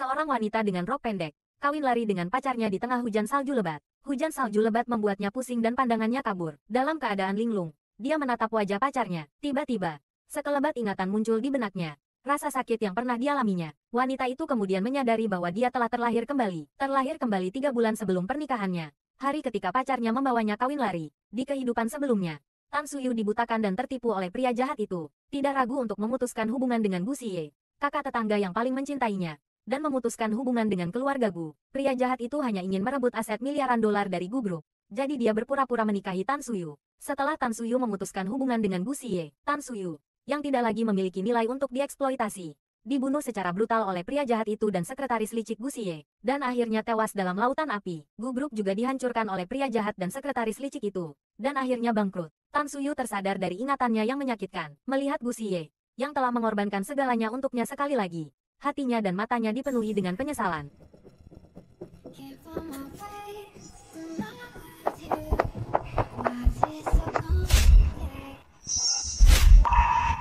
Seorang wanita dengan rok pendek, kawin lari dengan pacarnya di tengah hujan salju lebat. Hujan salju lebat membuatnya pusing dan pandangannya kabur. Dalam keadaan linglung, dia menatap wajah pacarnya. Tiba-tiba, sekelebat ingatan muncul di benaknya. Rasa sakit yang pernah dialaminya. Wanita itu kemudian menyadari bahwa dia telah terlahir kembali. Terlahir kembali tiga bulan sebelum pernikahannya. Hari ketika pacarnya membawanya kawin lari. Di kehidupan sebelumnya, Tan Suyu dibutakan dan tertipu oleh pria jahat itu. Tidak ragu untuk memutuskan hubungan dengan Gu Xie, kakak tetangga yang paling mencintainya dan memutuskan hubungan dengan keluarga Gu. Pria jahat itu hanya ingin merebut aset miliaran dolar dari Gu Group. Jadi dia berpura-pura menikahi Tan Suyu. Setelah Tan Suyu memutuskan hubungan dengan Gu Xie, Tan Suyu, yang tidak lagi memiliki nilai untuk dieksploitasi, dibunuh secara brutal oleh pria jahat itu dan sekretaris licik Gu Xie, dan akhirnya tewas dalam lautan api. Gu Group juga dihancurkan oleh pria jahat dan sekretaris licik itu, dan akhirnya bangkrut. Tan Suyu tersadar dari ingatannya yang menyakitkan, melihat Gu Xie, yang telah mengorbankan segalanya untuknya sekali lagi hatinya dan matanya dipenuhi dengan penyesalan.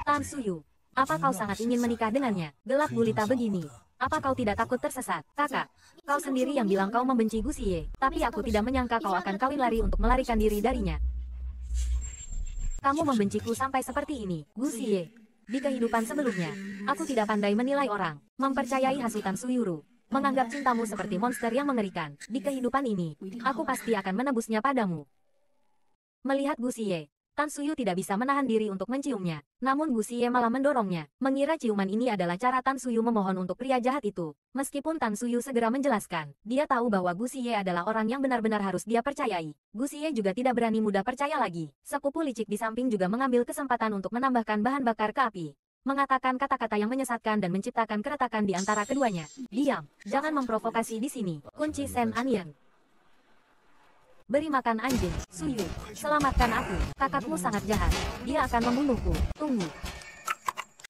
Tan Suyu, apa kau sangat ingin menikah dengannya? Gelap gulita begini. Apa kau tidak takut tersesat? Kakak, kau sendiri yang bilang kau membenci Gusie, tapi aku tidak menyangka kau akan kawin lari untuk melarikan diri darinya. Kamu membenciku sampai seperti ini, Gusie. Di kehidupan sebelumnya, aku tidak pandai menilai orang, mempercayai hasutan Suyuru, menganggap cintamu seperti monster yang mengerikan. Di kehidupan ini, aku pasti akan menebusnya padamu. Melihat Gusie, Tan Suyu tidak bisa menahan diri untuk menciumnya. Namun Gu Xie malah mendorongnya, mengira ciuman ini adalah cara Tan Suyu memohon untuk pria jahat itu. Meskipun Tan Suyu segera menjelaskan, dia tahu bahwa Gu Xie adalah orang yang benar-benar harus dia percayai. Gu Xie juga tidak berani mudah percaya lagi. Sekupu licik di samping juga mengambil kesempatan untuk menambahkan bahan bakar ke api mengatakan kata-kata yang menyesatkan dan menciptakan keretakan di antara keduanya. Diam, jangan memprovokasi di sini. Kunci Sen Anian. Beri makan anjing, Suyu. Selamatkan aku. Kakakmu sangat jahat. Dia akan membunuhku. Tunggu.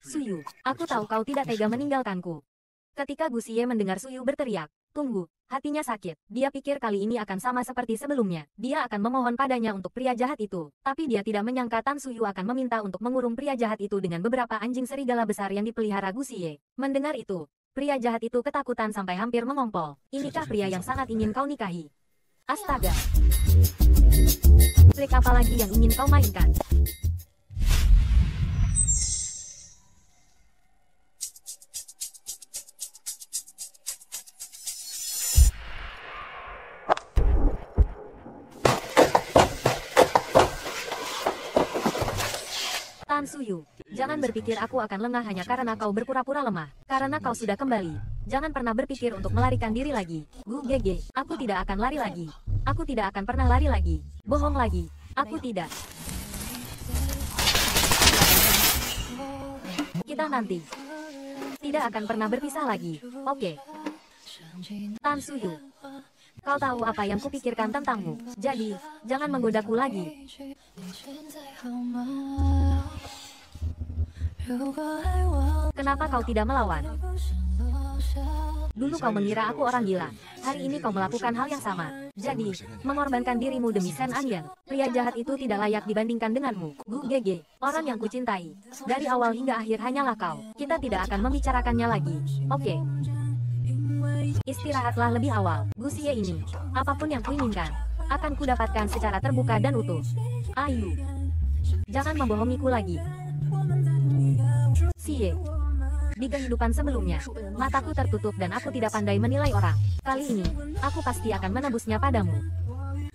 Suyu, aku tahu kau tidak tega meninggalkanku. Ketika Gusie mendengar Suyu berteriak, tunggu, hatinya sakit. Dia pikir kali ini akan sama seperti sebelumnya. Dia akan memohon padanya untuk pria jahat itu. Tapi dia tidak menyangka Tan Suyu akan meminta untuk mengurung pria jahat itu dengan beberapa anjing serigala besar yang dipelihara Gusie. Mendengar itu, pria jahat itu ketakutan sampai hampir mengompol. Inikah pria yang sangat ingin kau nikahi? Astaga. Klik apa lagi yang ingin kau mainkan? Tansuyu, Suyu, jangan berpikir aku akan lengah hanya karena kau berpura-pura lemah. Karena kau sudah kembali, jangan pernah berpikir untuk melarikan diri lagi. Gu GG, aku tidak akan lari lagi. Aku tidak akan pernah lari lagi. Bohong lagi, aku tidak. Kita nanti tidak akan pernah berpisah lagi. Oke. Okay. Tan Suyu, Kau tahu apa yang kupikirkan tentangmu. Jadi, jangan menggodaku lagi. Kenapa kau tidak melawan? Dulu kau mengira aku orang gila. Hari ini kau melakukan hal yang sama. Jadi, mengorbankan dirimu demi Sen Anian, Pria jahat itu tidak layak dibandingkan denganmu. Gu GG, orang yang kucintai. Dari awal hingga akhir hanyalah kau. Kita tidak akan membicarakannya lagi. Oke. Okay. Istirahatlah lebih awal. Gu Gusie ini, apapun yang kuinginkan, akan kudapatkan secara terbuka dan utuh. Ayu, jangan membohongiku lagi. Sie. Di kehidupan sebelumnya, mataku tertutup dan aku tidak pandai menilai orang. Kali ini, aku pasti akan menebusnya padamu.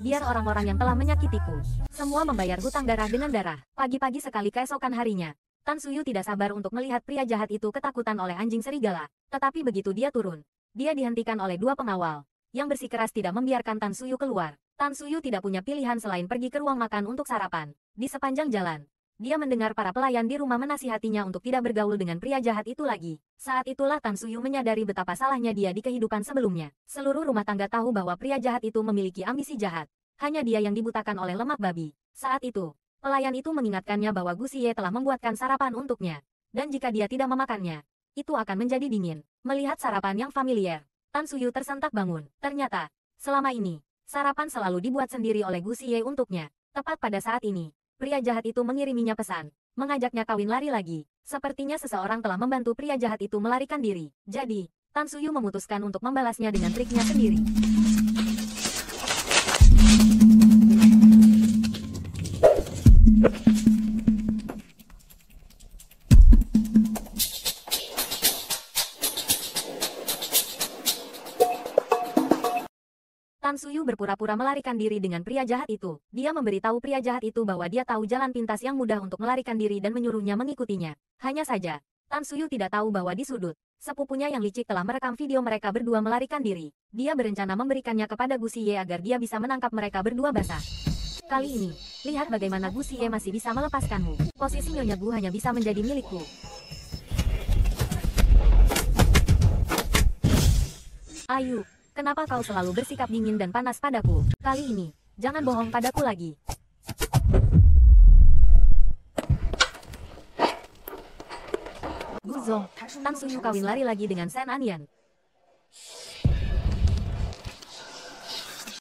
Biar orang-orang yang telah menyakitiku, semua membayar hutang darah dengan darah. Pagi-pagi sekali keesokan harinya, Tan Suyu tidak sabar untuk melihat pria jahat itu ketakutan oleh anjing serigala. Tetapi begitu dia turun, dia dihentikan oleh dua pengawal, yang bersikeras tidak membiarkan Tan Suyu keluar. Tan Suyu tidak punya pilihan selain pergi ke ruang makan untuk sarapan. Di sepanjang jalan, dia mendengar para pelayan di rumah menasihatinya untuk tidak bergaul dengan pria jahat itu lagi. Saat itulah Tan Suyu menyadari betapa salahnya dia di kehidupan sebelumnya. Seluruh rumah tangga tahu bahwa pria jahat itu memiliki ambisi jahat. Hanya dia yang dibutakan oleh lemak babi. Saat itu, pelayan itu mengingatkannya bahwa Gusiye telah membuatkan sarapan untuknya. Dan jika dia tidak memakannya, itu akan menjadi dingin. Melihat sarapan yang familiar, Tan Suyu tersentak bangun. Ternyata, selama ini, sarapan selalu dibuat sendiri oleh Gusiye untuknya. Tepat pada saat ini, pria jahat itu mengiriminya pesan. Mengajaknya kawin lari lagi. Sepertinya seseorang telah membantu pria jahat itu melarikan diri. Jadi, Tan Suyu memutuskan untuk membalasnya dengan triknya sendiri. you Tan Suyu berpura-pura melarikan diri dengan pria jahat itu. Dia memberitahu pria jahat itu bahwa dia tahu jalan pintas yang mudah untuk melarikan diri dan menyuruhnya mengikutinya. Hanya saja, Tan Suyu tidak tahu bahwa di sudut, sepupunya yang licik telah merekam video mereka berdua melarikan diri. Dia berencana memberikannya kepada Gu Siye agar dia bisa menangkap mereka berdua basah. Kali ini, lihat bagaimana Gu Siye masih bisa melepaskanmu. Posisi Nyonya Gu hanya bisa menjadi milikku. Ayo. Kenapa kau selalu bersikap dingin dan panas padaku? Kali ini, jangan bohong padaku lagi. Guzong, Tang Suyu kawin lari lagi dengan Sen Anian.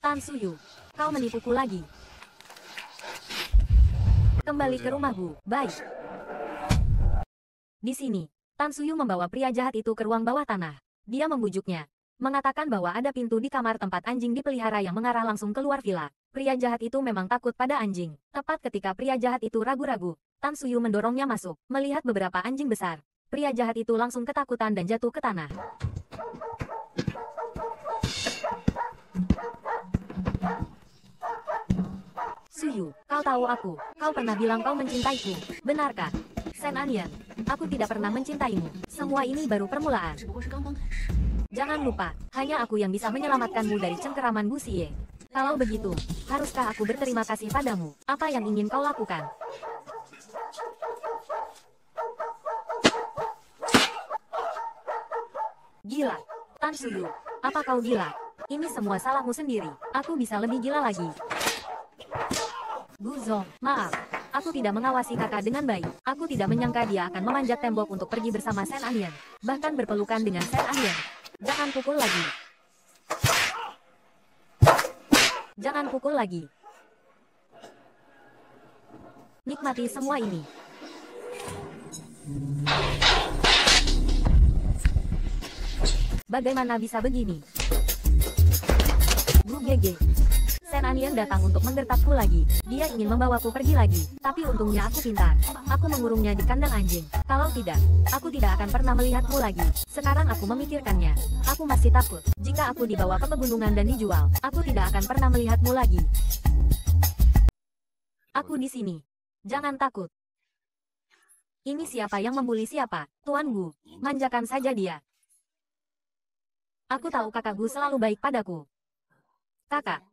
Tang Suyu, kau menipuku lagi. Kembali ke rumahku, baik. Di sini, Tan Suyu membawa pria jahat itu ke ruang bawah tanah. Dia membujuknya, mengatakan bahwa ada pintu di kamar tempat anjing dipelihara yang mengarah langsung keluar villa. Pria jahat itu memang takut pada anjing. Tepat ketika pria jahat itu ragu-ragu, Tan Suyu mendorongnya masuk, melihat beberapa anjing besar. Pria jahat itu langsung ketakutan dan jatuh ke tanah. Suyu, kau tahu aku. Kau pernah bilang kau mencintaiku. Benarkah? Sen Anian, aku tidak pernah mencintaimu. Semua ini baru permulaan. Jangan lupa, hanya aku yang bisa menyelamatkanmu dari cengkeraman Bu Xie. Kalau begitu, haruskah aku berterima kasih padamu? Apa yang ingin kau lakukan? Gila. Tan Suyu, apa kau gila? Ini semua salahmu sendiri. Aku bisa lebih gila lagi. Guzong, maaf. Aku tidak mengawasi kakak dengan baik. Aku tidak menyangka dia akan memanjat tembok untuk pergi bersama Sen Alien. Bahkan berpelukan dengan Sen Alien. Jangan pukul lagi. Jangan pukul lagi. Nikmati semua ini. Bagaimana bisa begini? Gege dan Anian datang untuk menggertakku lagi. Dia ingin membawaku pergi lagi, tapi untungnya aku pintar. Aku mengurungnya di kandang anjing. Kalau tidak, aku tidak akan pernah melihatmu lagi. Sekarang aku memikirkannya. Aku masih takut. Jika aku dibawa ke pegunungan dan dijual, aku tidak akan pernah melihatmu lagi. Aku di sini. Jangan takut. Ini siapa yang membuli siapa, Tuan Gu. Manjakan saja dia. Aku tahu kakak Gu selalu baik padaku. Kakak,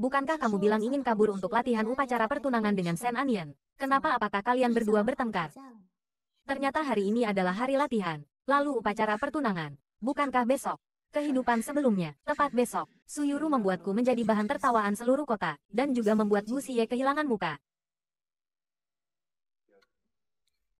Bukankah kamu bilang ingin kabur untuk latihan upacara pertunangan dengan Sen Anian? Kenapa apakah kalian berdua bertengkar? Ternyata hari ini adalah hari latihan, lalu upacara pertunangan. Bukankah besok? Kehidupan sebelumnya, tepat besok, Suyuru membuatku menjadi bahan tertawaan seluruh kota, dan juga membuat Gusie kehilangan muka.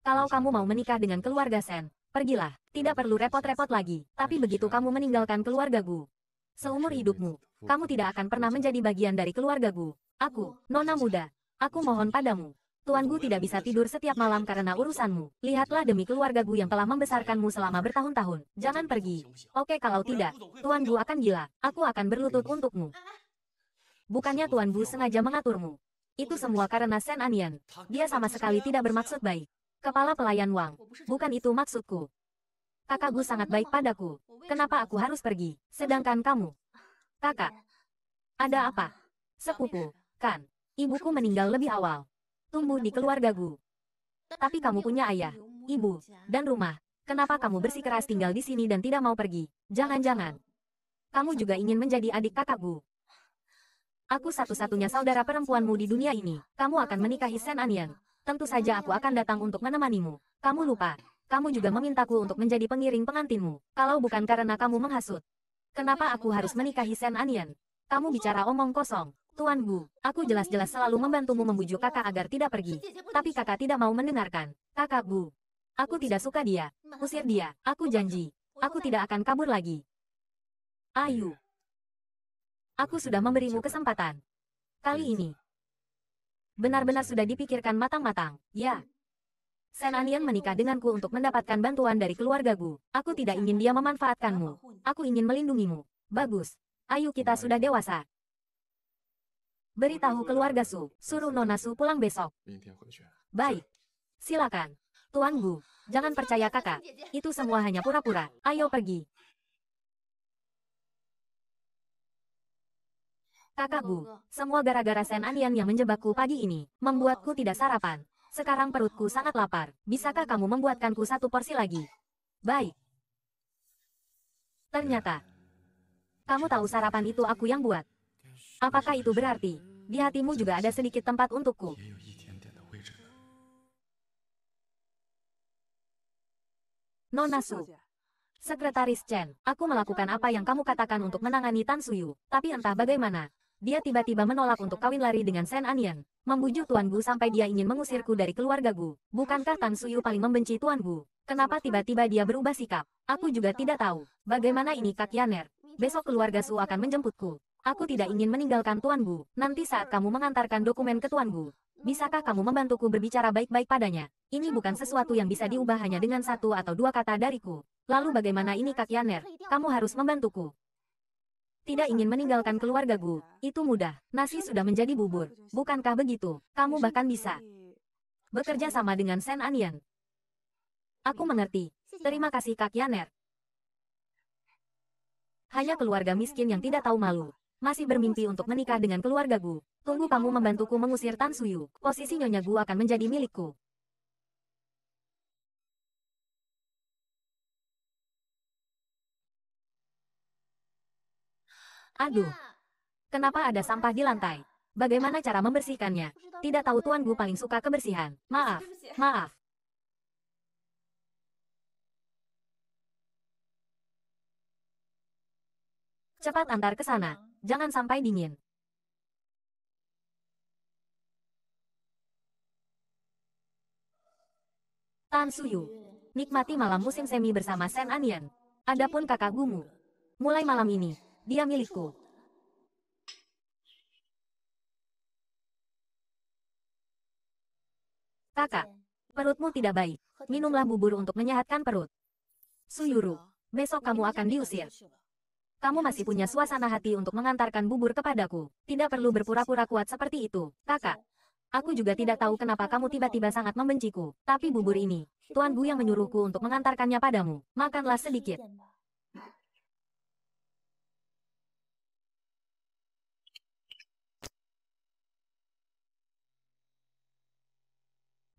Kalau kamu mau menikah dengan keluarga Sen, pergilah, tidak perlu repot-repot lagi, tapi begitu kamu meninggalkan keluarga Gu, seumur hidupmu, kamu tidak akan pernah menjadi bagian dari keluarga gu. Aku, nona muda, aku mohon padamu. Tuan gu tidak bisa tidur setiap malam karena urusanmu. Lihatlah demi keluarga gu yang telah membesarkanmu selama bertahun-tahun. Jangan pergi. Oke kalau tidak, tuan gu akan gila. Aku akan berlutut untukmu. Bukannya tuan gu sengaja mengaturmu. Itu semua karena Sen Anian. Dia sama sekali tidak bermaksud baik. Kepala pelayan Wang. Bukan itu maksudku Kakak gu sangat baik padaku. Kenapa aku harus pergi? Sedangkan kamu, Kakak. Ada apa? Sepupu, kan? Ibuku meninggal lebih awal. Tumbuh di keluarga Gu. Tapi kamu punya ayah, ibu, dan rumah. Kenapa kamu bersikeras tinggal di sini dan tidak mau pergi? Jangan-jangan. Kamu juga ingin menjadi adik kakak Gu. Aku satu-satunya saudara perempuanmu di dunia ini. Kamu akan menikahi Sen Anian. Tentu saja aku akan datang untuk menemanimu. Kamu lupa, kamu juga memintaku untuk menjadi pengiring pengantinmu. Kalau bukan karena kamu menghasut, Kenapa aku harus menikahi Sen Anian? Kamu bicara omong kosong. Tuan Bu, aku jelas-jelas selalu membantumu membujuk kakak agar tidak pergi. Tapi kakak tidak mau mendengarkan. Kakak Bu, aku tidak suka dia. Usir dia, aku janji. Aku tidak akan kabur lagi. Ayu. Aku sudah memberimu kesempatan. Kali ini. Benar-benar sudah dipikirkan matang-matang, ya. Sen Anian menikah denganku untuk mendapatkan bantuan dari keluarga Gu. Aku tidak ingin dia memanfaatkanmu. Aku ingin melindungimu. Bagus. Ayo kita sudah dewasa. Beritahu keluarga Su. Suruh Nona Su pulang besok. Baik. Silakan. Tuan Gu, jangan percaya kakak. Itu semua hanya pura-pura. Ayo pergi. Kakak Bu, semua gara-gara Sen Anian yang menjebakku pagi ini, membuatku tidak sarapan. Sekarang perutku sangat lapar. Bisakah kamu membuatkanku satu porsi lagi? Baik. Ternyata. Kamu tahu sarapan itu aku yang buat. Apakah itu berarti, di hatimu juga ada sedikit tempat untukku? Nona Su. Sekretaris Chen, aku melakukan apa yang kamu katakan untuk menangani Tan Suyu, tapi entah bagaimana, dia tiba-tiba menolak untuk kawin lari dengan Sen Anian. Membujuk Tuan Gu sampai dia ingin mengusirku dari keluarga Gu. Bukankah Tan Suyu paling membenci Tuan Gu? Kenapa tiba-tiba dia berubah sikap? Aku juga tidak tahu. Bagaimana ini Kak Yaner? Besok keluarga Su akan menjemputku. Aku tidak ingin meninggalkan Tuan Gu. Nanti saat kamu mengantarkan dokumen ke Tuan Gu, bisakah kamu membantuku berbicara baik-baik padanya? Ini bukan sesuatu yang bisa diubah hanya dengan satu atau dua kata dariku. Lalu bagaimana ini Kak Yaner? Kamu harus membantuku. Tidak ingin meninggalkan keluarga Gu, itu mudah. Nasi sudah menjadi bubur, bukankah begitu? Kamu bahkan bisa bekerja sama dengan Sen Anian. Aku mengerti. Terima kasih Kak Yaner. Hanya keluarga miskin yang tidak tahu malu. Masih bermimpi untuk menikah dengan keluarga Gu. Tunggu kamu membantuku mengusir Tan Suyu. Posisi Nyonya Gu akan menjadi milikku. Aduh. Kenapa ada sampah di lantai? Bagaimana cara membersihkannya? Tidak tahu Tuan Gu paling suka kebersihan. Maaf, maaf. Cepat antar ke sana. Jangan sampai dingin. Tan Suyu. Nikmati malam musim semi bersama Sen Anian. Adapun kakak gumu. Mulai malam ini, dia milikku. Kakak, perutmu tidak baik. Minumlah bubur untuk menyehatkan perut. Suyuru, besok kamu akan diusir. Kamu masih punya suasana hati untuk mengantarkan bubur kepadaku. Tidak perlu berpura-pura kuat seperti itu, kakak. Aku juga tidak tahu kenapa kamu tiba-tiba sangat membenciku. Tapi bubur ini, Tuan Bu yang menyuruhku untuk mengantarkannya padamu. Makanlah sedikit.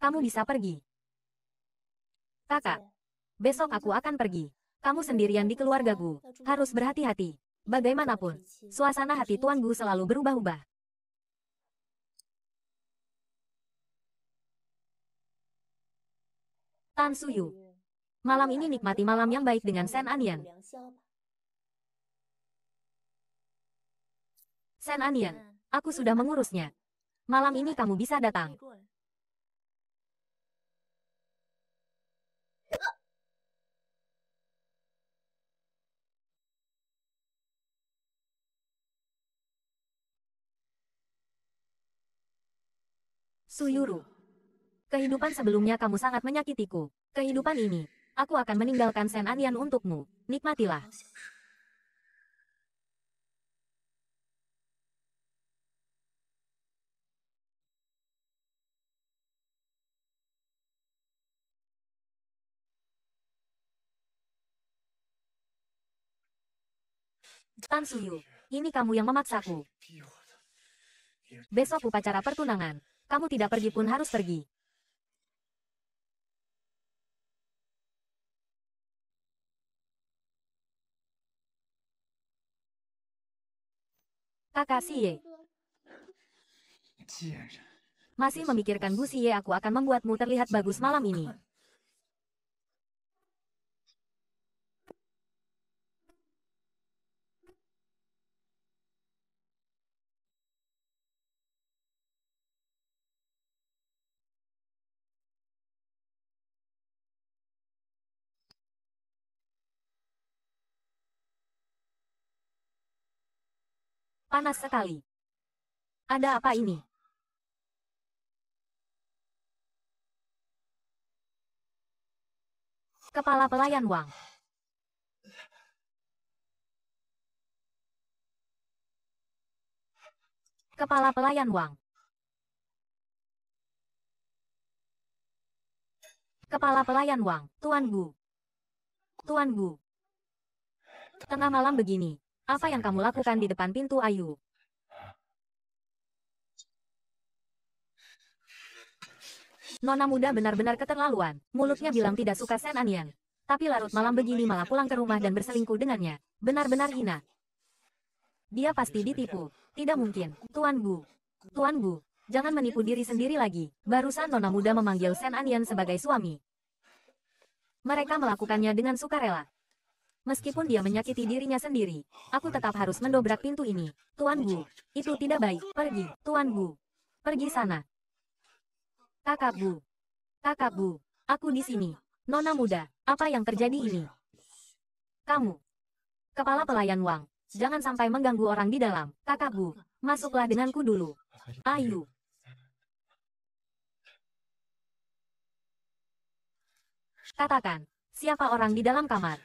Kamu bisa pergi. Kakak, besok aku akan pergi. Kamu sendirian di keluargaku. Harus berhati-hati. Bagaimanapun, suasana hati Tuan Gu selalu berubah-ubah. Tan Suyu. Malam ini nikmati malam yang baik dengan Sen Anian. Sen Anian, aku sudah mengurusnya. Malam ini kamu bisa datang. Suyuru. Kehidupan sebelumnya kamu sangat menyakitiku. Kehidupan ini, aku akan meninggalkan Sen Anian untukmu. Nikmatilah. Tan Suyu, ini kamu yang memaksaku. Besok upacara pertunangan, kamu tidak pergi pun harus pergi. Kakak Ye. Masih memikirkan Bu Siye, aku akan membuatmu terlihat bagus malam ini. Panas sekali. Ada apa ini? Kepala pelayan Wang. Kepala pelayan Wang. Kepala pelayan Wang, Tuan Bu. Tuan Bu. Tengah malam begini, apa yang kamu lakukan di depan pintu Ayu? Nona muda benar-benar keterlaluan. Mulutnya bilang tidak suka Sen Anian. Tapi larut malam begini malah pulang ke rumah dan berselingkuh dengannya. Benar-benar hina. Dia pasti ditipu. Tidak mungkin. Tuan Bu. Tuan Bu. Jangan menipu diri sendiri lagi. Barusan Nona muda memanggil Sen Anian sebagai suami. Mereka melakukannya dengan sukarela. Meskipun dia menyakiti dirinya sendiri, aku tetap harus mendobrak pintu ini. Tuan Wu, itu tidak baik. Pergi, Tuan Wu. Pergi sana. Kakak Bu. Kakak Bu, aku di sini. Nona muda, apa yang terjadi ini? Kamu. Kepala pelayan Wang, jangan sampai mengganggu orang di dalam. Kakak Bu, masuklah denganku dulu. Ayu. Katakan, siapa orang di dalam kamar?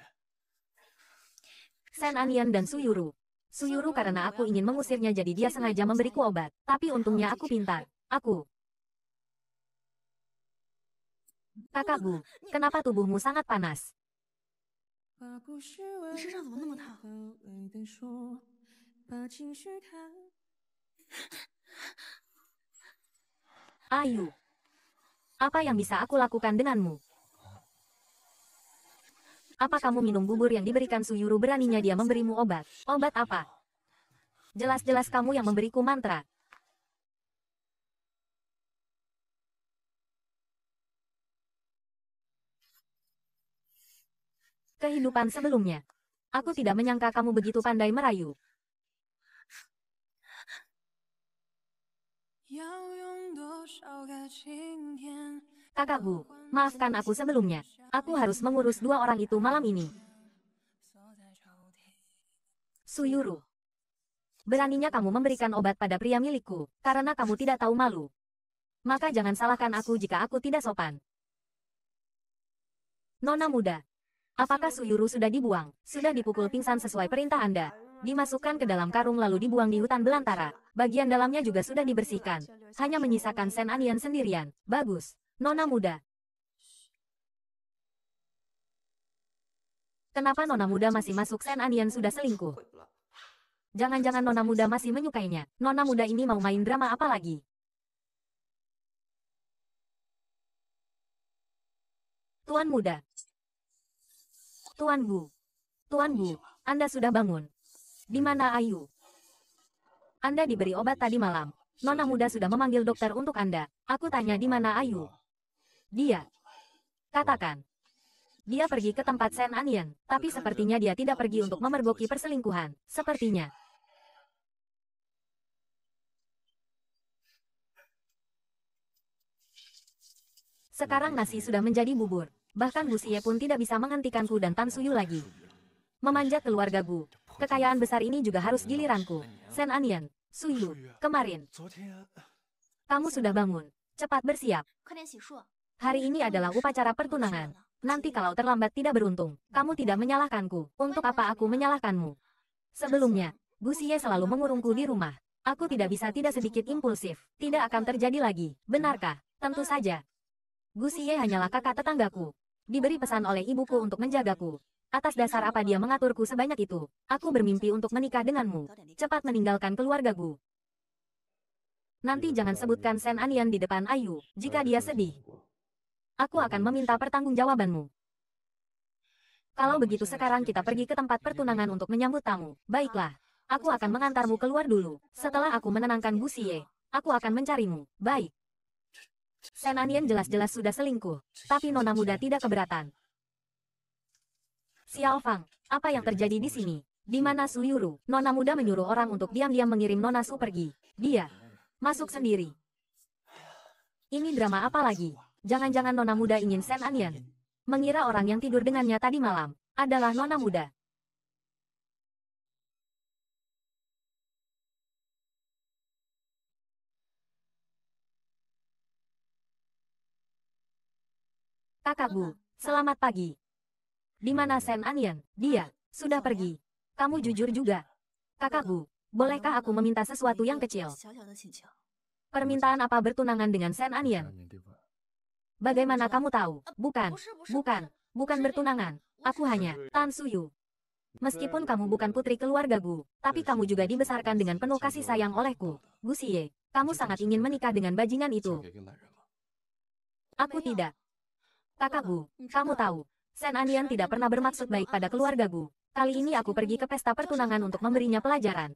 Sen Anian dan Suyuru. Suyuru karena aku ingin mengusirnya jadi dia sengaja memberiku obat, tapi untungnya aku pintar. Aku. Kakak Bu, kenapa tubuhmu sangat panas? Ayu, apa yang bisa aku lakukan denganmu? Apa kamu minum bubur yang diberikan Suyuru beraninya dia memberimu obat? Obat apa? Jelas-jelas kamu yang memberiku mantra. Kehidupan sebelumnya. Aku tidak menyangka kamu begitu pandai merayu. Kakak Bu, maafkan aku sebelumnya. Aku harus mengurus dua orang itu malam ini. Suyuru. Beraninya kamu memberikan obat pada pria milikku, karena kamu tidak tahu malu. Maka jangan salahkan aku jika aku tidak sopan. Nona muda. Apakah Suyuru sudah dibuang, sudah dipukul pingsan sesuai perintah Anda? dimasukkan ke dalam karung lalu dibuang di hutan belantara. Bagian dalamnya juga sudah dibersihkan. Hanya menyisakan Sen Anian sendirian. Bagus. Nona muda. Kenapa nona muda masih masuk Sen Anian sudah selingkuh? Jangan-jangan nona muda masih menyukainya. Nona muda ini mau main drama apa lagi? Tuan muda. Tuan Bu. Tuan Bu, Anda sudah bangun. Di mana Ayu? Anda diberi obat tadi malam. Nona muda sudah memanggil dokter untuk Anda. Aku tanya di mana Ayu? Dia. Katakan. Dia pergi ke tempat Sen Anian, tapi sepertinya dia tidak pergi untuk memergoki perselingkuhan. Sepertinya. Sekarang nasi sudah menjadi bubur. Bahkan Gu Xie pun tidak bisa menghentikanku dan Tan Suyu lagi. Memanjat keluarga Gu. Kekayaan besar ini juga harus giliranku. Sen Anian, Suyu, kemarin. Kamu sudah bangun. Cepat bersiap. Hari ini adalah upacara pertunangan. Nanti kalau terlambat tidak beruntung, kamu tidak menyalahkanku. Untuk apa aku menyalahkanmu? Sebelumnya, Gusie selalu mengurungku di rumah. Aku tidak bisa tidak sedikit impulsif. Tidak akan terjadi lagi, benarkah? Tentu saja. Gusie hanyalah kakak tetanggaku. Diberi pesan oleh ibuku untuk menjagaku. Atas dasar apa dia mengaturku sebanyak itu? Aku bermimpi untuk menikah denganmu. Cepat meninggalkan keluarga Gu. Nanti jangan sebutkan Sen Anian di depan Ayu, jika dia sedih. Aku akan meminta pertanggungjawabanmu. Kalau begitu sekarang kita pergi ke tempat pertunangan untuk menyambut tamu. Baiklah, aku akan mengantarmu keluar dulu. Setelah aku menenangkan Gu Xie, aku akan mencarimu. Baik. Sen Anian jelas-jelas sudah selingkuh, tapi nona muda tidak keberatan. Xiao Fang, apa yang terjadi di sini? Di mana Suyuru? Nona muda menyuruh orang untuk diam-diam mengirim Nona Su pergi. Dia masuk sendiri. Ini drama apa lagi? Jangan-jangan Nona muda ingin Sen Anian. Mengira orang yang tidur dengannya tadi malam adalah Nona muda. Kakak Bu, selamat pagi. Di mana Sen Anyan? Dia, sudah pergi. Kamu jujur juga. Kakakku, bolehkah aku meminta sesuatu yang kecil? Permintaan apa bertunangan dengan Sen Anyan? Bagaimana kamu tahu? Bukan, bukan, bukan bertunangan. Aku hanya, Tan Suyu. Meskipun kamu bukan putri keluarga keluargaku, tapi kamu juga dibesarkan dengan penuh kasih sayang olehku. Siye, kamu sangat ingin menikah dengan bajingan itu. Aku tidak. Kakakku, kamu tahu, Sen Anian tidak pernah bermaksud baik pada keluarga Gu. Kali ini aku pergi ke pesta pertunangan untuk memberinya pelajaran.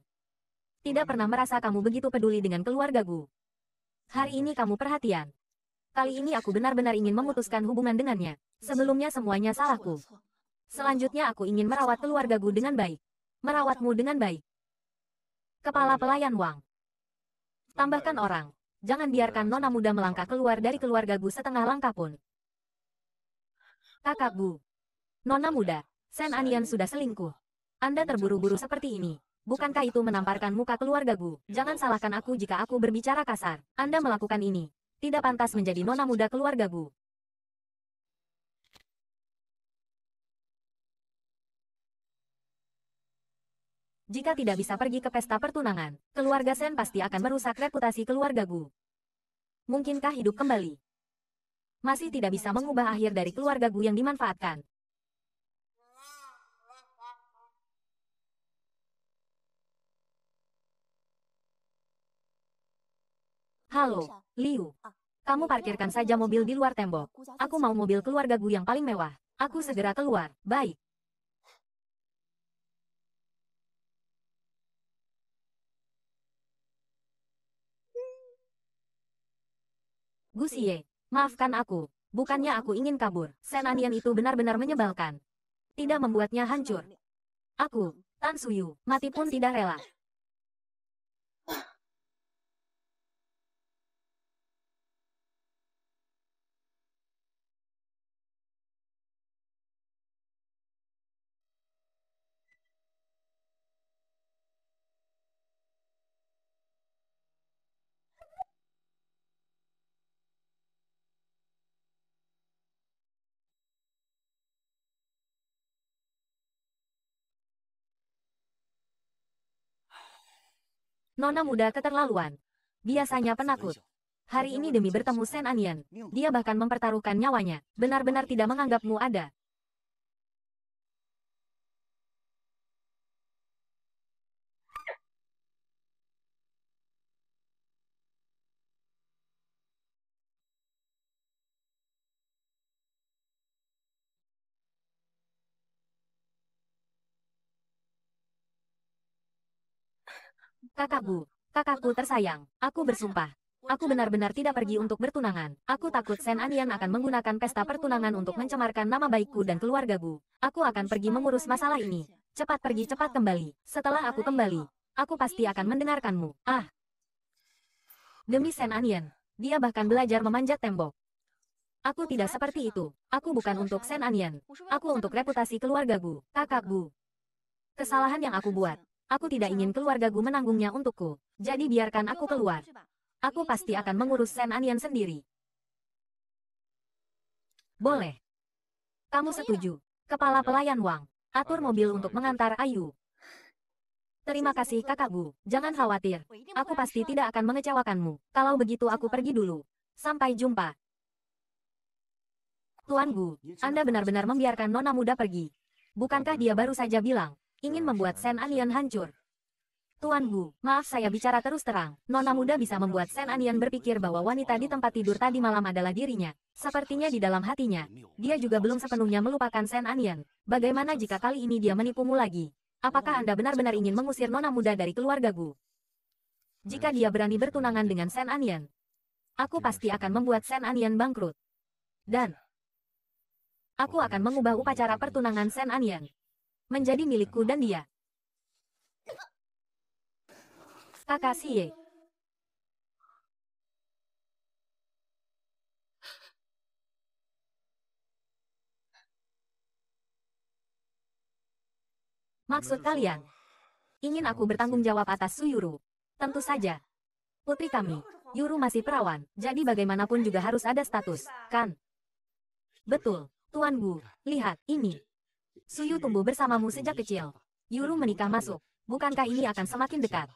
Tidak pernah merasa kamu begitu peduli dengan keluarga Gu. Hari ini kamu perhatian. Kali ini aku benar-benar ingin memutuskan hubungan dengannya. Sebelumnya semuanya salahku. Selanjutnya aku ingin merawat keluarga Gu dengan baik. Merawatmu dengan baik. Kepala pelayan Wang. Tambahkan orang. Jangan biarkan nona muda melangkah keluar dari keluarga Gu setengah langkah pun. Kakak Bu. Nona muda, Sen Anian sudah selingkuh. Anda terburu-buru seperti ini. Bukankah itu menamparkan muka keluarga Bu? Jangan salahkan aku jika aku berbicara kasar. Anda melakukan ini. Tidak pantas menjadi nona muda keluarga Bu. Jika tidak bisa pergi ke pesta pertunangan, keluarga Sen pasti akan merusak reputasi keluarga Bu. Mungkinkah hidup kembali? masih tidak bisa mengubah akhir dari keluarga Gu yang dimanfaatkan. Halo, Liu. Kamu parkirkan saja mobil di luar tembok. Aku mau mobil keluarga Gu yang paling mewah. Aku segera keluar, baik. Gu Xie, Maafkan aku, bukannya aku ingin kabur. Senanian itu benar-benar menyebalkan. Tidak membuatnya hancur. Aku, Tan Suyu, mati pun tidak rela. Nona muda keterlaluan. Biasanya penakut. Hari ini demi bertemu Sen Anian, dia bahkan mempertaruhkan nyawanya. Benar-benar tidak menganggapmu ada. Kakakku, kakakku tersayang, aku bersumpah. Aku benar-benar tidak pergi untuk bertunangan. Aku takut Sen Anian akan menggunakan pesta pertunangan untuk mencemarkan nama baikku dan keluarga Bu. Aku akan pergi mengurus masalah ini. Cepat pergi cepat kembali. Setelah aku kembali, aku pasti akan mendengarkanmu. Ah. Demi Sen Anian, dia bahkan belajar memanjat tembok. Aku tidak seperti itu. Aku bukan untuk Sen Anian. Aku untuk reputasi keluarga Bu. Kakak Bu, Kesalahan yang aku buat, Aku tidak ingin keluarga gue menanggungnya untukku, jadi biarkan aku keluar. Aku pasti akan mengurus Sen Anian sendiri. Boleh. Kamu setuju, kepala pelayan Wang. Atur mobil untuk mengantar Ayu. Terima kasih kakak gu. jangan khawatir. Aku pasti tidak akan mengecewakanmu. Kalau begitu aku pergi dulu. Sampai jumpa. Tuan Gu, Anda benar-benar membiarkan nona muda pergi. Bukankah dia baru saja bilang, ingin membuat Sen Anian hancur. Tuan Gu, maaf saya bicara terus terang. Nona muda bisa membuat Sen Anian berpikir bahwa wanita di tempat tidur tadi malam adalah dirinya. Sepertinya di dalam hatinya, dia juga belum sepenuhnya melupakan Sen Anian. Bagaimana jika kali ini dia menipumu lagi? Apakah Anda benar-benar ingin mengusir nona muda dari keluarga Gu? Jika dia berani bertunangan dengan Sen Anian, aku pasti akan membuat Sen Anian bangkrut. Dan, aku akan mengubah upacara pertunangan Sen Anian menjadi milikku dan dia. Kakashi Ye. Maksud kalian? Ingin aku bertanggung jawab atas Suyuru? Tentu saja. Putri kami, Yuru masih perawan, jadi bagaimanapun juga harus ada status, kan? Betul, Tuan Wu, lihat, ini, Suyu tumbuh bersamamu sejak kecil. Yuru menikah masuk. Bukankah ini akan semakin dekat?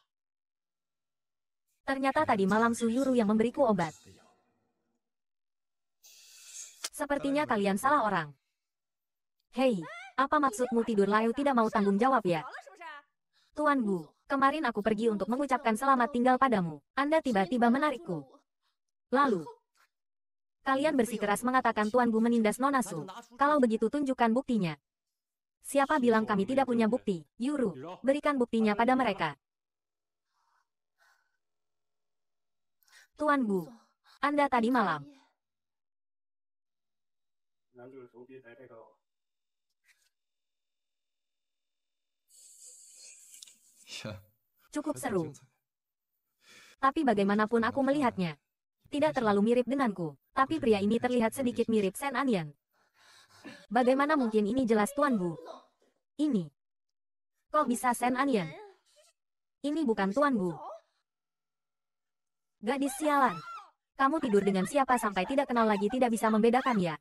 Ternyata tadi malam Suyuru yang memberiku obat. Sepertinya kalian salah orang. Hei, apa maksudmu tidur layu tidak mau tanggung jawab ya? Tuan Bu, kemarin aku pergi untuk mengucapkan selamat tinggal padamu. Anda tiba-tiba menarikku. Lalu, kalian bersikeras mengatakan Tuan Bu menindas Nonasu. Kalau begitu tunjukkan buktinya. Siapa bilang kami tidak punya bukti? Yuru, berikan buktinya pada mereka. Tuan Bu, Anda tadi malam. Cukup seru. Tapi bagaimanapun aku melihatnya. Tidak terlalu mirip denganku, tapi pria ini terlihat sedikit mirip Sen Anian. Bagaimana mungkin ini jelas Tuan Bu? Ini. Kok bisa Sen Anian? Ini bukan Tuan Bu. Gadis sialan. Kamu tidur dengan siapa sampai tidak kenal lagi tidak bisa membedakan ya?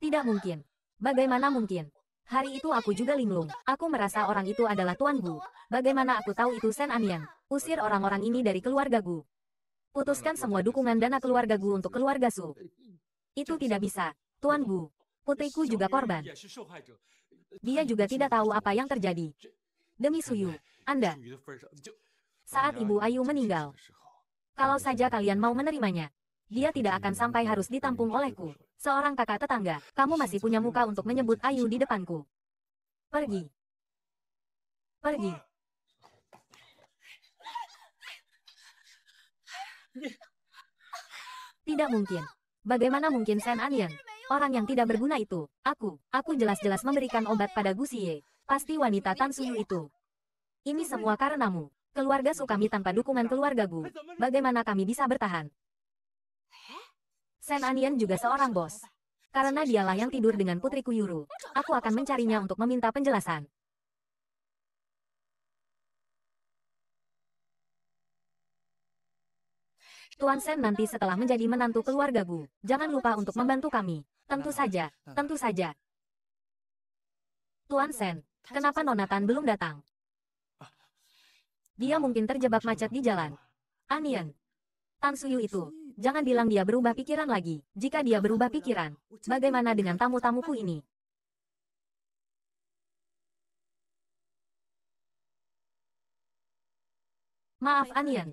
Tidak mungkin. Bagaimana mungkin? Hari itu aku juga linglung. Aku merasa orang itu adalah Tuan Bu. Bagaimana aku tahu itu Sen Anian? Usir orang-orang ini dari keluarga Gu. Putuskan semua dukungan dana keluarga Gu untuk keluarga Su. Itu tidak bisa. Tuan Bu, putriku juga korban. Dia juga tidak tahu apa yang terjadi. Demi Suyu, Anda. Saat Ibu Ayu meninggal. Kalau saja kalian mau menerimanya, dia tidak akan sampai harus ditampung olehku. Seorang kakak tetangga, kamu masih punya muka untuk menyebut Ayu di depanku. Pergi. Pergi. Tidak mungkin. Bagaimana mungkin Sen Anian? Orang yang tidak berguna itu, aku, aku jelas-jelas memberikan obat pada Gusie, pasti wanita Tan Suyu itu. Ini semua karenamu, keluarga kami tanpa dukungan keluarga Gu, bagaimana kami bisa bertahan? Sen Anian juga seorang bos. Karena dialah yang tidur dengan putriku Yuru, aku akan mencarinya untuk meminta penjelasan. Tuan Sen nanti setelah menjadi menantu keluarga Bu. Jangan lupa untuk membantu kami. Tentu saja, tentu saja. Tuan Sen, kenapa Nonatan belum datang? Dia mungkin terjebak macet di jalan. Anian. Ah, Tan Suyu itu, jangan bilang dia berubah pikiran lagi. Jika dia berubah pikiran, bagaimana dengan tamu-tamuku ini? Maaf Anian,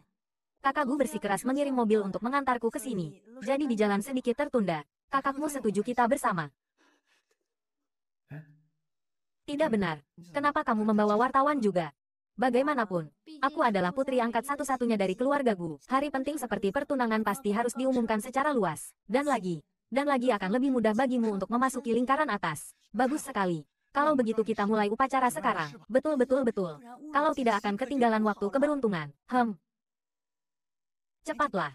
Kakakku bersikeras mengirim mobil untuk mengantarku ke sini. Jadi di jalan sedikit tertunda. Kakakmu setuju kita bersama. Tidak benar. Kenapa kamu membawa wartawan juga? Bagaimanapun, aku adalah putri angkat satu-satunya dari keluarga keluargaku. Hari penting seperti pertunangan pasti harus diumumkan secara luas. Dan lagi, dan lagi akan lebih mudah bagimu untuk memasuki lingkaran atas. Bagus sekali. Kalau begitu kita mulai upacara sekarang. Betul betul betul. Kalau tidak akan ketinggalan waktu keberuntungan. Hem, cepatlah.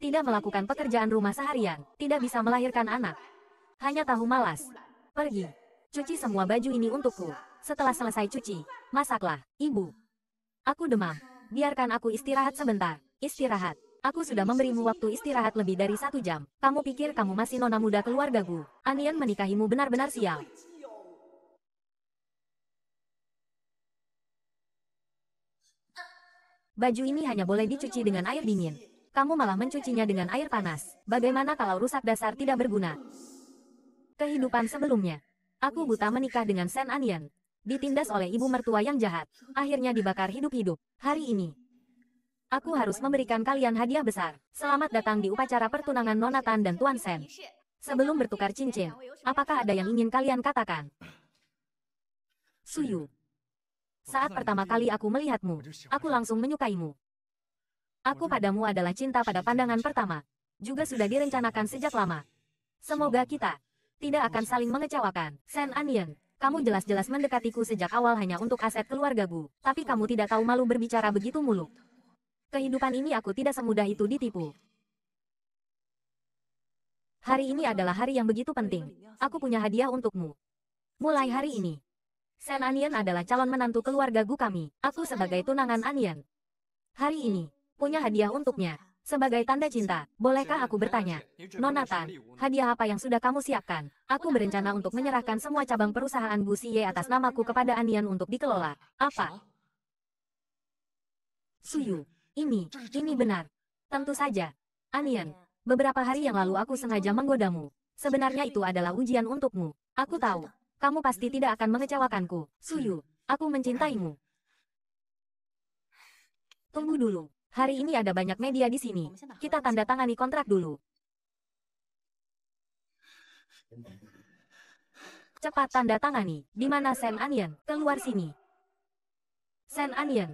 Tidak melakukan pekerjaan rumah seharian, tidak bisa melahirkan anak. Hanya tahu malas. Pergi. Cuci semua baju ini untukku. Setelah selesai cuci, masaklah, ibu. Aku demam. Biarkan aku istirahat sebentar. Istirahat. Aku sudah memberimu waktu istirahat lebih dari satu jam. Kamu pikir kamu masih nona muda keluargaku? Anian menikahimu benar-benar sial. Baju ini hanya boleh dicuci dengan air dingin. Kamu malah mencucinya dengan air panas. Bagaimana kalau rusak dasar tidak berguna? Kehidupan sebelumnya. Aku buta menikah dengan Sen Anian. Ditindas oleh ibu mertua yang jahat. Akhirnya dibakar hidup-hidup. Hari ini. Aku harus memberikan kalian hadiah besar. Selamat datang di upacara pertunangan Nona dan Tuan Sen. Sebelum bertukar cincin, apakah ada yang ingin kalian katakan? Suyu. Saat pertama kali aku melihatmu, aku langsung menyukaimu. Aku padamu adalah cinta pada pandangan pertama. Juga sudah direncanakan sejak lama. Semoga kita tidak akan saling mengecewakan. Sen Anian, kamu jelas-jelas mendekatiku sejak awal hanya untuk aset keluargaku, tapi kamu tidak tahu malu berbicara begitu muluk. Kehidupan ini aku tidak semudah itu ditipu. Hari ini adalah hari yang begitu penting. Aku punya hadiah untukmu. Mulai hari ini, Sen Anian adalah calon menantu keluarga Gu kami. Aku sebagai tunangan Anian. Hari ini, punya hadiah untuknya. Sebagai tanda cinta, bolehkah aku bertanya? Nonatan, hadiah apa yang sudah kamu siapkan? Aku berencana untuk menyerahkan semua cabang perusahaan Gu Siye atas namaku kepada Anian untuk dikelola. Apa? Suyu, ini, ini benar. Tentu saja. Anian, beberapa hari yang lalu aku sengaja menggodamu. Sebenarnya itu adalah ujian untukmu. Aku tahu, kamu pasti tidak akan mengecewakanku. Suyu, aku mencintaimu. Tunggu dulu. Hari ini ada banyak media di sini. Kita tanda tangani kontrak dulu. Cepat tanda tangani. Di mana Sen Anian? Keluar sini. Sen Anian.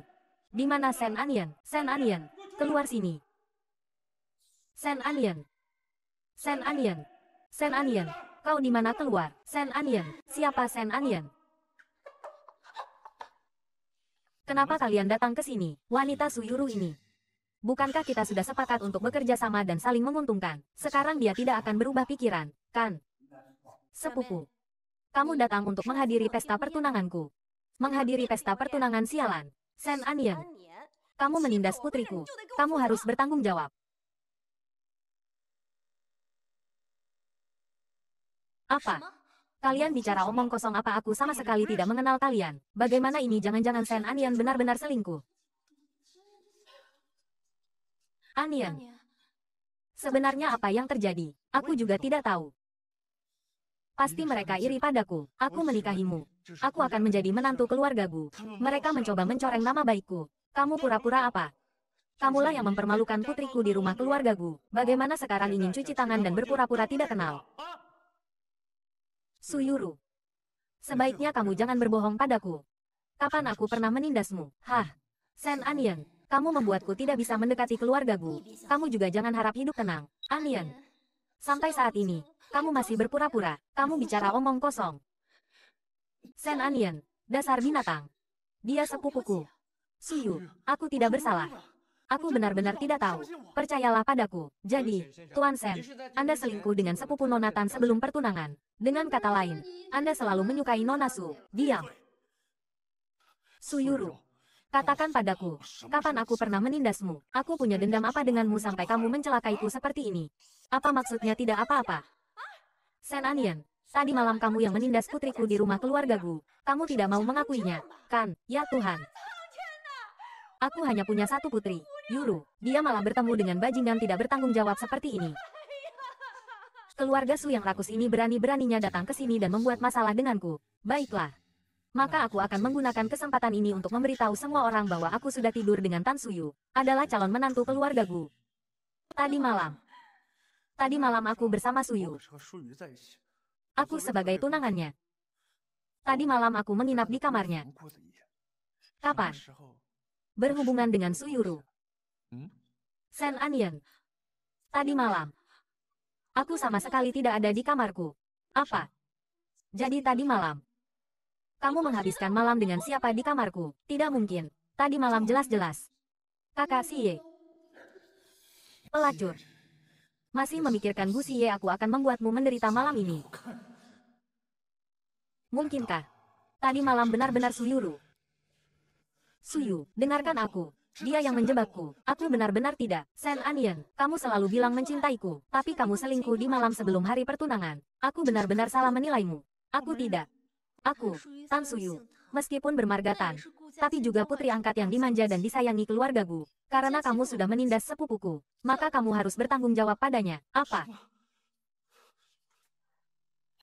Di mana Sen Anian? Sen Anian. Keluar sini. Sen Anian. Sen Anian. Sen Anian. Kau di mana keluar? Sen Anian. Siapa Sen Anian? Kenapa kalian datang ke sini, wanita Suyuru ini? Bukankah kita sudah sepakat untuk bekerja sama dan saling menguntungkan? Sekarang dia tidak akan berubah pikiran, kan? Sepupu. Kamu datang untuk menghadiri pesta pertunanganku. Menghadiri pesta pertunangan sialan. Sen Anian. Kamu menindas putriku. Kamu harus bertanggung jawab. Apa? Kalian bicara omong kosong apa aku sama sekali tidak mengenal kalian. Bagaimana ini jangan-jangan Sen Anian benar-benar selingkuh. Anian. Sebenarnya apa yang terjadi? Aku juga tidak tahu. Pasti mereka iri padaku. Aku menikahimu. Aku akan menjadi menantu keluargaku. Mereka mencoba mencoreng nama baikku. Kamu pura-pura apa? Kamulah yang mempermalukan putriku di rumah keluargaku. Bagaimana sekarang ingin cuci tangan dan berpura-pura tidak kenal? Suyuru. Sebaiknya kamu jangan berbohong padaku. Kapan aku pernah menindasmu? Hah? Sen Anian, kamu membuatku tidak bisa mendekati keluargaku. Kamu juga jangan harap hidup tenang, Anian. Sampai saat ini, kamu masih berpura-pura. Kamu bicara omong kosong. Sen Anian, dasar binatang. Dia sepupuku. Suyu, aku tidak bersalah. Aku benar-benar tidak tahu. Percayalah padaku. Jadi, Tuan Sen, Anda selingkuh dengan sepupu Nonatan sebelum pertunangan. Dengan kata lain, Anda selalu menyukai Nona Su. Diam. Suyuru. Katakan padaku, kapan aku pernah menindasmu? Aku punya dendam apa denganmu sampai kamu mencelakaiku seperti ini? Apa maksudnya tidak apa-apa? Sen Anian, Tadi malam kamu yang menindas putriku di rumah keluarga Gu. Kamu tidak mau mengakuinya, kan? Ya Tuhan. Aku hanya punya satu putri. Yuru, dia malah bertemu dengan bajingan tidak bertanggung jawab seperti ini. Keluarga Su yang rakus ini berani-beraninya datang ke sini dan membuat masalah denganku. Baiklah. Maka aku akan menggunakan kesempatan ini untuk memberitahu semua orang bahwa aku sudah tidur dengan Tan Suyu, adalah calon menantu keluarga Gu. Tadi malam. Tadi malam aku bersama Suyu. Aku sebagai tunangannya. Tadi malam aku menginap di kamarnya. Kapan? Berhubungan dengan Suyuru. Hmm? Sen Anian. Tadi malam. Aku sama sekali tidak ada di kamarku. Apa? Jadi tadi malam. Kamu menghabiskan malam dengan siapa di kamarku? Tidak mungkin. Tadi malam jelas-jelas. Kakak Siye. Pelacur. Masih memikirkan Gu Siye aku akan membuatmu menderita malam ini. Mungkinkah? Tadi malam benar-benar Suyuru. Suyu, dengarkan aku. Dia yang menjebakku. Aku benar-benar tidak. Sen Anian, kamu selalu bilang mencintaiku, tapi kamu selingkuh di malam sebelum hari pertunangan. Aku benar-benar salah menilaimu. Aku tidak. Aku, Tan Suyu, meskipun bermarga Tan, tapi juga putri angkat yang dimanja dan disayangi keluargaku. Karena kamu sudah menindas sepupuku, maka kamu harus bertanggung jawab padanya. Apa?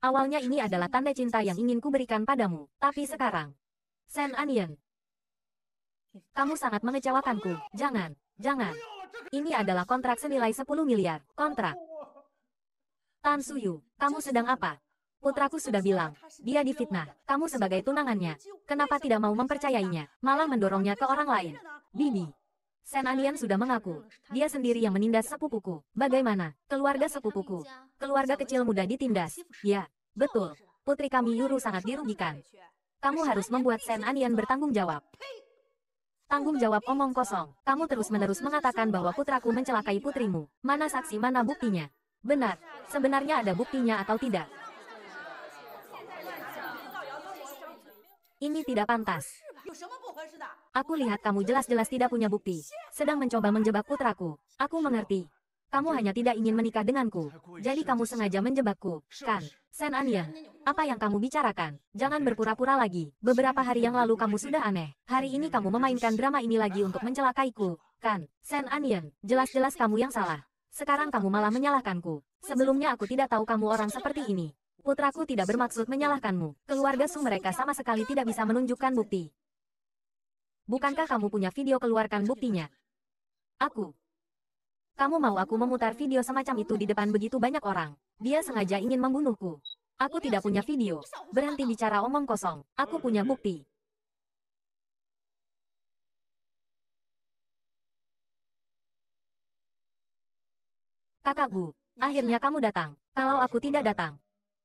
Awalnya ini adalah tanda cinta yang ingin kuberikan padamu, tapi sekarang, Sen Anian, kamu sangat mengecewakanku. Jangan, jangan. Ini adalah kontrak senilai 10 miliar. Kontrak. Tan Suyu, kamu sedang apa? Putraku sudah bilang, dia difitnah. Kamu sebagai tunangannya. Kenapa tidak mau mempercayainya? Malah mendorongnya ke orang lain. Bibi. Sen Anian sudah mengaku. Dia sendiri yang menindas sepupuku. Bagaimana? Keluarga sepupuku. Keluarga kecil muda ditindas. Ya, betul. Putri kami Yuru sangat dirugikan. Kamu harus membuat Sen Anian bertanggung jawab. Tanggung jawab omong kosong. Kamu terus-menerus mengatakan bahwa putraku mencelakai putrimu. Mana saksi mana buktinya? Benar. Sebenarnya ada buktinya atau tidak? Ini tidak pantas. Aku lihat kamu jelas-jelas tidak punya bukti. Sedang mencoba menjebak putraku. Aku mengerti. Kamu hanya tidak ingin menikah denganku. Jadi kamu sengaja menjebakku, kan? Sen Anya, apa yang kamu bicarakan? Jangan berpura-pura lagi. Beberapa hari yang lalu kamu sudah aneh. Hari ini kamu memainkan drama ini lagi untuk mencelakaiku, kan? Sen Anian, jelas-jelas kamu yang salah. Sekarang kamu malah menyalahkanku. Sebelumnya aku tidak tahu kamu orang seperti ini. Putraku tidak bermaksud menyalahkanmu. Keluarga Su mereka sama sekali tidak bisa menunjukkan bukti. Bukankah kamu punya video keluarkan buktinya? Aku, kamu mau aku memutar video semacam itu di depan begitu banyak orang? Dia sengaja ingin membunuhku. Aku tidak punya video. Berhenti bicara omong kosong. Aku punya bukti. Kakakku, akhirnya kamu datang. Kalau aku tidak datang,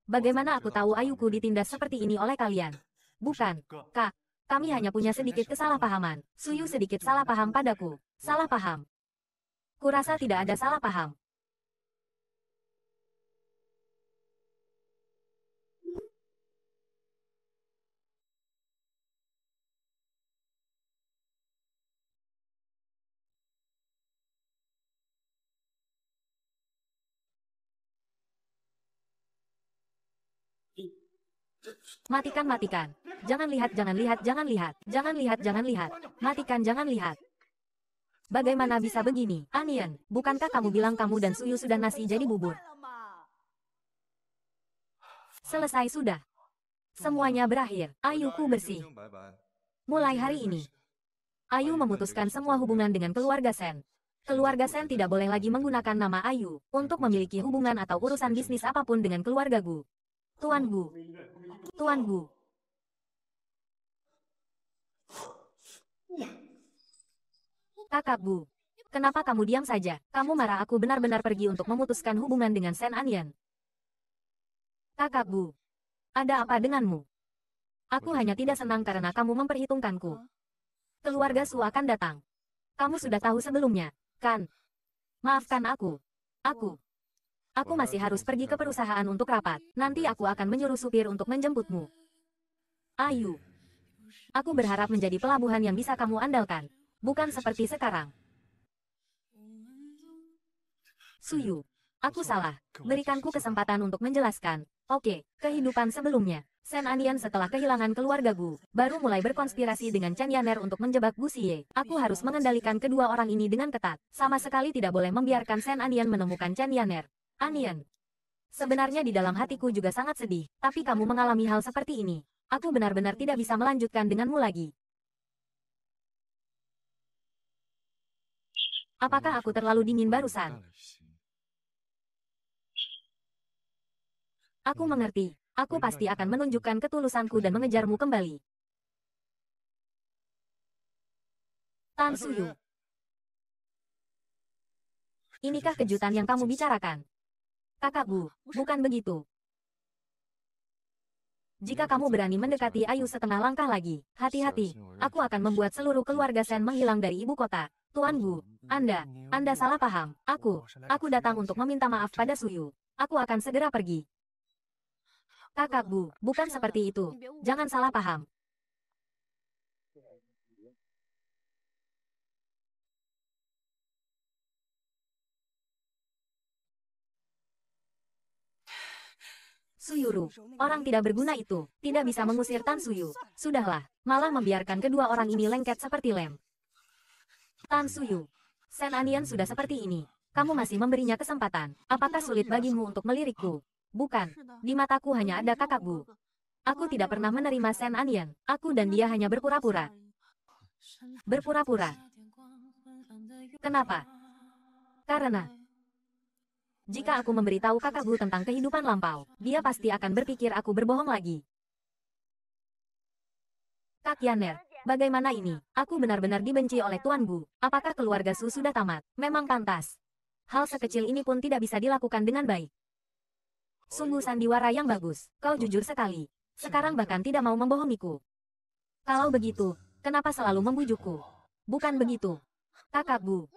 bagaimana aku tahu Ayuku ditindas seperti ini oleh kalian? Bukan, Kak. Kami hanya punya sedikit kesalahpahaman. Suyu sedikit salah paham padaku. Salah paham. Kurasa tidak ada salah paham. Matikan, matikan. Jangan lihat, jangan lihat, jangan lihat. Jangan lihat, jangan lihat. Matikan, jangan lihat. Bagaimana bisa begini, Anian? Bukankah kamu bilang kamu dan Suyu sudah nasi jadi bubur? Selesai sudah. Semuanya berakhir, Ayu ku bersih. Mulai hari ini, Ayu memutuskan semua hubungan dengan keluarga Sen. Keluarga Sen tidak boleh lagi menggunakan nama Ayu untuk memiliki hubungan atau urusan bisnis apapun dengan keluarga Gu. Tuan Gu. Tuan Gu. Kakak Bu. Kenapa kamu diam saja? Kamu marah aku benar-benar pergi untuk memutuskan hubungan dengan Sen Anian. Kakak Bu. Ada apa denganmu? Aku hanya tidak senang karena kamu memperhitungkanku. Keluarga Su akan datang. Kamu sudah tahu sebelumnya, kan? Maafkan aku. Aku. Aku masih harus pergi ke perusahaan untuk rapat. Nanti aku akan menyuruh supir untuk menjemputmu. Ayu. Aku berharap menjadi pelabuhan yang bisa kamu andalkan bukan seperti sekarang. Suyu, aku salah. Berikanku kesempatan untuk menjelaskan. Oke, kehidupan sebelumnya. Sen Anian setelah kehilangan keluarga Gu, baru mulai berkonspirasi dengan Chen Yaner untuk menjebak Gu Xie. Aku harus mengendalikan kedua orang ini dengan ketat. Sama sekali tidak boleh membiarkan Sen Anian menemukan Chen Yaner. Anian, Sebenarnya di dalam hatiku juga sangat sedih, tapi kamu mengalami hal seperti ini. Aku benar-benar tidak bisa melanjutkan denganmu lagi. Apakah aku terlalu dingin barusan? Aku mengerti. Aku pasti akan menunjukkan ketulusanku dan mengejarmu kembali. Tan Suyu. Inikah kejutan yang kamu bicarakan? Kakak Bu, bukan begitu. Jika kamu berani mendekati Ayu setengah langkah lagi, hati-hati. Aku akan membuat seluruh keluarga Sen menghilang dari ibu kota. Tuan Wu, Anda, Anda salah paham. Aku, aku datang untuk meminta maaf pada Suyu. Aku akan segera pergi. Kakak Bu, bukan seperti itu. Jangan salah paham. Suyuru, orang tidak berguna itu, tidak bisa mengusir Tan Suyu. Sudahlah, malah membiarkan kedua orang ini lengket seperti lem. Tan Suyu. Sen Anian sudah seperti ini. Kamu masih memberinya kesempatan. Apakah sulit bagimu untuk melirikku? Bukan. Di mataku hanya ada kakakku. Aku tidak pernah menerima Sen Anian. Aku dan dia hanya berpura-pura. Berpura-pura. Kenapa? Karena jika aku memberitahu kakakku tentang kehidupan lampau, dia pasti akan berpikir aku berbohong lagi. Kak Yaner, Iya. Bagaimana ini? Aku benar-benar dibenci oleh Tuan Bu. Apakah keluarga Su sudah tamat? Memang pantas. Hal sekecil ini pun tidak bisa dilakukan dengan baik. Sungguh sandiwara yang bagus. Kau jujur sekali. Sekarang bahkan tidak mau membohongiku. Kalau begitu, kenapa selalu membujukku? Bukan begitu. Kakak Bu.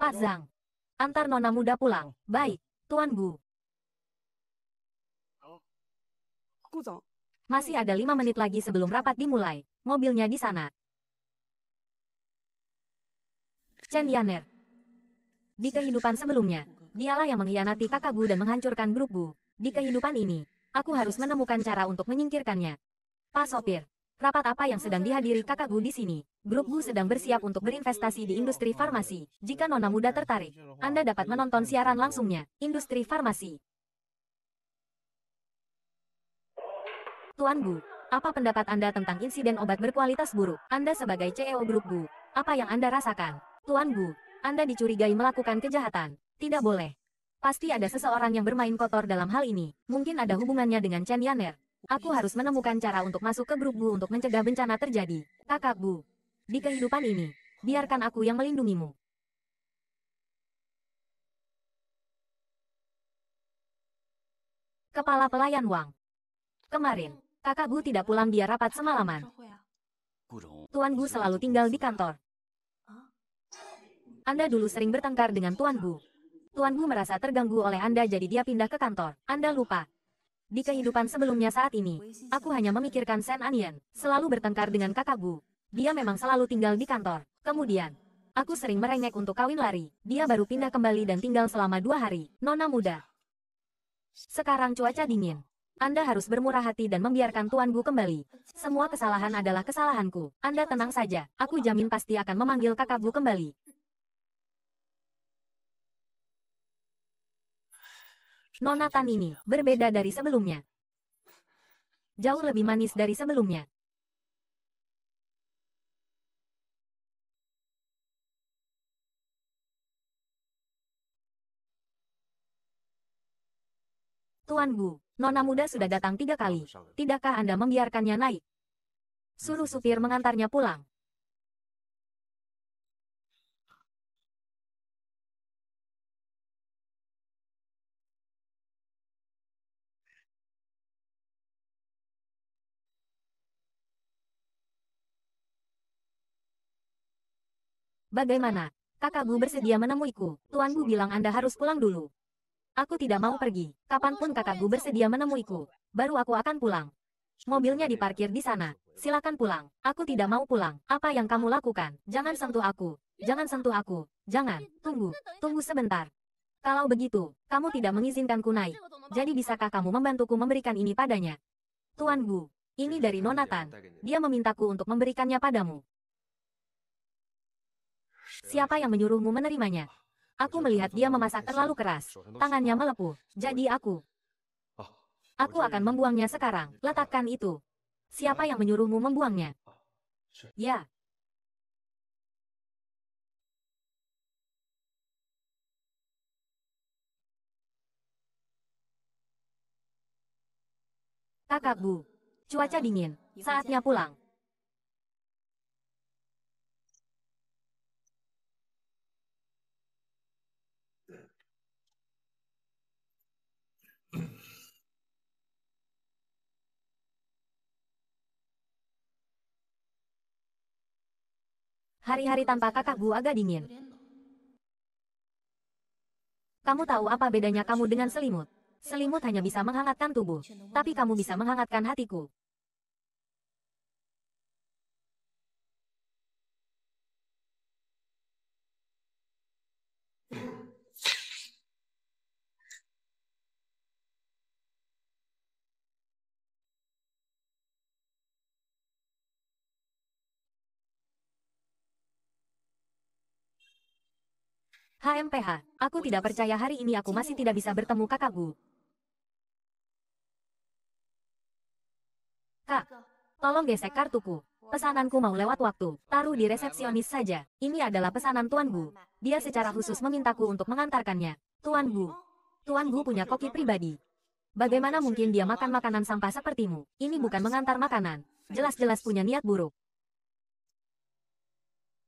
Pak Zhang. Antar nona muda pulang. Baik, Tuan Bu. Masih ada lima menit lagi sebelum rapat dimulai. Mobilnya di sana. Chen Yaner. Di kehidupan sebelumnya, dialah yang mengkhianati kakak Bu dan menghancurkan grup Bu. Di kehidupan ini, aku harus menemukan cara untuk menyingkirkannya. Pak Sopir, rapat apa yang sedang dihadiri kakak Bu di sini? Grup Bu sedang bersiap untuk berinvestasi di industri farmasi. Jika nona muda tertarik, Anda dapat menonton siaran langsungnya, Industri Farmasi. Tuan Bu, apa pendapat Anda tentang insiden obat berkualitas buruk? Anda sebagai CEO grup Bu, apa yang Anda rasakan? Tuan Bu, Anda dicurigai melakukan kejahatan. Tidak boleh. Pasti ada seseorang yang bermain kotor dalam hal ini. Mungkin ada hubungannya dengan Chen Yaner. Aku harus menemukan cara untuk masuk ke grup Bu untuk mencegah bencana terjadi. Kakak Bu, di kehidupan ini, biarkan aku yang melindungimu. Kepala Pelayan Wang Kemarin, Kakak bu tidak pulang dia rapat semalaman. Tuan Gu selalu tinggal di kantor. Anda dulu sering bertengkar dengan Tuan Gu. Tuan Gu merasa terganggu oleh Anda jadi dia pindah ke kantor. Anda lupa. Di kehidupan sebelumnya saat ini, aku hanya memikirkan Sen Anian, selalu bertengkar dengan kakak bu. Dia memang selalu tinggal di kantor. Kemudian, aku sering merengek untuk kawin lari. Dia baru pindah kembali dan tinggal selama dua hari. Nona muda. Sekarang cuaca dingin. Anda harus bermurah hati dan membiarkan tuanku kembali. Semua kesalahan adalah kesalahanku. Anda tenang saja, aku jamin pasti akan memanggil kakakku kembali. Nona Tan ini berbeda dari sebelumnya. Jauh lebih manis dari sebelumnya. Tuan Gu, Nona muda sudah datang tiga kali. Tidakkah Anda membiarkannya naik? Suruh supir mengantarnya pulang. Bagaimana? Kakak Bu bersedia menemuiku. Tuan Bu bilang Anda harus pulang dulu. Aku tidak mau pergi. Kapanpun kakakku bersedia menemuiku, baru aku akan pulang. Mobilnya diparkir di sana. Silakan pulang. Aku tidak mau pulang. Apa yang kamu lakukan? Jangan sentuh aku. Jangan sentuh aku. Jangan. Tunggu. Tunggu sebentar. Kalau begitu, kamu tidak mengizinkanku naik. Jadi bisakah kamu membantuku memberikan ini padanya? Tuan Gu, ini dari Nonatan. Dia memintaku untuk memberikannya padamu. Siapa yang menyuruhmu menerimanya? Aku melihat dia memasak terlalu keras. Tangannya melepuh. Jadi aku. Aku akan membuangnya sekarang. Letakkan itu. Siapa yang menyuruhmu membuangnya? Ya. Kakak Bu. Cuaca dingin. Saatnya pulang. Hari-hari tanpa kakak Bu agak dingin. Kamu tahu apa bedanya kamu dengan selimut? Selimut hanya bisa menghangatkan tubuh, tapi kamu bisa menghangatkan hatiku. HMPH, aku tidak percaya hari ini aku masih tidak bisa bertemu kakakku. Kak, tolong gesek kartuku. Pesananku mau lewat waktu, taruh di resepsionis saja. Ini adalah pesanan Tuan Gu. Dia secara khusus memintaku untuk mengantarkannya. Tuan Gu, Tuan Gu punya koki pribadi. Bagaimana mungkin dia makan makanan sampah sepertimu? Ini bukan mengantar makanan. Jelas-jelas punya niat buruk.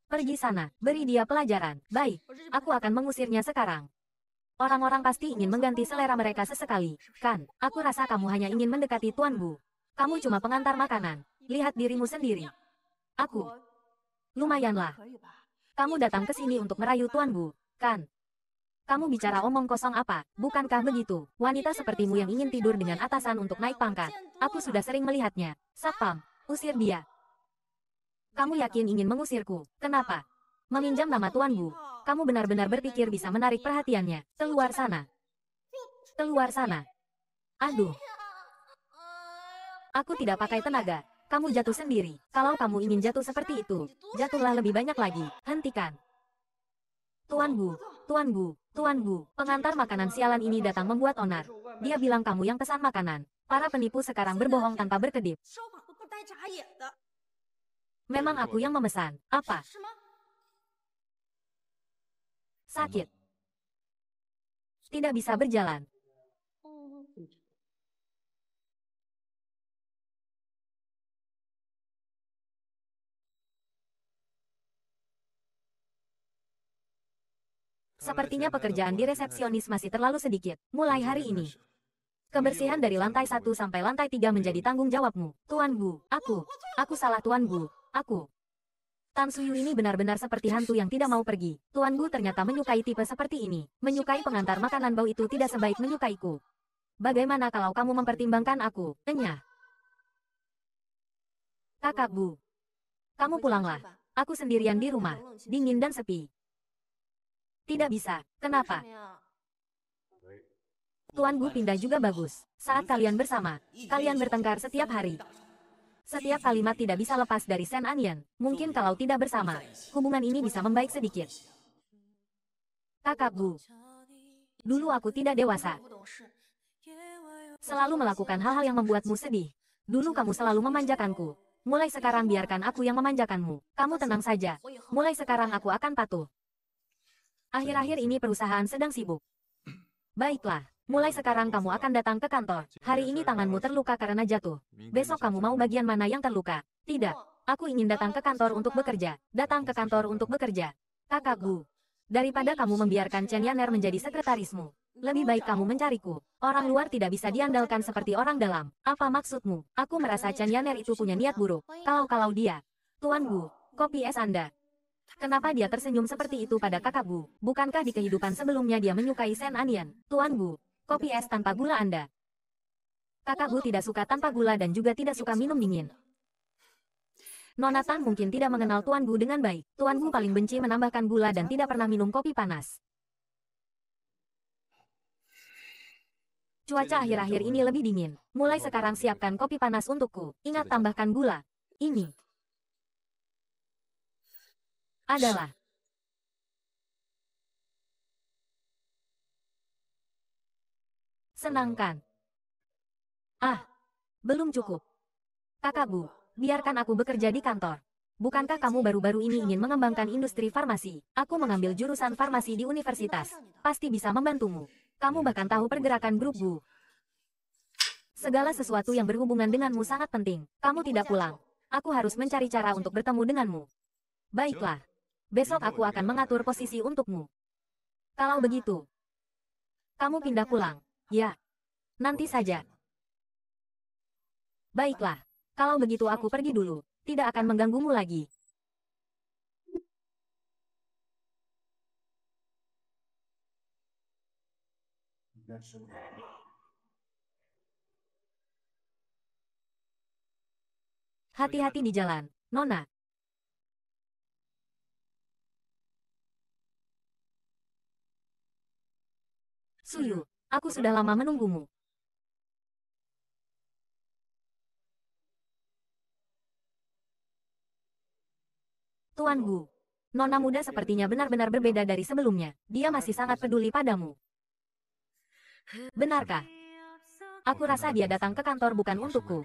Pergi sana, beri dia pelajaran. Baik, aku akan mengusirnya sekarang. Orang-orang pasti ingin mengganti selera mereka sesekali. Kan, aku rasa kamu hanya ingin mendekati Tuan Bu. Kamu cuma pengantar makanan. Lihat dirimu sendiri. Aku. Lumayanlah. Kamu datang ke sini untuk merayu Tuan Bu, kan? Kamu bicara omong kosong apa, bukankah begitu? Wanita sepertimu yang ingin tidur dengan atasan untuk naik pangkat. Aku sudah sering melihatnya. Sapam, usir dia. Kamu yakin ingin mengusirku? Kenapa? Meminjam nama Tuan Wu. Kamu benar-benar berpikir bisa menarik perhatiannya. Keluar sana. Keluar sana. Aduh. Aku tidak pakai tenaga. Kamu jatuh sendiri. Kalau kamu ingin jatuh seperti itu, jatuhlah lebih banyak lagi. Hentikan. Tuan Wu, Tuan Wu, Tuan Wu, pengantar makanan sialan ini datang membuat onar. Dia bilang kamu yang pesan makanan. Para penipu sekarang berbohong tanpa berkedip. Memang aku yang memesan. Apa? Sakit. Tidak bisa berjalan. Sepertinya pekerjaan di resepsionis masih terlalu sedikit. Mulai hari ini. Kebersihan dari lantai 1 sampai lantai 3 menjadi tanggung jawabmu. Tuan Bu, aku, aku salah Tuan Bu aku. Tan Suyu ini benar-benar seperti hantu yang tidak mau pergi. Tuan Gu ternyata menyukai tipe seperti ini. Menyukai pengantar makanan bau itu tidak sebaik menyukaiku. Bagaimana kalau kamu mempertimbangkan aku? Enyah. Kakak Bu. Kamu pulanglah. Aku sendirian di rumah. Dingin dan sepi. Tidak bisa. Kenapa? Tuan Gu pindah juga bagus. Saat kalian bersama, kalian bertengkar setiap hari. Setiap kalimat tidak bisa lepas dari Sen Anian. Mungkin kalau tidak bersama, hubungan ini bisa membaik sedikit. Kakak Bu. Dulu aku tidak dewasa. Selalu melakukan hal-hal yang membuatmu sedih. Dulu kamu selalu memanjakanku. Mulai sekarang biarkan aku yang memanjakanmu. Kamu tenang saja. Mulai sekarang aku akan patuh. Akhir-akhir ini perusahaan sedang sibuk. Baiklah. Mulai sekarang kamu akan datang ke kantor. Hari ini tanganmu terluka karena jatuh. Besok kamu mau bagian mana yang terluka? Tidak. Aku ingin datang ke kantor untuk bekerja. Datang ke kantor untuk bekerja. Kakak Gu. Daripada kamu membiarkan Chen Yaner menjadi sekretarismu. Lebih baik kamu mencariku. Orang luar tidak bisa diandalkan seperti orang dalam. Apa maksudmu? Aku merasa Chen Yaner itu punya niat buruk. Kalau-kalau dia. Tuan Gu, kopi es Anda. Kenapa dia tersenyum seperti itu pada kakak Gu? Bukankah di kehidupan sebelumnya dia menyukai Sen Anian? Tuan Gu, kopi es tanpa gula Anda. Kakak Bu tidak suka tanpa gula dan juga tidak suka minum dingin. Nonatan mungkin tidak mengenal Tuan Gu dengan baik. Tuan Gu paling benci menambahkan gula dan tidak pernah minum kopi panas. Cuaca akhir-akhir ini lebih dingin. Mulai sekarang siapkan kopi panas untukku. Ingat tambahkan gula. Ini adalah Senangkan. Ah, belum cukup. Kakak Bu, biarkan aku bekerja di kantor. Bukankah kamu baru-baru ini ingin mengembangkan industri farmasi? Aku mengambil jurusan farmasi di universitas. Pasti bisa membantumu. Kamu bahkan tahu pergerakan grup Bu. Segala sesuatu yang berhubungan denganmu sangat penting. Kamu tidak pulang. Aku harus mencari cara untuk bertemu denganmu. Baiklah. Besok aku akan mengatur posisi untukmu. Kalau begitu, kamu pindah pulang. Ya. Nanti saja. Baiklah. Kalau begitu aku pergi dulu. Tidak akan mengganggumu lagi. Hati-hati di jalan, Nona. Suyu, Aku sudah lama menunggumu. Tuan Gu. Nona muda sepertinya benar-benar berbeda dari sebelumnya. Dia masih sangat peduli padamu. Benarkah? Aku rasa dia datang ke kantor bukan untukku.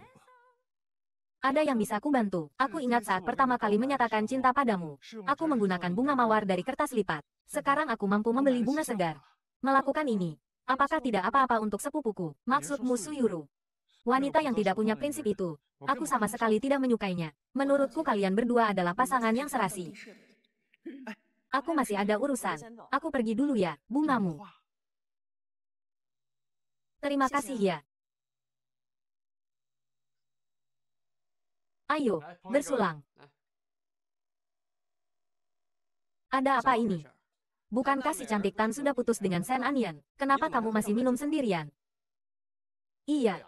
Ada yang bisa aku bantu. Aku ingat saat pertama kali menyatakan cinta padamu. Aku menggunakan bunga mawar dari kertas lipat. Sekarang aku mampu membeli bunga segar. Melakukan ini, Apakah tidak apa-apa untuk sepupuku? Maksudmu ya, Suyuru? Wanita ya, yang tidak punya prinsip itu. Aku sama sekali tidak menyukainya. Menurutku kalian berdua adalah pasangan yang serasi. Aku masih ada urusan. Aku pergi dulu ya, bungamu. Terima kasih ya. Ayo, bersulang. Eh. Ada apa ini? Bukankah si cantik Tan sudah putus dengan Sen Anian? Kenapa kamu masih minum sendirian? Iya.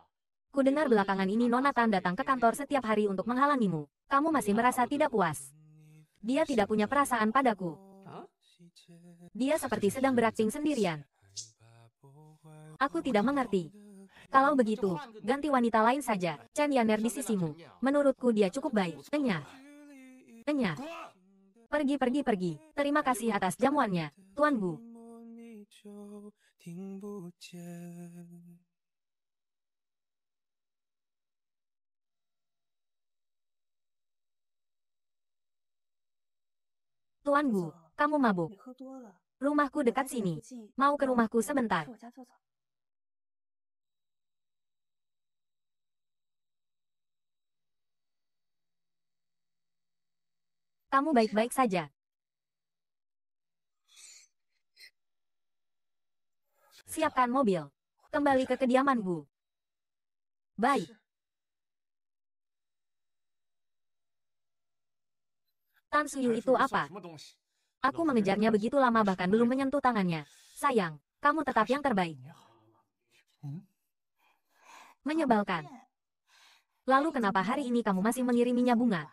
Ku dengar belakangan ini Nona Tan datang ke kantor setiap hari untuk menghalangimu. Kamu masih merasa tidak puas. Dia tidak punya perasaan padaku. Dia seperti sedang berakting sendirian. Aku tidak mengerti. Kalau begitu, ganti wanita lain saja. Chen Yaner di sisimu. Menurutku dia cukup baik. Enyah. Enyah. Pergi pergi pergi, terima kasih atas jamuannya, Tuan Bu. Tuan Bu, kamu mabuk. Rumahku dekat sini. Mau ke rumahku sebentar. Kamu baik-baik saja. Siapkan mobil. Kembali ke kediaman Bu. Baik. Tan Suyu itu apa? Aku mengejarnya begitu lama bahkan belum menyentuh tangannya. Sayang, kamu tetap yang terbaik. Menyebalkan. Lalu kenapa hari ini kamu masih mengiriminya bunga?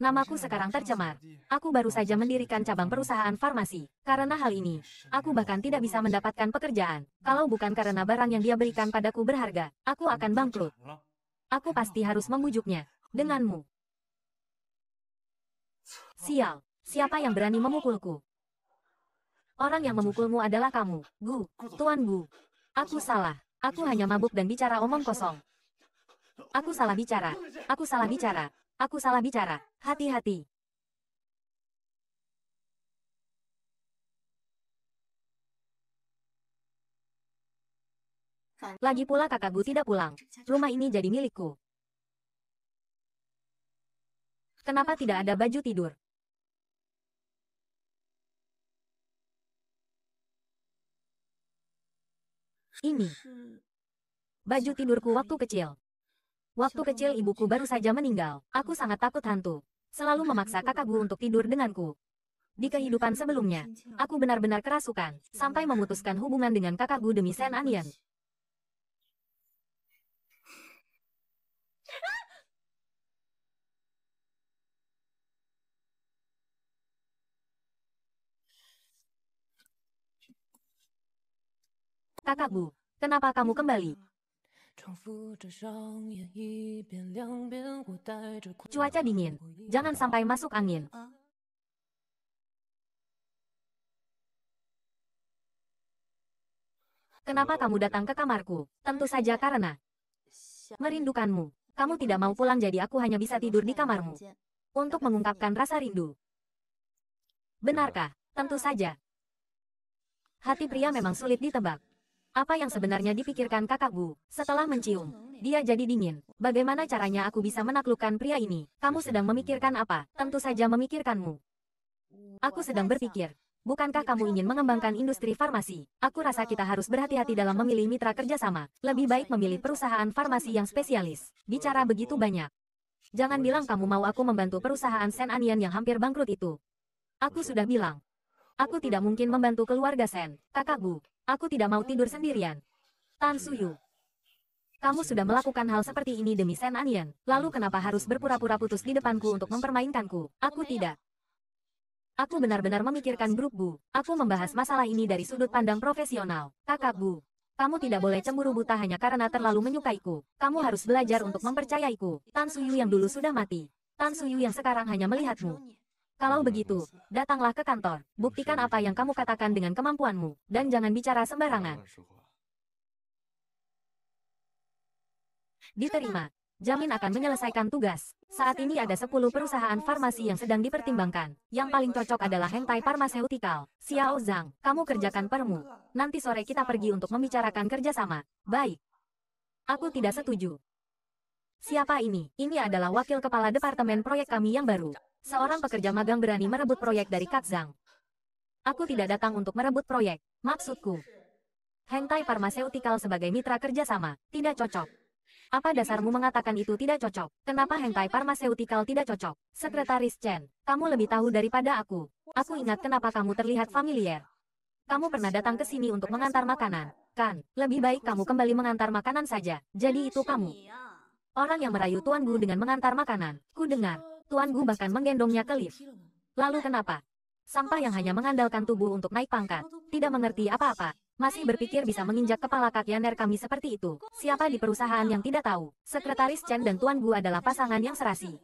Namaku sekarang tercemar. Aku baru saja mendirikan cabang perusahaan farmasi. Karena hal ini, aku bahkan tidak bisa mendapatkan pekerjaan. Kalau bukan karena barang yang dia berikan padaku berharga, aku akan bangkrut. Aku pasti harus membujuknya. Denganmu. Sial, siapa yang berani memukulku? Orang yang memukulmu adalah kamu, Gu, Tuan Gu. Aku salah. Aku hanya mabuk dan bicara omong kosong. Aku salah bicara. Aku salah bicara. Aku salah bicara. Hati-hati. Lagi pula kakak kakakku tidak pulang. Rumah ini jadi milikku. Kenapa tidak ada baju tidur? Ini. Baju tidurku waktu kecil. Waktu kecil ibuku baru saja meninggal. Aku sangat takut hantu. Selalu memaksa kakakku untuk tidur denganku. Di kehidupan sebelumnya, aku benar-benar kerasukan, sampai memutuskan hubungan dengan kakakku demi Sen Anian. Kakakku, kenapa kamu kembali? Cuaca dingin. Jangan sampai masuk angin. Kenapa kamu datang ke kamarku? Tentu saja karena merindukanmu. Kamu tidak mau pulang jadi aku hanya bisa tidur di kamarmu. Untuk mengungkapkan rasa rindu. Benarkah? Tentu saja. Hati pria memang sulit ditebak. Apa yang sebenarnya dipikirkan kakak Bu? Setelah mencium, dia jadi dingin. Bagaimana caranya aku bisa menaklukkan pria ini? Kamu sedang memikirkan apa? Tentu saja memikirkanmu. Aku sedang berpikir, Bukankah kamu ingin mengembangkan industri farmasi? Aku rasa kita harus berhati-hati dalam memilih mitra kerjasama. Lebih baik memilih perusahaan farmasi yang spesialis. Bicara begitu banyak. Jangan bilang kamu mau aku membantu perusahaan Sen Anian yang hampir bangkrut itu. Aku sudah bilang, Aku tidak mungkin membantu keluarga Sen, kakak Bu. Aku tidak mau tidur sendirian. Tan Suyu. Kamu sudah melakukan hal seperti ini demi Sen Anian, lalu kenapa harus berpura-pura putus di depanku untuk mempermainkanku? Aku tidak. Aku benar-benar memikirkan grup Bu. Aku membahas masalah ini dari sudut pandang profesional. Kakak Bu, kamu tidak boleh cemburu buta hanya karena terlalu menyukaiku. Kamu harus belajar untuk mempercayaiku. Tan Suyu yang dulu sudah mati. Tan Suyu yang sekarang hanya melihatmu. Kalau begitu, datanglah ke kantor, buktikan apa yang kamu katakan dengan kemampuanmu, dan jangan bicara sembarangan. Diterima. Jamin akan menyelesaikan tugas. Saat ini ada 10 perusahaan farmasi yang sedang dipertimbangkan. Yang paling cocok adalah Hengtai Pharmaceutical. Xiao Zhang, kamu kerjakan permu. Nanti sore kita pergi untuk membicarakan kerjasama. Baik. Aku tidak setuju. Siapa ini? Ini adalah wakil kepala departemen proyek kami yang baru. Seorang pekerja magang berani merebut proyek dari Kak Zhang. Aku tidak datang untuk merebut proyek, maksudku. Hentai Pharmaceutical sebagai mitra kerjasama, tidak cocok. Apa dasarmu mengatakan itu tidak cocok? Kenapa Hentai Pharmaceutical tidak cocok? Sekretaris Chen, kamu lebih tahu daripada aku. Aku ingat kenapa kamu terlihat familiar. Kamu pernah datang ke sini untuk mengantar makanan, kan? Lebih baik kamu kembali mengantar makanan saja, jadi itu kamu. Orang yang merayu Tuan Guru dengan mengantar makanan, ku dengar. Tuan Gu bahkan menggendongnya ke lift. Lalu kenapa? Sampah yang hanya mengandalkan tubuh untuk naik pangkat, tidak mengerti apa-apa, masih berpikir bisa menginjak kepala kaki kami seperti itu. Siapa di perusahaan yang tidak tahu, Sekretaris Chen dan Tuan Gu adalah pasangan yang serasi.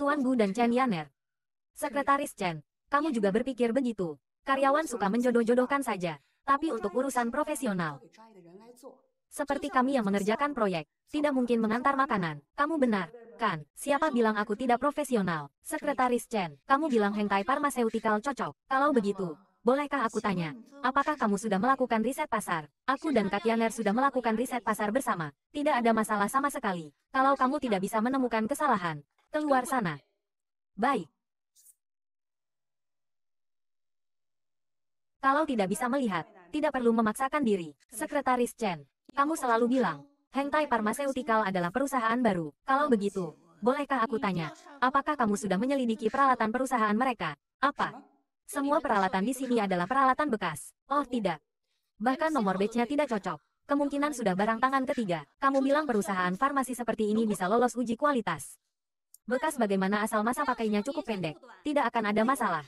Tuan Gu dan Chen Yaner. Sekretaris Chen, kamu juga berpikir begitu. Karyawan suka menjodoh-jodohkan saja, tapi untuk urusan profesional. Seperti kami yang mengerjakan proyek, tidak mungkin mengantar makanan. Kamu benar, kan? Siapa bilang aku tidak profesional? Sekretaris Chen, kamu bilang Hengkai farmaseutikal cocok. Kalau begitu, Bolehkah aku tanya, apakah kamu sudah melakukan riset pasar? Aku dan Katyaner sudah melakukan riset pasar bersama. Tidak ada masalah sama sekali. Kalau kamu tidak bisa menemukan kesalahan, keluar sana. Baik. Kalau tidak bisa melihat, tidak perlu memaksakan diri. Sekretaris Chen, kamu selalu bilang, Hentai Pharmaceutical adalah perusahaan baru. Kalau begitu, bolehkah aku tanya, apakah kamu sudah menyelidiki peralatan perusahaan mereka? Apa? Semua peralatan di sini adalah peralatan bekas. Oh tidak. Bahkan nomor batch-nya tidak cocok. Kemungkinan sudah barang tangan ketiga. Kamu bilang perusahaan farmasi seperti ini bisa lolos uji kualitas. Bekas bagaimana asal masa pakainya cukup pendek, tidak akan ada masalah.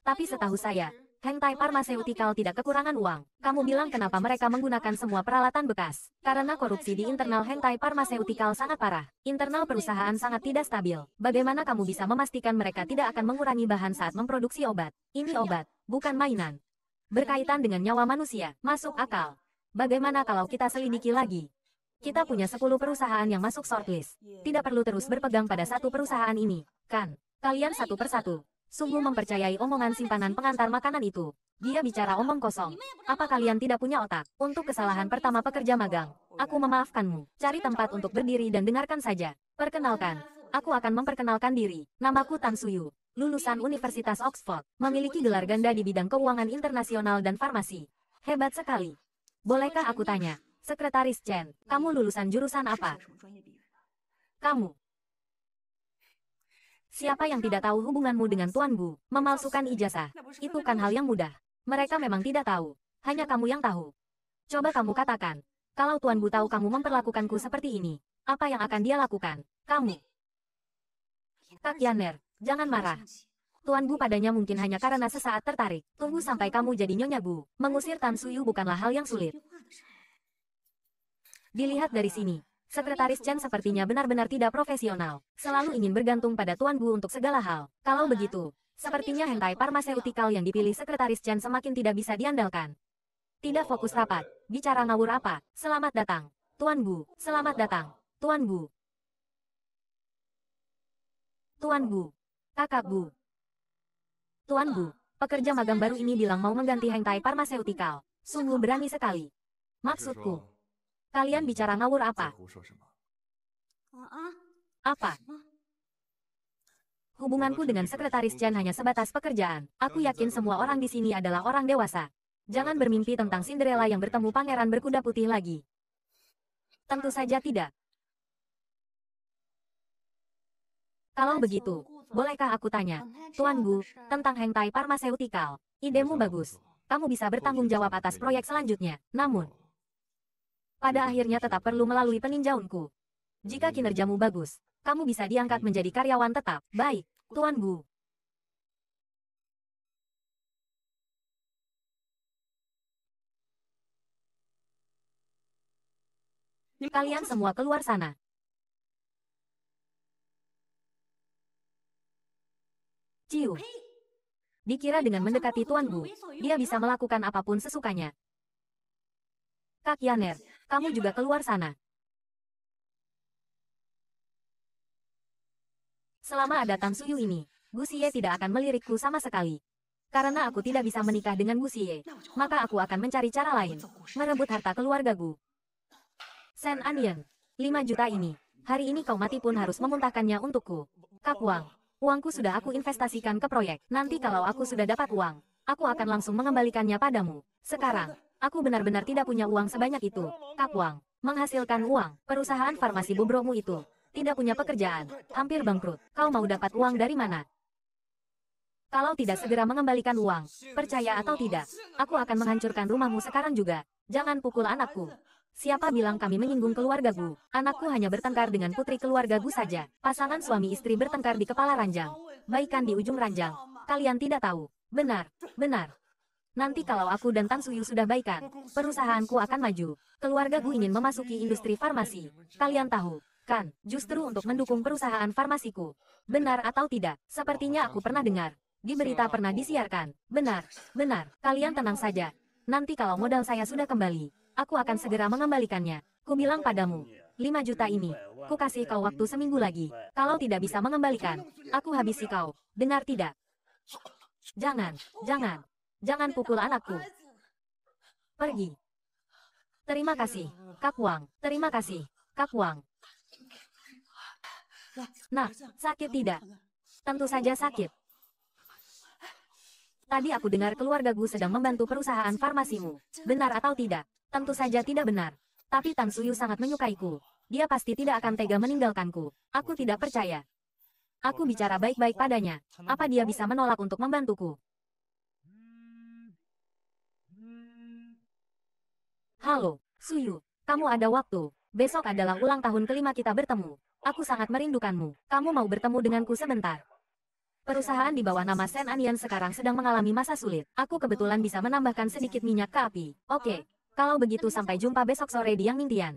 Tapi setahu saya, Hentai oh, Parmaseutikal tidak kekurangan uang. Kamu bilang kenapa mereka menggunakan semua peralatan bekas? Karena korupsi di internal Hentai Parmaseutikal sangat parah. Internal perusahaan sangat tidak stabil. Bagaimana kamu bisa memastikan mereka tidak akan mengurangi bahan saat memproduksi obat? Ini iya. obat, bukan mainan. Iya. Berkaitan dengan nyawa manusia, masuk oh, iya. akal. Bagaimana kalau kita selidiki lagi? Kita oh, punya 10 perusahaan yang masuk shortlist. Tidak perlu terus berpegang pada satu perusahaan ini, kan? Kalian satu persatu, Sungguh mempercayai omongan simpanan pengantar makanan itu. Dia bicara omong kosong. Apa kalian tidak punya otak? Untuk kesalahan pertama pekerja magang, aku memaafkanmu. Cari tempat untuk berdiri dan dengarkan saja. Perkenalkan, aku akan memperkenalkan diri. Namaku Tan Suyu, lulusan Universitas Oxford, memiliki gelar ganda di bidang keuangan internasional dan farmasi. Hebat sekali. Bolehkah aku tanya, Sekretaris Chen, kamu lulusan jurusan apa? Kamu, Siapa yang tidak tahu hubunganmu dengan Tuan Bu? Memalsukan ijazah. Itu kan hal yang mudah. Mereka memang tidak tahu. Hanya kamu yang tahu. Coba kamu katakan. Kalau Tuan Bu tahu kamu memperlakukanku seperti ini, apa yang akan dia lakukan? Kamu. Kak Yaner, jangan marah. Tuan Bu padanya mungkin hanya karena sesaat tertarik. Tunggu sampai kamu jadi Nyonya Bu. Mengusir Tan Suyu bukanlah hal yang sulit. Dilihat dari sini, Sekretaris Chen sepertinya benar-benar tidak profesional, selalu ingin bergantung pada Tuan Gu untuk segala hal. Kalau begitu, sepertinya hentai farmaseutikal yang dipilih Sekretaris Chen semakin tidak bisa diandalkan. Tidak fokus rapat, bicara ngawur apa, selamat datang, Tuan Gu, selamat datang, Tuan Gu. Tuan Gu, kakak Gu. Tuan Gu, pekerja magang baru ini bilang mau mengganti hentai farmaseutikal. Sungguh berani sekali. Maksudku, Kalian bicara ngawur apa? Apa? Hubunganku dengan sekretaris Chen hanya sebatas pekerjaan. Aku yakin semua orang di sini adalah orang dewasa. Jangan bermimpi tentang Cinderella yang bertemu pangeran berkuda putih lagi. Tentu saja tidak. Kalau begitu, bolehkah aku tanya, Tuan Gu, tentang hengtai farmaseutical? Idemu bagus. Kamu bisa bertanggung gitu jawab atas proyek selanjutnya. Namun, pada akhirnya tetap perlu melalui peninjauanku. Jika kinerjamu bagus, kamu bisa diangkat menjadi karyawan tetap. Baik, Tuan Bu. Kalian semua keluar sana. Ciu. Dikira dengan mendekati Tuan Bu, dia bisa melakukan apapun sesukanya. Kak Yaner, kamu juga keluar sana. Selama ada Tang Suyu ini, Gu Xie tidak akan melirikku sama sekali. Karena aku tidak bisa menikah dengan Gu Xie, maka aku akan mencari cara lain, merebut harta keluarga Gu. Sen Anian, 5 juta ini, hari ini kau mati pun harus memuntahkannya untukku. Kak uang, uangku sudah aku investasikan ke proyek, nanti kalau aku sudah dapat uang, aku akan langsung mengembalikannya padamu. Sekarang, Aku benar-benar tidak punya uang sebanyak itu. Kak Wang, menghasilkan uang. Perusahaan farmasi bubromu itu tidak punya pekerjaan, hampir bangkrut. Kau mau dapat uang dari mana? Kalau tidak segera mengembalikan uang, percaya atau tidak, aku akan menghancurkan rumahmu sekarang juga. Jangan pukul anakku. Siapa bilang kami menyinggung keluarga Gu? Anakku hanya bertengkar dengan putri keluarga Gu saja. Pasangan suami istri bertengkar di kepala ranjang. Baikan di ujung ranjang. Kalian tidak tahu. Benar, benar. Nanti kalau aku dan Tang Suyu sudah baikan, perusahaanku akan maju. Keluarga Keluargaku ingin memasuki industri farmasi. Kalian tahu, kan, justru untuk mendukung perusahaan farmasiku. Benar atau tidak, sepertinya aku pernah dengar. Di berita pernah disiarkan. Benar, benar, kalian tenang saja. Nanti kalau modal saya sudah kembali, aku akan segera mengembalikannya. Ku bilang padamu, 5 juta ini, ku kasih kau waktu seminggu lagi. Kalau tidak bisa mengembalikan, aku habisi kau. Dengar tidak? Jangan, jangan. Jangan pukul anakku. Pergi. Iya, iya, iya. Terima kasih, Kak Wang. Terima kasih, Kak Wang. Nah, sakit tidak? Tentu saja sakit. Tadi aku dengar keluarga Gu sedang membantu perusahaan farmasimu. Benar atau tidak? Tentu saja tidak benar. Tapi Tan Suyu sangat menyukaiku. Dia pasti tidak akan tega meninggalkanku. Aku tidak percaya. Aku bicara baik-baik padanya. Apa dia bisa menolak untuk membantuku? Halo, Suyu, kamu ada waktu. Besok adalah ulang tahun kelima kita bertemu. Aku sangat merindukanmu. Kamu mau bertemu denganku sebentar. Perusahaan di bawah nama Sen Anian sekarang sedang mengalami masa sulit. Aku kebetulan bisa menambahkan sedikit minyak ke api. Oke, kalau begitu sampai jumpa besok sore di Yang Mintian.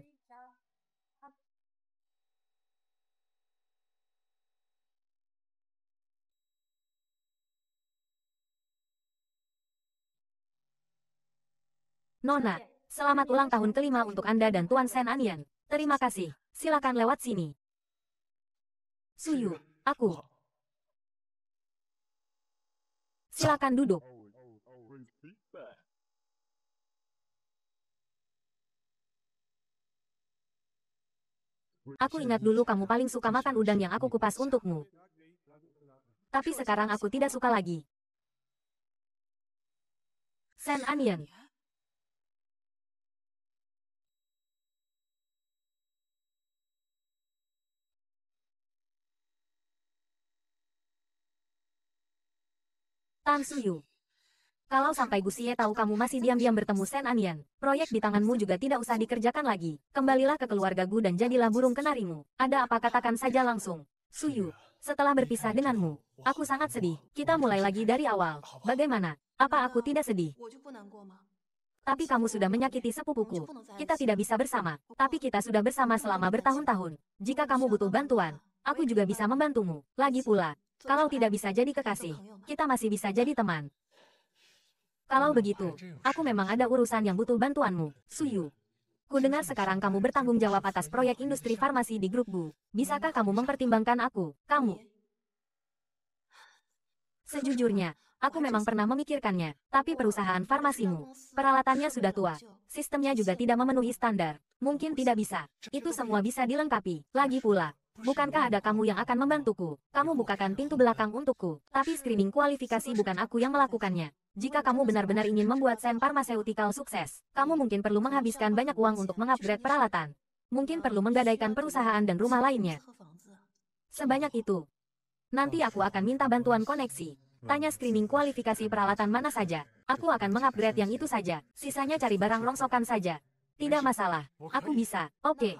Nona, Selamat ulang tahun kelima untuk Anda dan Tuan Sen Anian. Terima kasih, silakan lewat sini. Suyu, aku. Silakan duduk. Aku ingat dulu kamu paling suka makan udang yang aku kupas untukmu. Tapi sekarang aku tidak suka lagi. Sen Anian, Tan Suyu. Kalau sampai Gusie tahu kamu masih diam-diam bertemu Sen Anian, proyek di tanganmu juga tidak usah dikerjakan lagi. Kembalilah ke keluarga Gu dan jadilah burung kenarimu. Ada apa katakan saja langsung. Suyu, setelah berpisah denganmu, aku sangat sedih. Kita mulai lagi dari awal. Bagaimana? Apa aku tidak sedih? Tapi kamu sudah menyakiti sepupuku. Kita tidak bisa bersama. Tapi kita sudah bersama selama bertahun-tahun. Jika kamu butuh bantuan, aku juga bisa membantumu. Lagi pula, kalau tidak bisa jadi kekasih, kita masih bisa jadi teman. Kalau begitu, aku memang ada urusan yang butuh bantuanmu, Suyu. Ku dengar sekarang kamu bertanggung jawab atas proyek industri farmasi di grup Bu. Bisakah kamu mempertimbangkan aku, kamu? Sejujurnya, aku memang pernah memikirkannya, tapi perusahaan farmasimu, peralatannya sudah tua, sistemnya juga tidak memenuhi standar, mungkin tidak bisa. Itu semua bisa dilengkapi, lagi pula, Bukankah ada kamu yang akan membantuku? Kamu bukakan pintu belakang untukku. Tapi screening kualifikasi bukan aku yang melakukannya. Jika kamu benar-benar ingin membuat sen Pharmaceutical sukses, kamu mungkin perlu menghabiskan banyak uang untuk mengupgrade peralatan. Mungkin perlu menggadaikan perusahaan dan rumah lainnya. Sebanyak itu. Nanti aku akan minta bantuan koneksi. Tanya screening kualifikasi peralatan mana saja. Aku akan mengupgrade yang itu saja. Sisanya cari barang rongsokan saja. Tidak masalah. Aku bisa. Oke. Okay.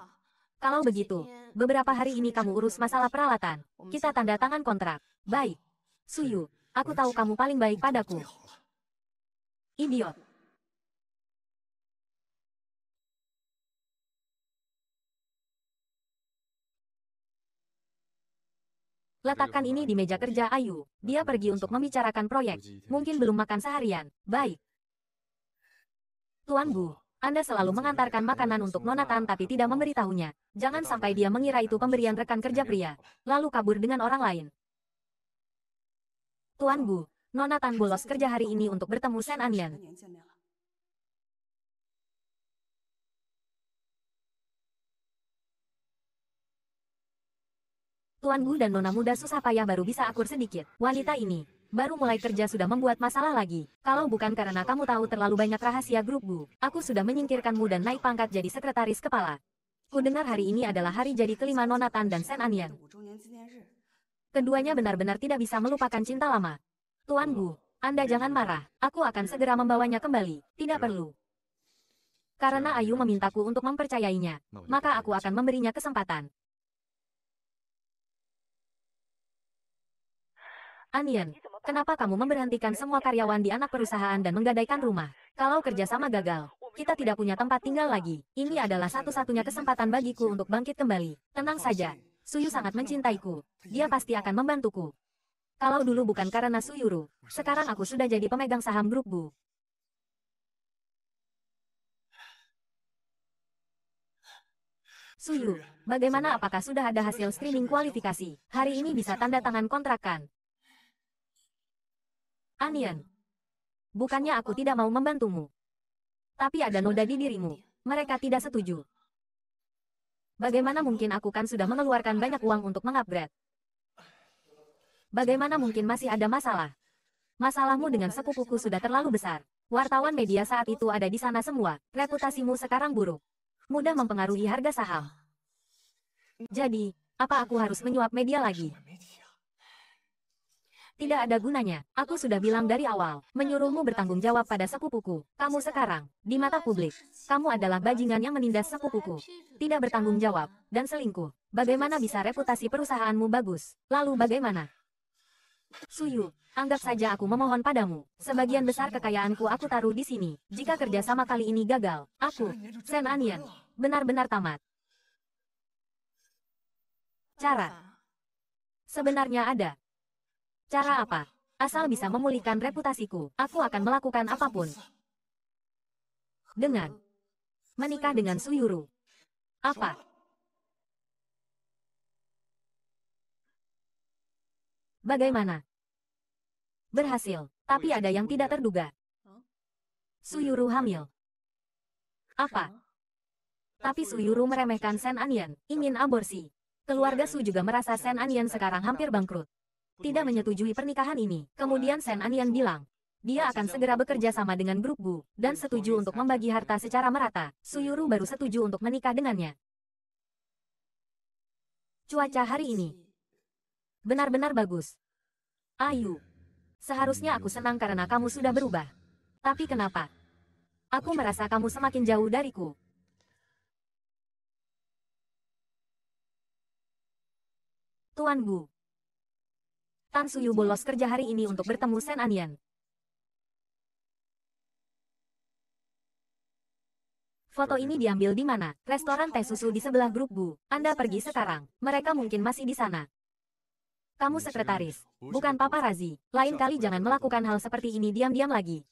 Kalau begitu, beberapa hari ini kamu urus masalah peralatan. Oh, Kita tanda tangan kontrak. Baik. Suyu, aku tahu kamu paling baik padaku. Ya Idiot. Letakkan ini di meja kerja Ayu. Dia pergi untuk membicarakan proyek. Mungkin belum makan seharian. Baik. Tuan Bu, anda selalu mengantarkan makanan untuk Nonatan tapi tidak memberitahunya. Jangan sampai dia mengira itu pemberian rekan kerja pria, lalu kabur dengan orang lain. Tuan Bu, Nonatan bolos kerja hari ini untuk bertemu Sen Anian. Tuan Bu dan Nona muda susah payah baru bisa akur sedikit. Wanita ini, baru mulai kerja sudah membuat masalah lagi. Kalau bukan karena kamu tahu terlalu banyak rahasia grupku, aku sudah menyingkirkanmu dan naik pangkat jadi sekretaris kepala. Kudengar hari ini adalah hari jadi kelima Nonatan dan Sen Anian. Keduanya benar-benar tidak bisa melupakan cinta lama. Tuan Gu, Anda jangan marah, aku akan segera membawanya kembali, tidak perlu. Karena Ayu memintaku untuk mempercayainya, maka aku akan memberinya kesempatan. Anian, Kenapa kamu memberhentikan semua karyawan di anak perusahaan dan menggadaikan rumah? Kalau kerjasama gagal, kita tidak punya tempat tinggal lagi. Ini adalah satu-satunya kesempatan bagiku untuk bangkit kembali. Tenang saja, Suyu sangat mencintaiku. Dia pasti akan membantuku. Kalau dulu bukan karena Suyuru, sekarang aku sudah jadi pemegang saham grup Bu. Suyu, bagaimana apakah sudah ada hasil screening kualifikasi? Hari ini bisa tanda tangan kontrakan. Anian. Bukannya aku tidak mau membantumu. Tapi ada noda di dirimu. Mereka tidak setuju. Bagaimana mungkin aku kan sudah mengeluarkan banyak uang untuk mengupgrade? Bagaimana mungkin masih ada masalah? Masalahmu dengan sepupuku sudah terlalu besar. Wartawan media saat itu ada di sana semua. Reputasimu sekarang buruk. Mudah mempengaruhi harga saham. Jadi, apa aku harus menyuap media lagi? Tidak ada gunanya, aku sudah bilang dari awal, menyuruhmu bertanggung jawab pada sepupuku. Kamu sekarang, di mata publik, kamu adalah bajingan yang menindas sepupuku. Tidak bertanggung jawab, dan selingkuh. Bagaimana bisa reputasi perusahaanmu bagus? Lalu bagaimana? Suyu, anggap saja aku memohon padamu. Sebagian besar kekayaanku aku taruh di sini. Jika kerjasama kali ini gagal, aku, Sen Anian, benar-benar tamat. Cara. Sebenarnya ada, Cara apa? Asal bisa memulihkan reputasiku, aku akan melakukan apapun. Dengan menikah dengan Suyuru. Apa? Bagaimana? Berhasil, tapi ada yang tidak terduga. Suyuru hamil. Apa? Tapi Suyuru meremehkan Sen Anian, ingin aborsi. Keluarga Su juga merasa Sen Anian sekarang hampir bangkrut tidak menyetujui pernikahan ini. Kemudian Sen Anian bilang, dia akan segera bekerja sama dengan grup Bu, dan setuju untuk membagi harta secara merata. Suyuru baru setuju untuk menikah dengannya. Cuaca hari ini benar-benar bagus. Ayu, seharusnya aku senang karena kamu sudah berubah. Tapi kenapa? Aku merasa kamu semakin jauh dariku. Tuan Bu, Tan Suyu bolos kerja hari ini untuk bertemu Sen Anian. Foto ini diambil di mana? Restoran teh susu di sebelah grup Bu. Anda pergi sekarang. Mereka mungkin masih di sana. Kamu sekretaris, bukan Papa Razi. Lain kali jangan melakukan hal seperti ini diam-diam lagi.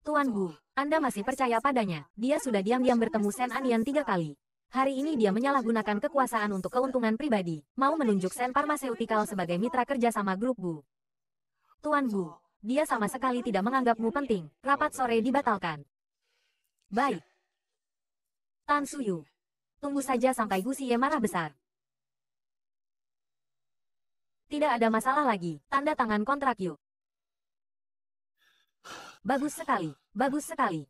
Tuan Bu, Anda masih percaya padanya. Dia sudah diam-diam bertemu Sen Anian tiga kali. Hari ini dia menyalahgunakan kekuasaan untuk keuntungan pribadi, mau menunjuk Sen Pharmaceutical sebagai mitra kerja sama grup Bu. Tuan Bu, dia sama sekali tidak menganggapmu penting, rapat sore dibatalkan. Baik. Tan Suyu. Tunggu saja sampai Gu Xie marah besar. Tidak ada masalah lagi, tanda tangan kontrak yuk. Bagus sekali, bagus sekali.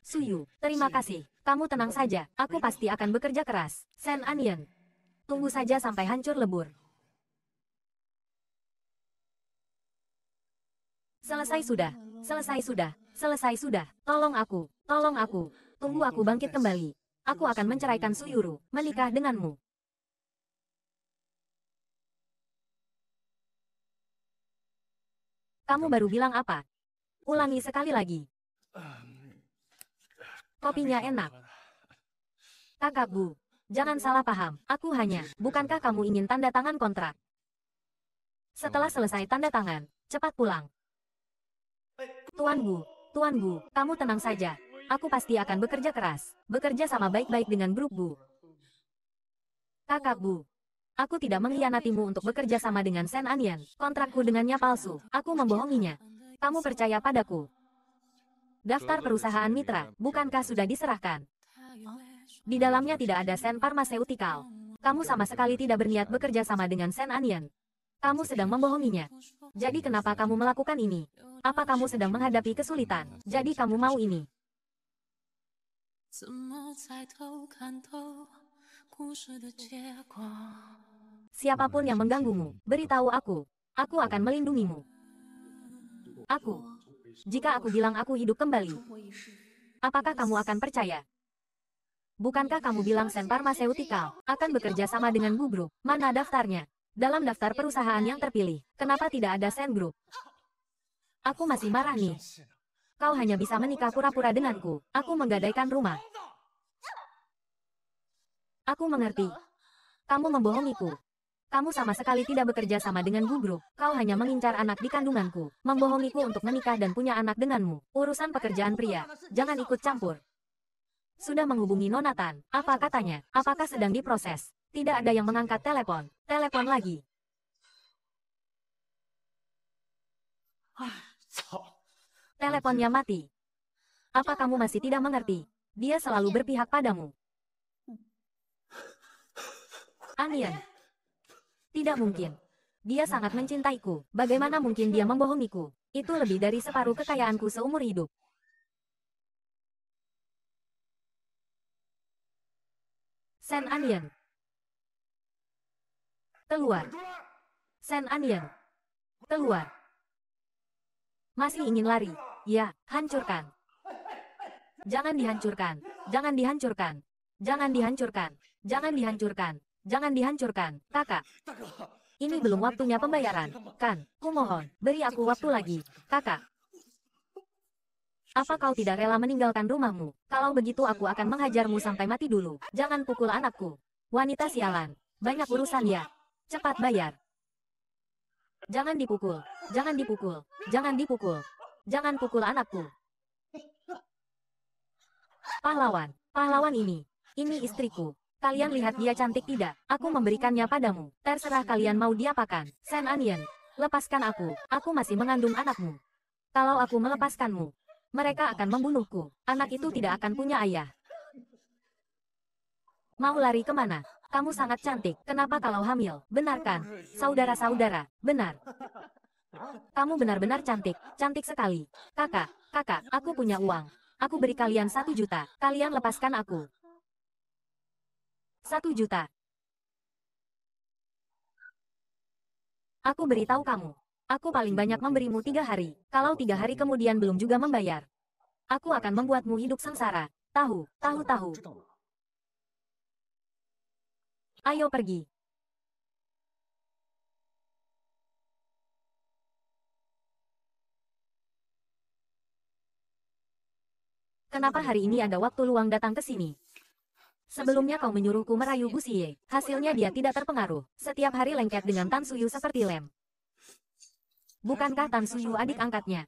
Suyu, terima kasih. Kamu tenang saja, aku pasti akan bekerja keras, Sen Anian. Tunggu saja sampai hancur lebur. Selesai sudah, selesai sudah, selesai sudah. Tolong aku, tolong aku. Tunggu aku bangkit kembali. Aku akan menceraikan Suyuru, menikah denganmu. Kamu baru bilang apa? Ulangi sekali lagi. Kopinya enak. Kakak Bu, jangan salah paham, aku hanya, bukankah kamu ingin tanda tangan kontrak? Setelah selesai tanda tangan, cepat pulang. Tuan Bu, Tuan Bu, kamu tenang saja. Aku pasti akan bekerja keras, bekerja sama baik-baik dengan grup Bu. Kakak Bu, aku tidak mengkhianatimu untuk bekerja sama dengan Sen Anian. Kontrakku dengannya palsu, aku membohonginya. Kamu percaya padaku, Daftar perusahaan mitra, bukankah sudah diserahkan? Di dalamnya tidak ada sen farmaseutikal. Kamu sama sekali tidak berniat bekerja sama dengan sen Anian. Kamu sedang membohonginya. Jadi kenapa kamu melakukan ini? Apa kamu sedang menghadapi kesulitan? Jadi kamu mau ini? Siapapun yang mengganggumu, beritahu aku. Aku akan melindungimu. Aku jika aku bilang aku hidup kembali, apakah kamu akan percaya? Bukankah kamu bilang Sen Pharmaceutical akan bekerja sama dengan Bu Mana daftarnya? Dalam daftar perusahaan yang terpilih, kenapa tidak ada Sen Group? Aku masih marah nih. Kau hanya bisa menikah pura-pura denganku. Aku menggadaikan rumah. Aku mengerti. Kamu membohongiku. Kamu sama sekali tidak bekerja sama dengan guru. Kau hanya mengincar anak di kandunganku, membohongiku untuk menikah dan punya anak denganmu. Urusan pekerjaan pria, jangan ikut campur. Sudah menghubungi Nonatan. Apa katanya? Apakah sedang diproses? Tidak ada yang mengangkat telepon. Telepon lagi. Ah, Teleponnya mati. Apa kamu masih tidak mengerti? Dia selalu berpihak padamu. Hmm. Anian, tidak mungkin. Dia sangat mencintaiku. Bagaimana mungkin dia membohongiku? Itu lebih dari separuh kekayaanku seumur hidup. Sen Anian. Keluar. Sen Anian. Keluar. Masih ingin lari. Ya, hancurkan. Jangan dihancurkan. Jangan dihancurkan. Jangan dihancurkan. Jangan dihancurkan. Jangan dihancurkan, kakak. Ini belum waktunya pembayaran, kan? Kumohon, beri aku waktu lagi, kakak. Apa kau tidak rela meninggalkan rumahmu? Kalau begitu aku akan menghajarmu sampai mati dulu. Jangan pukul anakku. Wanita sialan. Banyak urusan ya. Cepat bayar. Jangan dipukul. Jangan dipukul. Jangan dipukul. Jangan pukul anakku. Pahlawan. Pahlawan ini. Ini istriku. Kalian lihat dia cantik tidak? Aku memberikannya padamu. Terserah kalian mau diapakan. San Sen Anian, lepaskan aku. Aku masih mengandung anakmu. Kalau aku melepaskanmu, mereka akan membunuhku. Anak itu tidak akan punya ayah. Mau lari kemana? Kamu sangat cantik. Kenapa kalau hamil? Benarkan, saudara-saudara. Benar. Kamu benar-benar cantik, cantik sekali. Kakak, kakak, aku punya uang. Aku beri kalian satu juta. Kalian lepaskan aku. Satu juta. Aku beritahu kamu. Aku paling banyak memberimu tiga hari. Kalau tiga hari kemudian belum juga membayar. Aku akan membuatmu hidup sengsara. Tahu, tahu, tahu. Ayo pergi. Kenapa hari ini ada waktu luang datang ke sini? Sebelumnya kau menyuruhku merayu Gu Xie. Hasilnya dia tidak terpengaruh. Setiap hari lengket dengan Tan Suyu seperti lem. Bukankah Tan Suyu adik angkatnya?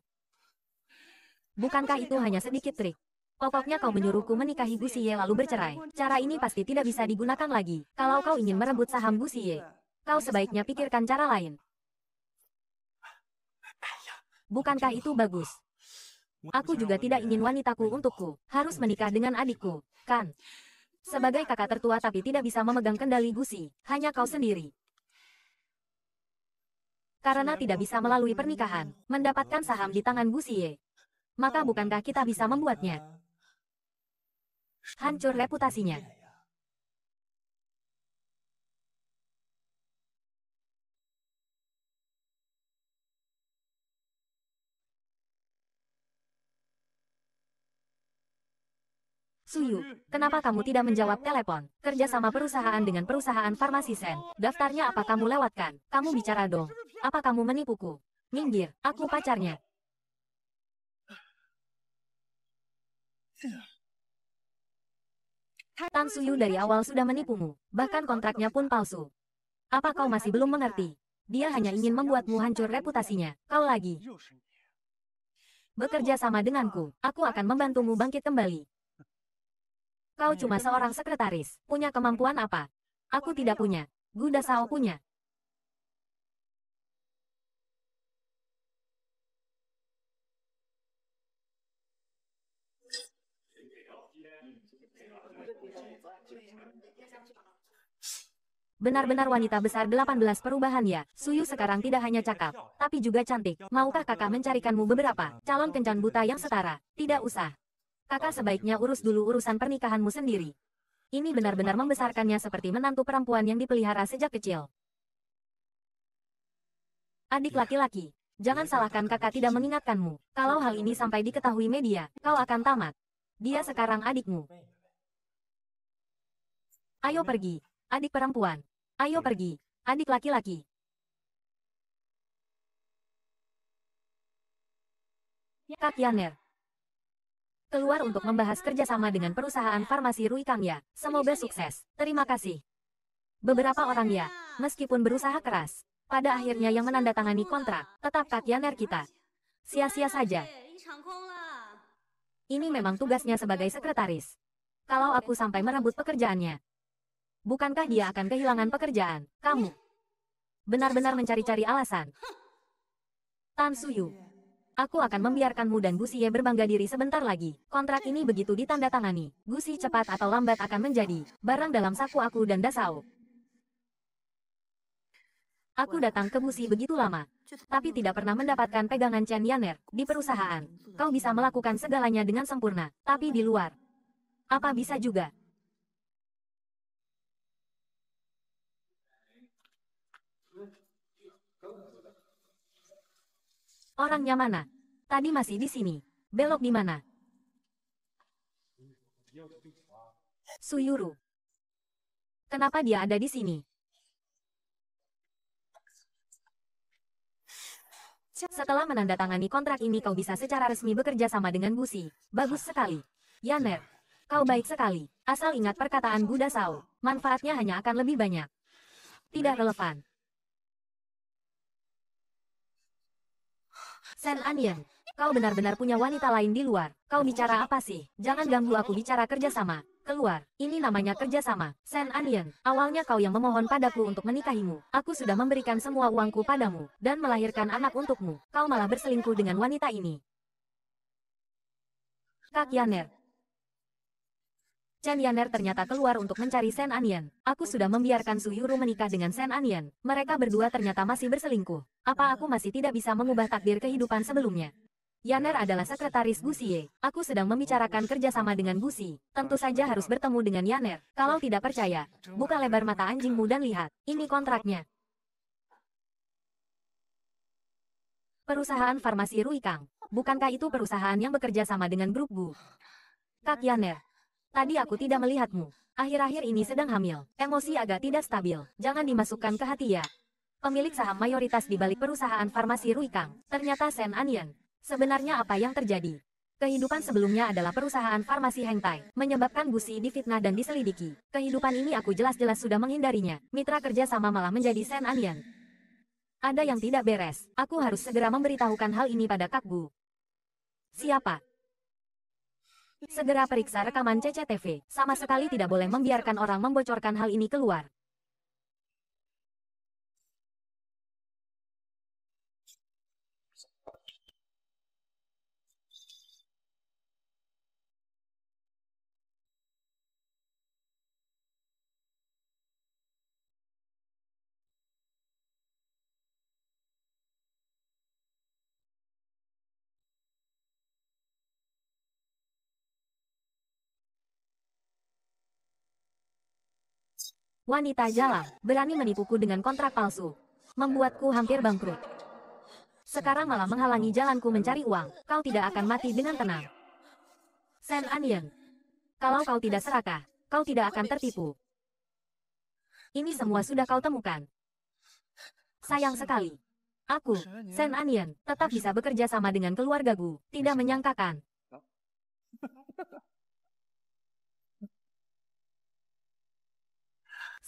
Bukankah itu hanya sedikit trik? Pokoknya kau menyuruhku menikahi Gu Xie lalu bercerai. Cara ini pasti tidak bisa digunakan lagi. Kalau kau ingin merebut saham Gu Xie, kau sebaiknya pikirkan cara lain. Bukankah itu bagus? Aku juga tidak ingin wanitaku untukku. Harus menikah dengan adikku, kan? Sebagai kakak tertua tapi tidak bisa memegang kendali gusi, hanya kau sendiri. Karena tidak bisa melalui pernikahan, mendapatkan saham di tangan Gusiye. Maka bukankah kita bisa membuatnya? Hancur reputasinya. Suyu, kenapa kamu tidak menjawab telepon? Kerja sama perusahaan dengan perusahaan farmasi Sen. Daftarnya apa kamu lewatkan? Kamu bicara dong. Apa kamu menipuku? Minggir, aku pacarnya. Tan Suyu dari awal sudah menipumu, bahkan kontraknya pun palsu. Apa kau masih belum mengerti? Dia hanya ingin membuatmu hancur reputasinya. Kau lagi bekerja sama denganku, aku akan membantumu bangkit kembali. Kau cuma seorang sekretaris. Punya kemampuan apa? Aku tidak punya. Guda Sao punya. Benar-benar wanita besar 18 perubahan ya, Suyu sekarang tidak hanya cakap, tapi juga cantik. Maukah kakak mencarikanmu beberapa calon kencan buta yang setara? Tidak usah. Kakak sebaiknya urus dulu urusan pernikahanmu sendiri. Ini benar-benar membesarkannya seperti menantu perempuan yang dipelihara sejak kecil. Adik laki-laki, jangan salahkan kakak tidak mengingatkanmu. Kalau hal ini sampai diketahui media, kau akan tamat. Dia sekarang adikmu. Ayo pergi, adik perempuan. Ayo pergi, adik laki-laki. Kak Yaner, keluar untuk membahas kerjasama dengan perusahaan farmasi Rui ya. Semoga sukses. Terima kasih. Beberapa orang ya, meskipun berusaha keras, pada akhirnya yang menandatangani kontrak, tetap Katyaner kita. Sia-sia saja. Ini memang tugasnya sebagai sekretaris. Kalau aku sampai merebut pekerjaannya, bukankah dia akan kehilangan pekerjaan, kamu? Benar-benar mencari-cari alasan. Tan Suyu, Aku akan membiarkanmu dan Gusie berbangga diri sebentar lagi. Kontrak ini begitu ditandatangani. Gusi cepat atau lambat akan menjadi barang dalam saku aku dan Dasau. Aku datang ke Gusi begitu lama, tapi tidak pernah mendapatkan pegangan Chen Yaner di perusahaan. Kau bisa melakukan segalanya dengan sempurna, tapi di luar. Apa bisa juga? Orangnya mana? Tadi masih di sini. Belok di mana? Suyuru. Kenapa dia ada di sini? Setelah menandatangani kontrak ini kau bisa secara resmi bekerja sama dengan Busi. Bagus sekali. Yaner, kau baik sekali. Asal ingat perkataan Buddha Sao, manfaatnya hanya akan lebih banyak. Tidak relevan. Sen Anian, kau benar-benar punya wanita lain di luar. Kau bicara apa sih? Jangan ganggu aku bicara kerjasama. Keluar, ini namanya kerjasama. Sen Anian, awalnya kau yang memohon padaku untuk menikahimu. Aku sudah memberikan semua uangku padamu, dan melahirkan anak untukmu. Kau malah berselingkuh dengan wanita ini. Kak Yaner, Chan Yaner ternyata keluar untuk mencari Sen Anian. Aku sudah membiarkan Su Yuru menikah dengan Sen Anian. Mereka berdua ternyata masih berselingkuh. Apa aku masih tidak bisa mengubah takdir kehidupan sebelumnya? Yaner adalah sekretaris Gu Gusie. Aku sedang membicarakan kerjasama dengan Gu Gusi. Tentu saja harus bertemu dengan Yaner. Kalau tidak percaya, buka lebar mata anjingmu dan lihat. Ini kontraknya. Perusahaan farmasi Rui Kang. Bukankah itu perusahaan yang bekerja sama dengan grup Gu? Kak Yaner, Tadi aku tidak melihatmu. Akhir-akhir ini sedang hamil. Emosi agak tidak stabil. Jangan dimasukkan ke hati ya. Pemilik saham mayoritas di balik perusahaan farmasi Rui Kang, ternyata Sen Anian. Sebenarnya apa yang terjadi? Kehidupan sebelumnya adalah perusahaan farmasi Hengtai, menyebabkan Gusi difitnah dan diselidiki. Kehidupan ini aku jelas-jelas sudah menghindarinya, mitra kerja sama malah menjadi Sen Anian. Ada yang tidak beres, aku harus segera memberitahukan hal ini pada Kak Bu. Siapa? Segera periksa rekaman CCTV, sama sekali tidak boleh membiarkan orang membocorkan hal ini keluar. Wanita jalan, berani menipuku dengan kontrak palsu. Membuatku hampir bangkrut. Sekarang malah menghalangi jalanku mencari uang. Kau tidak akan mati dengan tenang. Sen Anian. Kalau kau tidak serakah, kau tidak akan tertipu. Ini semua sudah kau temukan. Sayang sekali. Aku, Sen Anian, tetap bisa bekerja sama dengan keluargaku. Tidak menyangkakan.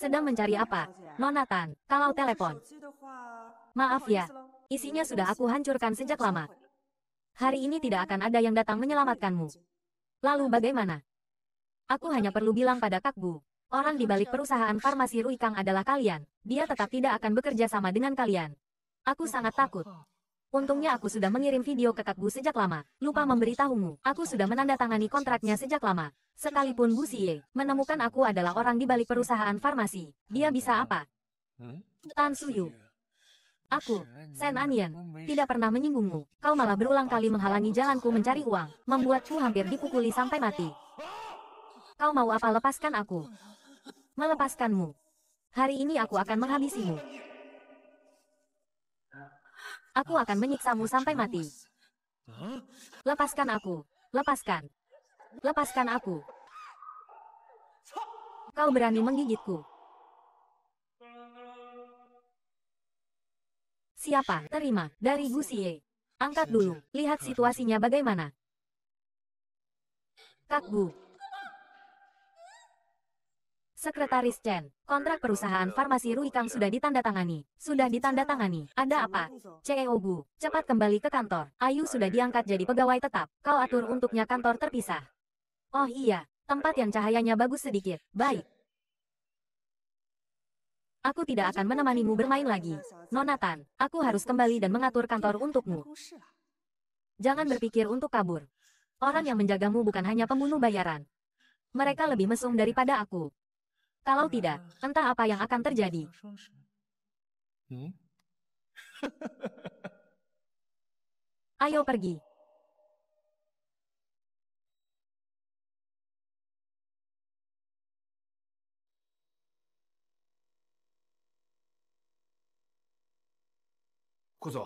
Sedang mencari apa? Nonatan, kalau telepon. Maaf ya, isinya sudah aku hancurkan sejak lama. Hari ini tidak akan ada yang datang menyelamatkanmu. Lalu bagaimana? Aku hanya perlu bilang pada Kak Bu, orang di balik perusahaan farmasi Rui Kang adalah kalian. Dia tetap tidak akan bekerja sama dengan kalian. Aku sangat takut. Untungnya aku sudah mengirim video ke Kakbu sejak lama. Lupa memberitahumu, aku sudah menandatangani kontraknya sejak lama. Sekalipun Bu Xie menemukan aku adalah orang di balik perusahaan farmasi, dia bisa apa? Hmm? Tan Suyu. Aku, Sen Anian, tidak pernah menyinggungmu. Kau malah berulang kali menghalangi jalanku mencari uang, membuatku hampir dipukuli sampai mati. Kau mau apa lepaskan aku? Melepaskanmu. Hari ini aku akan menghabisimu. Aku akan menyiksamu sampai mati. Lepaskan aku. Lepaskan. Lepaskan aku. Kau berani menggigitku. Siapa? Terima. Dari Gusie. Angkat dulu. Lihat situasinya bagaimana. Kak Kakbu. Sekretaris Chen, kontrak perusahaan farmasi Rui Kang sudah ditandatangani. Sudah ditandatangani. Ada apa? CEO Bu, cepat kembali ke kantor. Ayu sudah diangkat jadi pegawai tetap. Kau atur untuknya kantor terpisah. Oh iya, tempat yang cahayanya bagus sedikit. Baik. Aku tidak akan menemanimu bermain lagi. Nonatan, aku harus kembali dan mengatur kantor untukmu. Jangan berpikir untuk kabur. Orang yang menjagamu bukan hanya pembunuh bayaran. Mereka lebih mesum daripada aku. Kalau tidak, entah apa yang akan terjadi. Hmm? Ayo pergi.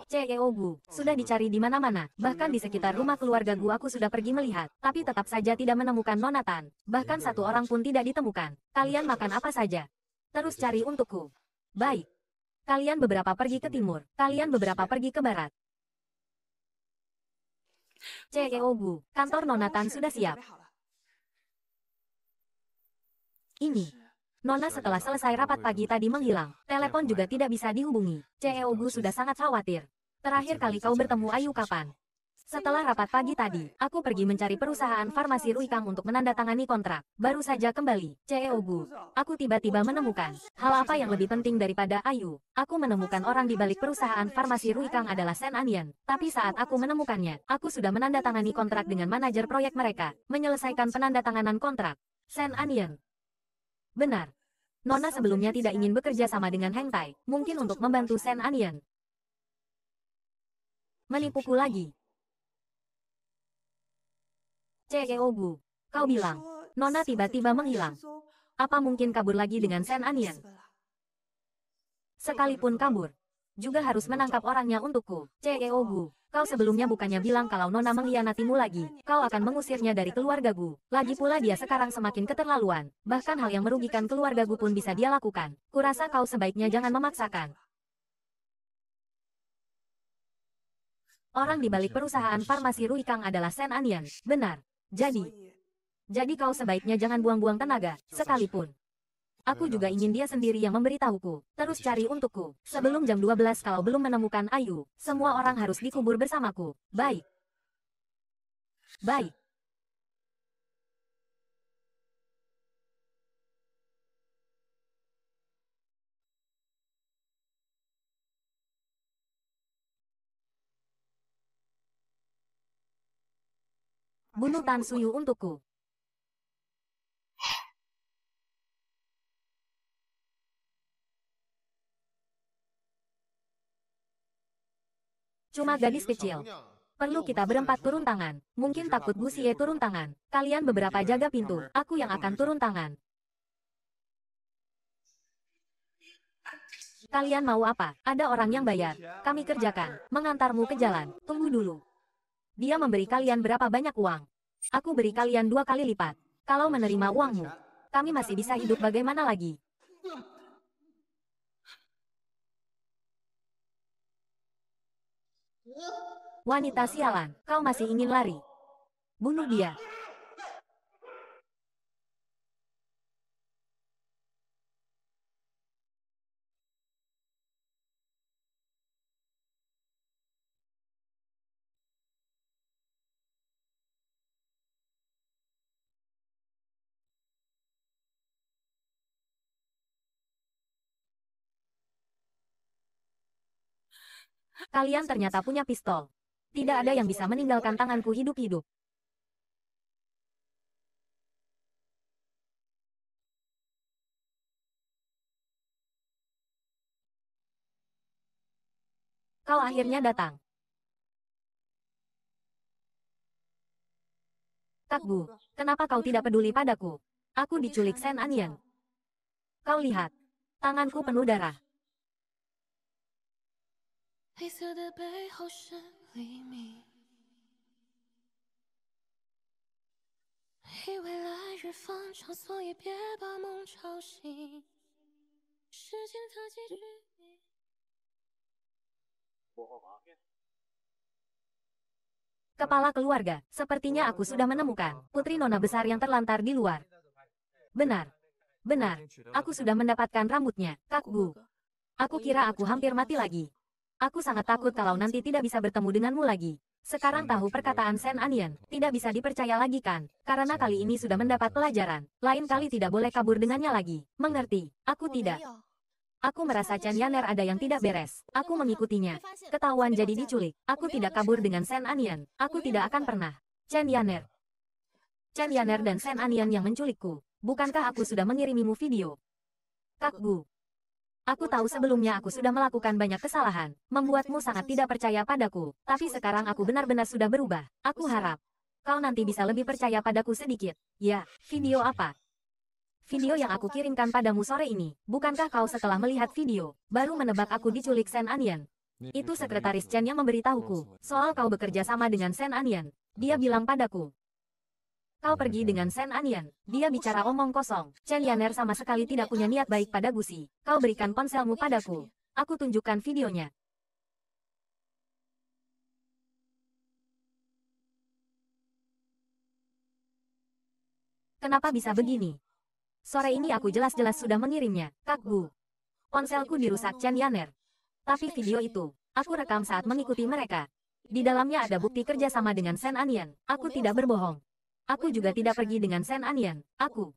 CEO Gu, sudah dicari di mana-mana, bahkan di sekitar rumah keluarga gua aku sudah pergi melihat, tapi tetap saja tidak menemukan Nonatan, bahkan satu orang pun tidak ditemukan. Kalian makan apa saja? Terus cari untukku. Baik. Kalian beberapa pergi ke timur, kalian beberapa pergi ke barat. CEO Gu, kantor Nonatan sudah siap. Ini, Nona setelah selesai rapat pagi tadi menghilang. Telepon juga tidak bisa dihubungi. CEO Gu sudah sangat khawatir. Terakhir kali kau bertemu Ayu kapan? Setelah rapat pagi tadi, aku pergi mencari perusahaan farmasi Rui Kang untuk menandatangani kontrak. Baru saja kembali, CEO Gu. Aku tiba-tiba menemukan hal apa yang lebih penting daripada Ayu. Aku menemukan orang di balik perusahaan farmasi Rui Kang adalah Sen Anian. Tapi saat aku menemukannya, aku sudah menandatangani kontrak dengan manajer proyek mereka, menyelesaikan penandatanganan kontrak. Sen Anian, Benar. Nona sebelumnya tidak ingin bekerja sama dengan Hengtai, mungkin untuk membantu Sen Anian. Menipuku lagi. CEO Gu, kau bilang, Nona tiba-tiba menghilang. Apa mungkin kabur lagi dengan Sen Anian? Sekalipun kabur, juga harus menangkap orangnya untukku. CEO Gu, kau sebelumnya bukannya bilang kalau Nona mengkhianatimu lagi, kau akan mengusirnya dari keluarga Gu. Lagi pula dia sekarang semakin keterlaluan, bahkan hal yang merugikan keluarga Gu pun bisa dia lakukan. Kurasa kau sebaiknya jangan memaksakan. Orang di balik perusahaan farmasi Rui Kang adalah Sen Anian, benar. Jadi, jadi kau sebaiknya jangan buang-buang tenaga, sekalipun. Aku juga ingin dia sendiri yang memberitahuku. Terus iya, iya, cari iya. untukku. Sebelum jam 12 kalau belum menemukan Ayu, semua orang harus dikubur bersamaku. Baik. Baik. Bunuh Tan Suyu untukku. Cuma gadis kecil. Perlu kita berempat turun tangan. Mungkin takut Gusie turun tangan. Kalian beberapa jaga pintu. Aku yang akan turun tangan. Kalian mau apa? Ada orang yang bayar. Kami kerjakan. Mengantarmu ke jalan. Tunggu dulu. Dia memberi kalian berapa banyak uang. Aku beri kalian dua kali lipat. Kalau menerima uangmu, kami masih bisa hidup bagaimana lagi? Wanita sialan, kau masih ingin lari. Bunuh dia. Kalian ternyata punya pistol. Tidak ada yang bisa meninggalkan tanganku hidup-hidup. Kau akhirnya datang. Takbu, kenapa kau tidak peduli padaku? Aku diculik Sen Anian. Kau lihat, tanganku penuh darah. Kepala keluarga, sepertinya aku sudah menemukan putri nona besar yang terlantar di luar. Benar. Benar, aku sudah mendapatkan rambutnya, Kak Gu. Aku kira aku hampir mati lagi. Aku sangat takut kalau nanti tidak bisa bertemu denganmu lagi. Sekarang tahu perkataan Sen Anian, tidak bisa dipercaya lagi kan? Karena kali ini sudah mendapat pelajaran, lain kali tidak boleh kabur dengannya lagi. Mengerti? Aku tidak. Aku merasa Chen Yaner ada yang tidak beres. Aku mengikutinya. Ketahuan jadi diculik. Aku tidak kabur dengan Sen Anian. Aku tidak akan pernah. Chen Yaner. Chen Yaner dan Sen Anian yang menculikku. Bukankah aku sudah mengirimimu video? Kakgu, Aku tahu sebelumnya aku sudah melakukan banyak kesalahan, membuatmu sangat tidak percaya padaku, tapi sekarang aku benar-benar sudah berubah. Aku harap kau nanti bisa lebih percaya padaku sedikit. Ya, video apa? Video yang aku kirimkan padamu sore ini, bukankah kau setelah melihat video, baru menebak aku diculik Sen Anian? Itu sekretaris Chen yang memberitahuku, soal kau bekerja sama dengan Sen Anian. Dia bilang padaku, Kau pergi dengan Sen Anian. Dia bicara omong kosong. Chen Yaner sama sekali tidak punya niat baik pada Gusi. Kau berikan ponselmu padaku. Aku tunjukkan videonya. Kenapa bisa begini? Sore ini aku jelas-jelas sudah mengirimnya, Kak Bu. Ponselku dirusak Chen Yaner. Tapi video itu, aku rekam saat mengikuti mereka. Di dalamnya ada bukti kerjasama dengan Sen Anian. Aku tidak berbohong. Aku juga tidak pergi dengan Sen Anian. aku.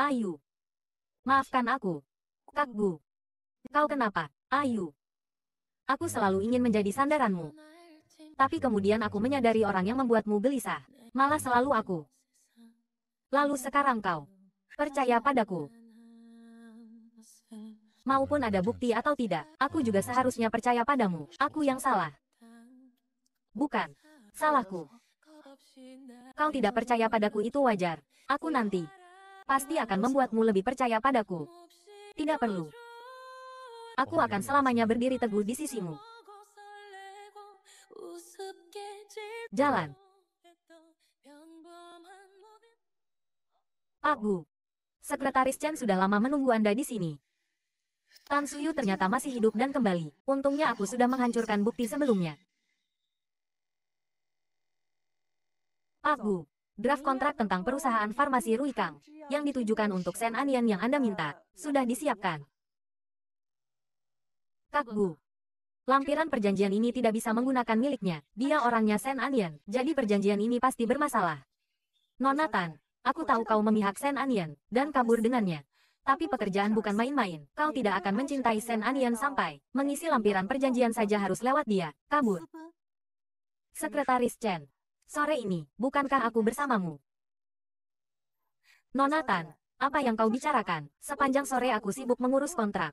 Ayu. Maafkan aku. Kak Bu. Kau kenapa, Ayu? Aku selalu ingin menjadi sandaranmu. Tapi kemudian aku menyadari orang yang membuatmu gelisah. Malah selalu aku. Lalu sekarang kau. Percaya padaku maupun ada bukti atau tidak, aku juga seharusnya percaya padamu. Aku yang salah. Bukan. Salahku. Kau tidak percaya padaku itu wajar. Aku nanti pasti akan membuatmu lebih percaya padaku. Tidak perlu. Aku akan selamanya berdiri teguh di sisimu. Jalan. Pak Bu. Sekretaris Chen sudah lama menunggu Anda di sini. Tan Suyu ternyata masih hidup dan kembali. Untungnya aku sudah menghancurkan bukti sebelumnya. Pak draft kontrak tentang perusahaan farmasi Rui Kang, yang ditujukan untuk Sen Anian yang Anda minta, sudah disiapkan. Kak Bu, lampiran perjanjian ini tidak bisa menggunakan miliknya, dia orangnya Sen Anian, jadi perjanjian ini pasti bermasalah. Nonatan, aku tahu kau memihak Sen Anian, dan kabur dengannya. Tapi pekerjaan bukan main-main. Kau tidak akan mencintai Sen Anian sampai mengisi lampiran perjanjian saja harus lewat dia. Kabur. Sekretaris Chen. Sore ini, bukankah aku bersamamu? Nonatan, apa yang kau bicarakan? Sepanjang sore aku sibuk mengurus kontrak.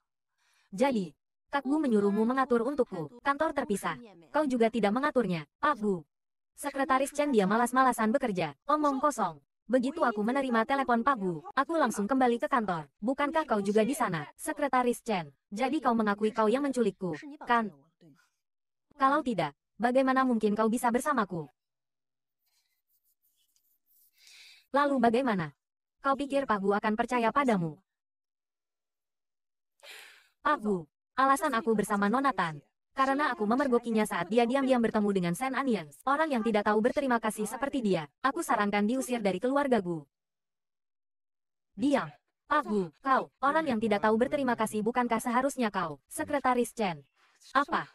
Jadi, Kak Bu menyuruhmu mengatur untukku. Kantor terpisah. Kau juga tidak mengaturnya, Pak Bu. Sekretaris Chen dia malas-malasan bekerja, omong kosong. Begitu aku menerima telepon Pagu, aku langsung kembali ke kantor. Bukankah kau juga di sana, sekretaris Chen? Jadi kau mengakui kau yang menculikku, kan? Kalau tidak, bagaimana mungkin kau bisa bersamaku? Lalu bagaimana? Kau pikir Pagu akan percaya padamu? Pagu, alasan aku bersama Nonatan, karena aku memergokinya saat dia diam-diam bertemu dengan Sen Anian, orang yang tidak tahu berterima kasih seperti dia. Aku sarankan diusir dari keluargaku. Diam. Pak Gu. kau, orang yang tidak tahu berterima kasih bukankah seharusnya kau, sekretaris Chen. Apa?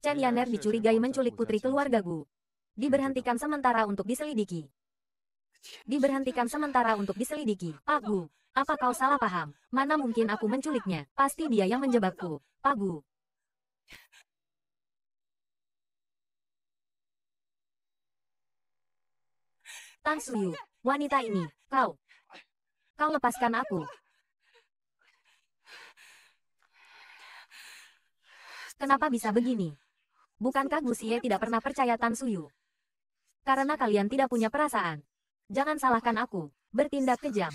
Chen Yaner dicurigai menculik putri keluargaku. Diberhentikan sementara untuk diselidiki. Diberhentikan sementara untuk diselidiki. Pak Gu, apa kau salah paham? Mana mungkin aku menculiknya? Pasti dia yang menjebakku. Pak Gu. Tang Suyu, wanita ini, kau. Kau lepaskan aku. Kenapa bisa begini? Bukankah Gusie tidak pernah percaya Tan Suyu? Karena kalian tidak punya perasaan. Jangan salahkan aku, bertindak kejam.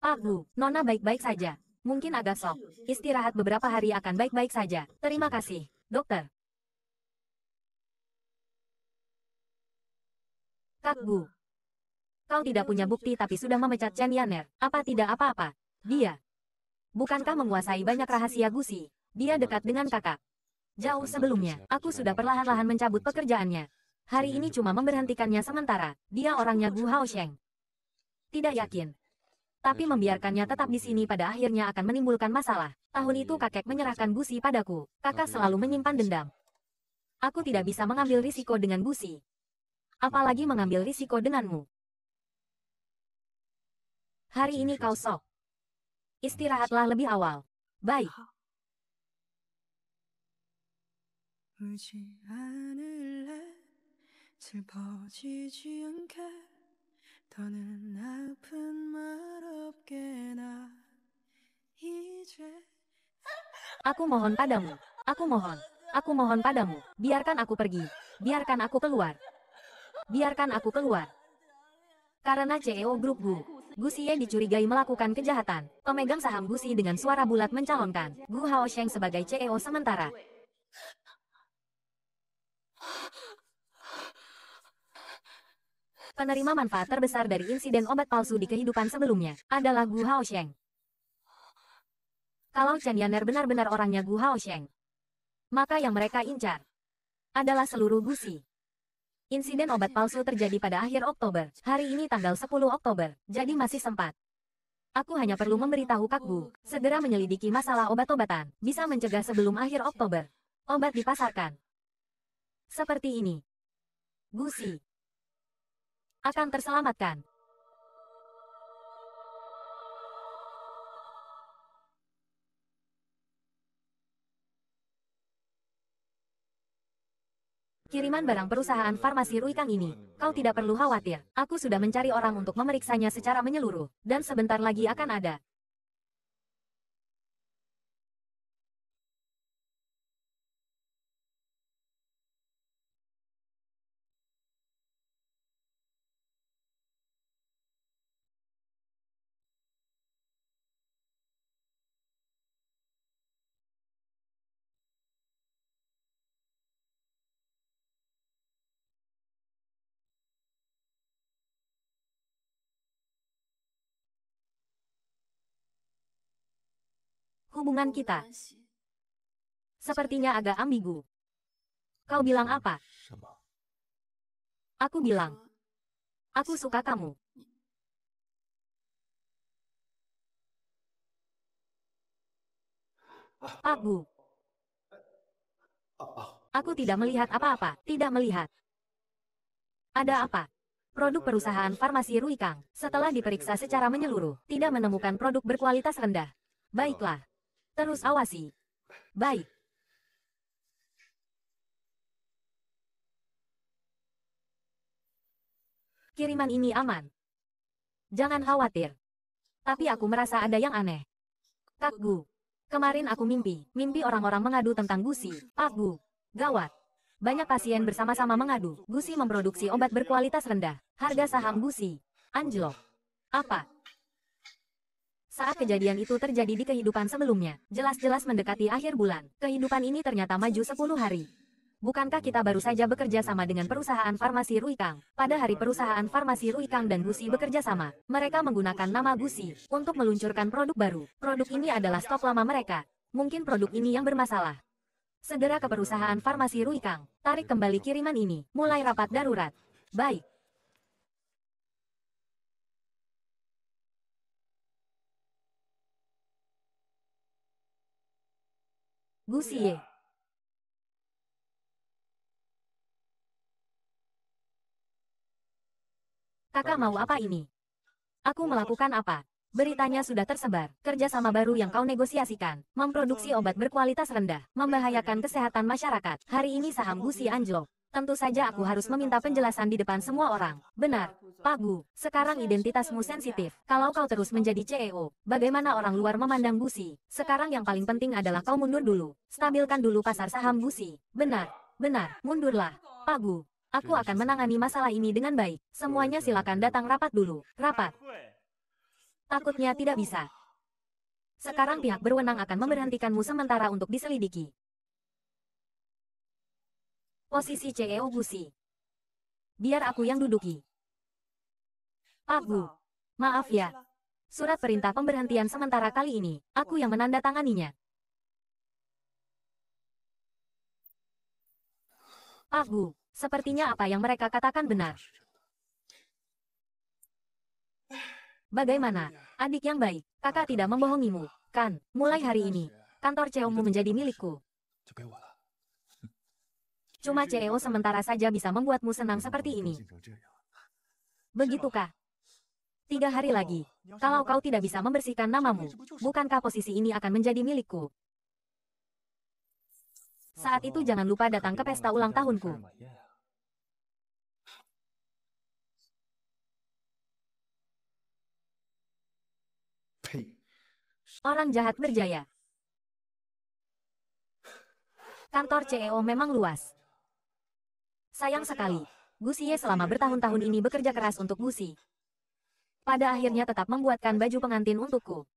Pak Bu, Nona baik-baik saja. Mungkin agak sok. Istirahat beberapa hari akan baik-baik saja. Terima kasih, dokter. Kak Bu. Kau tidak punya bukti tapi sudah memecat Chen Yaner. Apa tidak apa-apa? Dia. Bukankah menguasai banyak rahasia Gusi? Dia dekat dengan kakak. Jauh sebelumnya, aku sudah perlahan-lahan mencabut pekerjaannya. Hari ini cuma memberhentikannya sementara. Dia orangnya Gu Hao Sheng. Tidak yakin, tapi membiarkannya tetap di sini pada akhirnya akan menimbulkan masalah. Tahun itu kakek menyerahkan busi padaku, kakak selalu menyimpan dendam. Aku tidak bisa mengambil risiko dengan busi. Apalagi mengambil risiko denganmu. Hari ini kau sok. Istirahatlah lebih awal. Baik. Terima kasih. Aku mohon padamu, aku mohon, aku mohon padamu, biarkan aku pergi, biarkan aku keluar, biarkan aku keluar. Karena CEO grup Gu, Gu Xie dicurigai melakukan kejahatan. Pemegang saham Gu Xie dengan suara bulat mencalonkan Gu Hao Sheng sebagai CEO sementara. Penerima manfaat terbesar dari insiden obat palsu di kehidupan sebelumnya adalah Gu Haosheng. Kalau Chen Yaner benar-benar orangnya Gu Haosheng, maka yang mereka incar adalah seluruh gusi. Insiden obat palsu terjadi pada akhir Oktober, hari ini tanggal 10 Oktober, jadi masih sempat. Aku hanya perlu memberitahu Kak Bu, segera menyelidiki masalah obat-obatan, bisa mencegah sebelum akhir Oktober. Obat dipasarkan. Seperti ini. Gusi akan terselamatkan. Kiriman barang perusahaan farmasi Ruikang ini, kau tidak perlu khawatir. Aku sudah mencari orang untuk memeriksanya secara menyeluruh, dan sebentar lagi akan ada. hubungan kita. Sepertinya agak ambigu. Kau bilang apa? Aku bilang, aku suka kamu. Aku. Aku tidak melihat apa-apa, tidak melihat. Ada apa? Produk perusahaan farmasi Rui Kang, setelah diperiksa secara menyeluruh, tidak menemukan produk berkualitas rendah. Baiklah, Terus awasi. Baik. Kiriman ini aman. Jangan khawatir. Tapi aku merasa ada yang aneh. Kak Gu. Kemarin aku mimpi, mimpi orang-orang mengadu tentang Gusi. Pak Gu. Gawat. Banyak pasien bersama-sama mengadu, Gusi memproduksi obat berkualitas rendah. Harga saham Gusi. Anjlok. Apa? Saat kejadian itu terjadi di kehidupan sebelumnya, jelas-jelas mendekati akhir bulan, kehidupan ini ternyata maju 10 hari. Bukankah kita baru saja bekerja sama dengan perusahaan farmasi Rui Kang? Pada hari perusahaan farmasi Rui Kang dan Gusi bekerja sama, mereka menggunakan nama Gusi untuk meluncurkan produk baru. Produk ini adalah stok lama mereka. Mungkin produk ini yang bermasalah. Segera ke perusahaan farmasi Rui Kang, tarik kembali kiriman ini, mulai rapat darurat. Baik, Corbusier. Iya. Kakak mau apa ini? Aku iya, melakukan apa? Beritanya sudah tersebar, kerjasama baru yang kau negosiasikan, memproduksi obat berkualitas rendah, iya, membahayakan kesehatan masyarakat. Hari ini saham Gusi anjlok. Tentu saja aku harus meminta penjelasan di depan semua orang. Benar, Pak Gu, sekarang identitasmu sensitif. Kalau kau terus menjadi CEO, bagaimana orang luar memandang Busi? Sekarang yang paling penting adalah kau mundur dulu. Stabilkan dulu pasar saham Busi. Benar, benar, mundurlah. Pak Gu, aku akan menangani masalah ini dengan baik. Semuanya silakan datang rapat dulu. Rapat. Takutnya tidak bisa. Sekarang pihak berwenang akan memberhentikanmu sementara untuk diselidiki. Posisi CEO Gusi. Biar aku yang duduki. Pak Bu. Maaf ya. Surat perintah pemberhentian sementara kali ini, aku yang menandatanganinya. Pak Bu, sepertinya apa yang mereka katakan benar. Bagaimana, adik yang baik, kakak tidak membohongimu, kan? Mulai hari ini, kantor CEOmu menjadi milikku. Cuma CEO sementara saja bisa membuatmu senang seperti ini. Begitukah? Tiga hari lagi, kalau kau tidak bisa membersihkan namamu, bukankah posisi ini akan menjadi milikku? Saat itu jangan lupa datang ke pesta ulang tahunku. Orang jahat berjaya. Kantor CEO memang luas. Sayang sekali. Gusie selama bertahun-tahun ini bekerja keras untuk Gusi. Pada akhirnya tetap membuatkan baju pengantin untukku.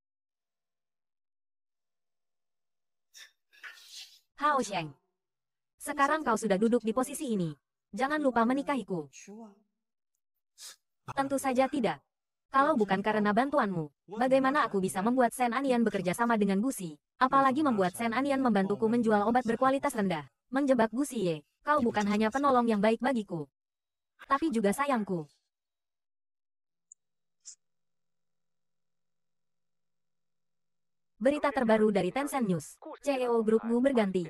Hao Sheng. Sekarang kau sudah duduk di posisi ini. Jangan lupa menikahiku. Tentu saja tidak. Kalau bukan karena bantuanmu, bagaimana aku bisa membuat Sen Anian bekerja sama dengan Gusi? Apalagi membuat Sen Anian membantuku menjual obat berkualitas rendah, menjebak Gusi Ye. Kau bukan hanya penolong yang baik bagiku. Tapi juga sayangku. Berita terbaru dari Tencent News. CEO Group Gu berganti.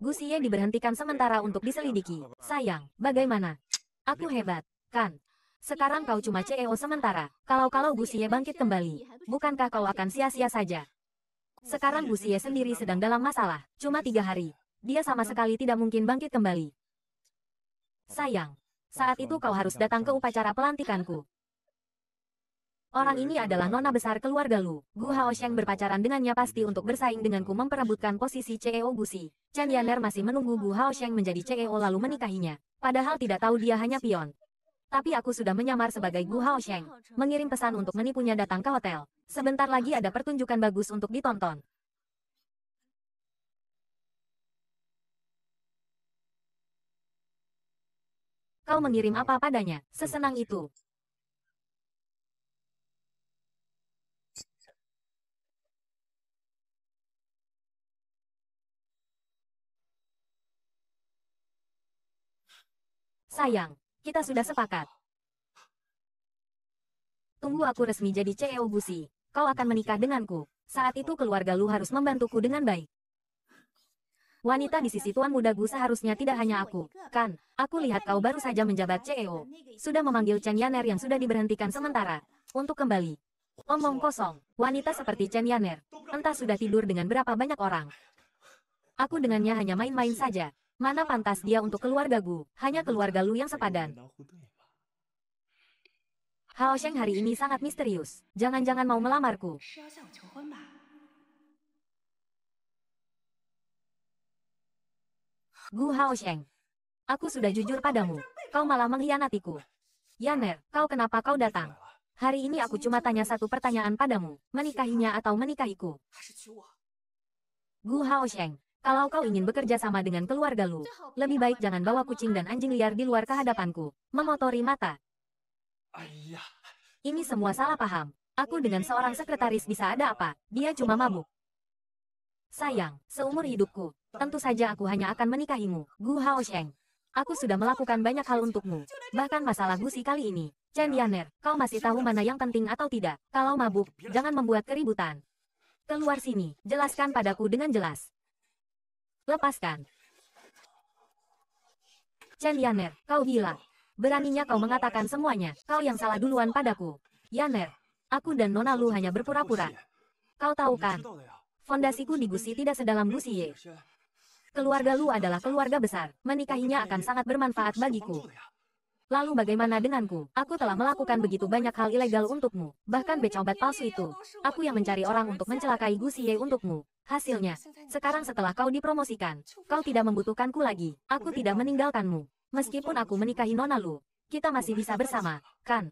Gu Xie diberhentikan sementara untuk diselidiki. Sayang, bagaimana? Aku hebat, kan? Sekarang kau cuma CEO sementara. Kalau-kalau Gu Xie bangkit kembali, bukankah kau akan sia-sia saja? Sekarang Gu Xie sendiri sedang dalam masalah, cuma tiga hari dia sama sekali tidak mungkin bangkit kembali. Sayang, saat itu kau harus datang ke upacara pelantikanku. Orang ini adalah nona besar keluarga Lu. Gu Haosheng berpacaran dengannya pasti untuk bersaing denganku memperebutkan posisi CEO Gu Gusi. Chen Yaner masih menunggu Gu Haosheng menjadi CEO lalu menikahinya. Padahal tidak tahu dia hanya pion. Tapi aku sudah menyamar sebagai Gu Haosheng. Mengirim pesan untuk menipunya datang ke hotel. Sebentar lagi ada pertunjukan bagus untuk ditonton. Kau mengirim apa padanya, sesenang itu. Sayang, kita sudah sepakat. Tunggu aku resmi jadi CEO Busi. Kau akan menikah denganku. Saat itu keluarga lu harus membantuku dengan baik. Wanita di sisi Tuan Muda Gu seharusnya tidak hanya aku. Kan, aku lihat kau baru saja menjabat CEO. Sudah memanggil Chen Yaner yang sudah diberhentikan sementara. Untuk kembali. Omong kosong, wanita seperti Chen Yaner. Entah sudah tidur dengan berapa banyak orang. Aku dengannya hanya main-main saja. Mana pantas dia untuk keluarga Gu, hanya keluarga Lu yang sepadan. Hao Sheng hari ini sangat misterius. Jangan-jangan mau melamarku. Gu Sheng. Aku sudah jujur padamu. Kau malah mengkhianatiku. Yaner, kau kenapa kau datang? Hari ini aku cuma tanya satu pertanyaan padamu. Menikahinya atau menikahiku? Gu Sheng. Kalau kau ingin bekerja sama dengan keluarga Lu, lebih baik jangan bawa kucing dan anjing liar di luar kehadapanku. Memotori mata. Ini semua salah paham. Aku dengan seorang sekretaris bisa ada apa? Dia cuma mabuk. Sayang, seumur hidupku, Tentu saja aku hanya akan menikahimu, Gu Hao Sheng. Aku sudah melakukan banyak hal untukmu. Bahkan masalah gusi kali ini. Chen Yaner, kau masih tahu mana yang penting atau tidak? Kalau mabuk, jangan membuat keributan. Keluar sini, jelaskan padaku dengan jelas. Lepaskan. Chen Yaner, kau gila. Beraninya kau mengatakan semuanya, kau yang salah duluan padaku. Yaner, aku dan Nona Lu hanya berpura-pura. Kau tahu kan, fondasiku di Gusi tidak sedalam Gusi Ye. Keluarga Lu adalah keluarga besar. Menikahinya akan sangat bermanfaat bagiku. Lalu bagaimana denganku? Aku telah melakukan begitu banyak hal ilegal untukmu. Bahkan becobat palsu itu. Aku yang mencari orang untuk mencelakai Gu Xie untukmu. Hasilnya, sekarang setelah kau dipromosikan, kau tidak membutuhkanku lagi. Aku tidak meninggalkanmu. Meskipun aku menikahi Nona Lu, kita masih bisa bersama, kan?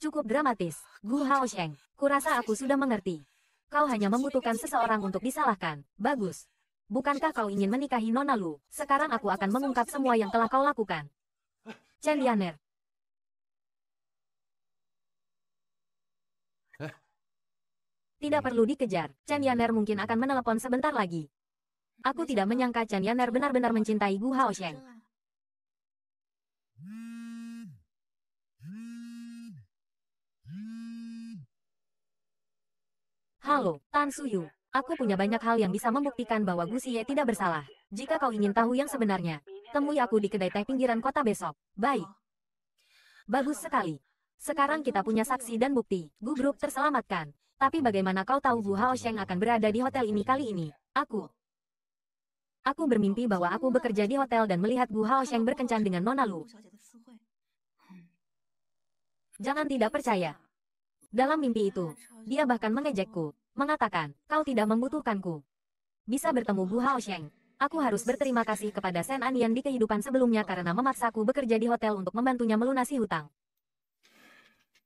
Cukup dramatis, Gu Haosheng. Kurasa aku sudah mengerti. Kau hanya membutuhkan seseorang untuk disalahkan. Bagus. Bukankah kau ingin menikahi Nona Lu? Sekarang aku akan mengungkap semua yang telah kau lakukan. Chen Lianer. Tidak perlu dikejar, Chen Yaner mungkin akan menelepon sebentar lagi. Aku tidak menyangka Chen Yaner benar-benar mencintai Gu Haosheng. Halo, Tan Suyu. Aku punya banyak hal yang bisa membuktikan bahwa Gu Xie tidak bersalah. Jika kau ingin tahu yang sebenarnya, temui aku di kedai teh pinggiran kota besok. Baik. Bagus sekali. Sekarang kita punya saksi dan bukti. Gu Group terselamatkan. Tapi bagaimana kau tahu Gu Hao Sheng akan berada di hotel ini kali ini? Aku. Aku bermimpi bahwa aku bekerja di hotel dan melihat Gu Hao Sheng berkencan dengan Nona Lu. Jangan tidak percaya. Dalam mimpi itu, dia bahkan mengejekku mengatakan, kau tidak membutuhkanku. Bisa bertemu Bu Hao Sheng. Aku harus berterima kasih kepada Sen Anian di kehidupan sebelumnya karena memaksaku bekerja di hotel untuk membantunya melunasi hutang.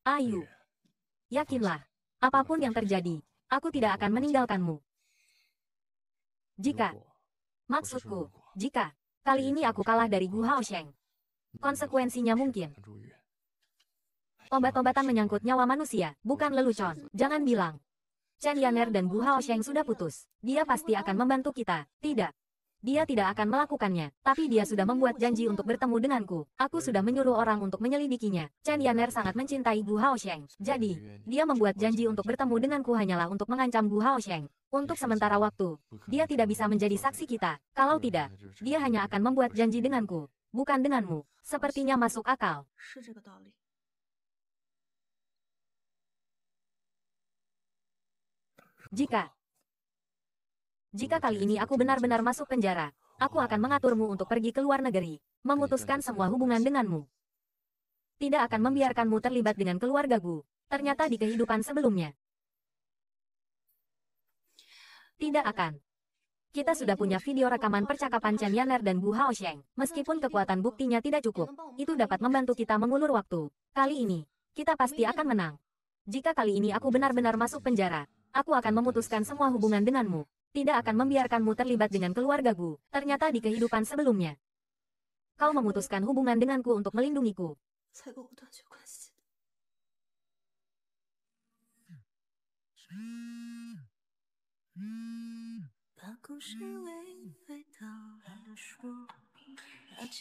Ayu. Iya. Yakinlah. Apapun yang terjadi, aku tidak akan meninggalkanmu. Jika. Maksudku, jika. Kali iya, ini aku kalah dari Gu Hao Sheng. Iya. Konsekuensinya mungkin. Obat-obatan menyangkut nyawa manusia, bukan lelucon. Jangan bilang, Chan Yaner dan Bu Hao Sheng sudah putus. Dia pasti akan membantu kita. Tidak. Dia tidak akan melakukannya, tapi dia sudah membuat janji untuk bertemu denganku. Aku sudah menyuruh orang untuk menyelidikinya. Chen Yaner sangat mencintai Bu Hao Sheng. Jadi, dia membuat janji untuk bertemu denganku hanyalah untuk mengancam Bu Hao Sheng. Untuk sementara waktu, dia tidak bisa menjadi saksi kita. Kalau tidak, dia hanya akan membuat janji denganku, bukan denganmu. Sepertinya masuk akal. Jika jika kali ini aku benar-benar masuk penjara, aku akan mengaturmu untuk pergi ke luar negeri, memutuskan semua hubungan denganmu. Tidak akan membiarkanmu terlibat dengan keluarga Gu. ternyata di kehidupan sebelumnya. Tidak akan. Kita sudah punya video rekaman percakapan Chen Yaner dan Gu Haosheng. Meskipun kekuatan buktinya tidak cukup, itu dapat membantu kita mengulur waktu. Kali ini, kita pasti akan menang. Jika kali ini aku benar-benar masuk penjara, aku akan memutuskan semua hubungan denganmu. Tidak akan membiarkanmu terlibat dengan keluargaku, ternyata di kehidupan sebelumnya. Kau memutuskan hubungan denganku untuk melindungiku.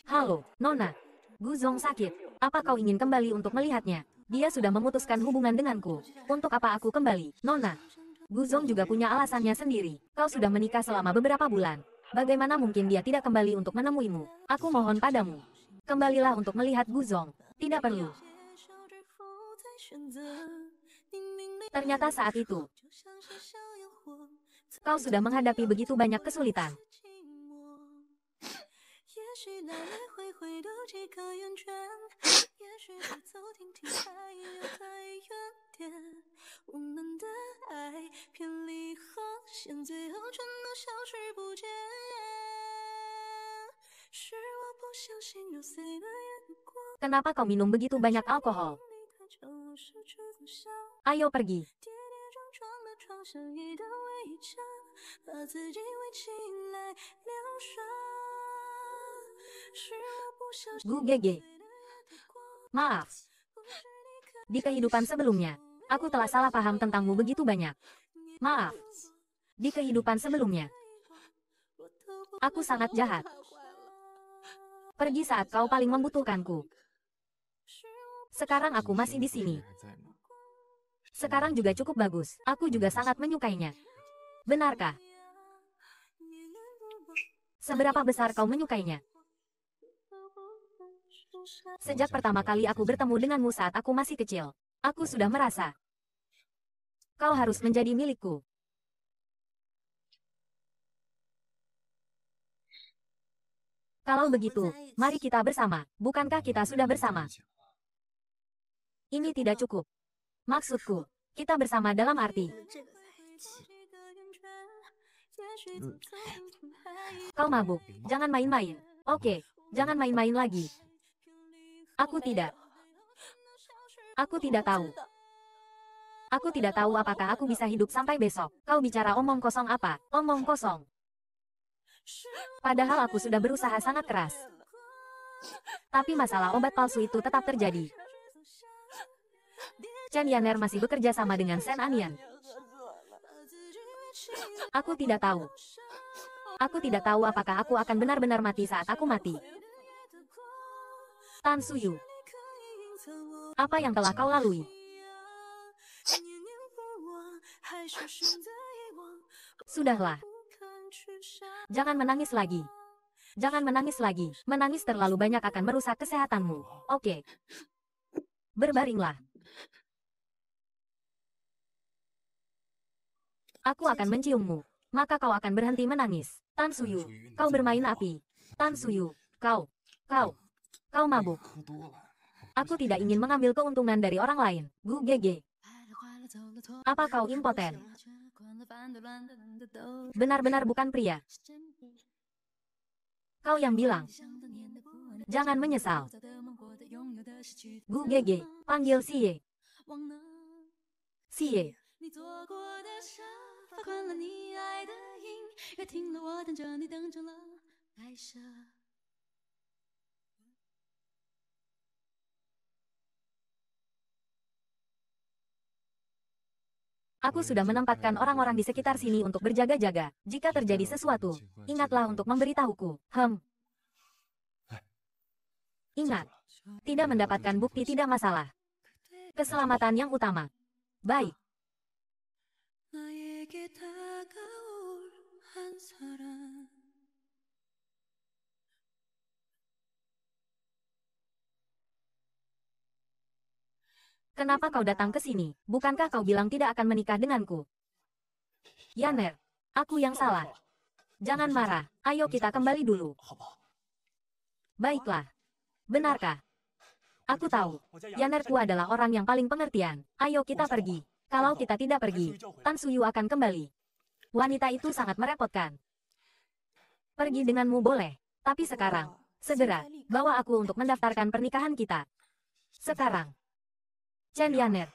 Halo, Nona. Guzong sakit. Apa kau ingin kembali untuk melihatnya? Dia sudah memutuskan hubungan denganku. Untuk apa aku kembali, Nona? Guzong juga punya alasannya sendiri. Kau sudah menikah selama beberapa bulan. Bagaimana mungkin dia tidak kembali untuk menemuimu? Aku mohon padamu. Kembalilah untuk melihat Guzong. Tidak perlu. Ternyata saat itu, kau sudah menghadapi begitu banyak kesulitan. Kenapa kau minum begitu banyak alkohol? Ayo pergi. 床上一道围墙，把自己围起来疗伤。是我 Gu Gege, Maaf. Di kehidupan sebelumnya, aku telah salah paham tentangmu begitu banyak. Maaf. Di kehidupan sebelumnya, aku sangat jahat. Pergi saat kau paling membutuhkanku. Sekarang aku masih di sini. Sekarang juga cukup bagus. Aku juga sangat menyukainya. Benarkah? Seberapa besar kau menyukainya? Sejak pertama kali aku bertemu denganmu saat aku masih kecil, aku sudah merasa. Kau harus menjadi milikku. Kalau begitu, mari kita bersama. Bukankah kita sudah bersama? Ini tidak cukup. Maksudku, kita bersama dalam arti. Kau mabuk, jangan main-main. Oke, jangan main-main lagi. Aku tidak. Aku tidak tahu. Aku tidak tahu apakah aku bisa hidup sampai besok. Kau bicara omong kosong apa? Omong kosong. Padahal aku sudah berusaha sangat keras. Tapi masalah obat palsu itu tetap terjadi. Chen Yaner masih bekerja sama dengan Sen Anian. Aku tidak tahu. Aku tidak tahu apakah aku akan benar-benar mati saat aku mati. Tan Suyu. Apa yang telah kau lalui? Sudahlah. Jangan menangis lagi. Jangan menangis lagi. Menangis terlalu banyak akan merusak kesehatanmu. Oke. Berbaringlah. Aku akan menciummu. Maka kau akan berhenti menangis. Tan Suyu, kau bermain api. Tan Suyu, kau, kau, Kau iya, mabuk. Aku tidak ingin mengambil keuntungan dari orang lain. Gu Gege. Apa kau impoten? Benar-benar bukan pria. Kau yang bilang. Jangan menyesal. Gu Gege. Panggil Si Xie. Si 你做过的傻，发宽了你爱的瘾，越听了我弹着你等成了白蛇。Aku sudah menempatkan orang-orang di sekitar sini untuk berjaga-jaga. Jika terjadi sesuatu, ingatlah untuk memberitahuku. Hem. Ingat, tidak mendapatkan bukti tidak masalah. Keselamatan yang utama. Baik. Kenapa kau datang ke sini? Bukankah kau bilang tidak akan menikah denganku? Yaner, aku yang salah. Jangan marah, ayo kita kembali dulu. Baiklah. Benarkah? Aku tahu, Yanerku adalah orang yang paling pengertian. Ayo kita pergi. Kalau kita tidak pergi, Tan Suyu akan kembali. Wanita itu sangat merepotkan. Pergi denganmu boleh, tapi sekarang, segera, bawa aku untuk mendaftarkan pernikahan kita. Sekarang. Chen Yanet.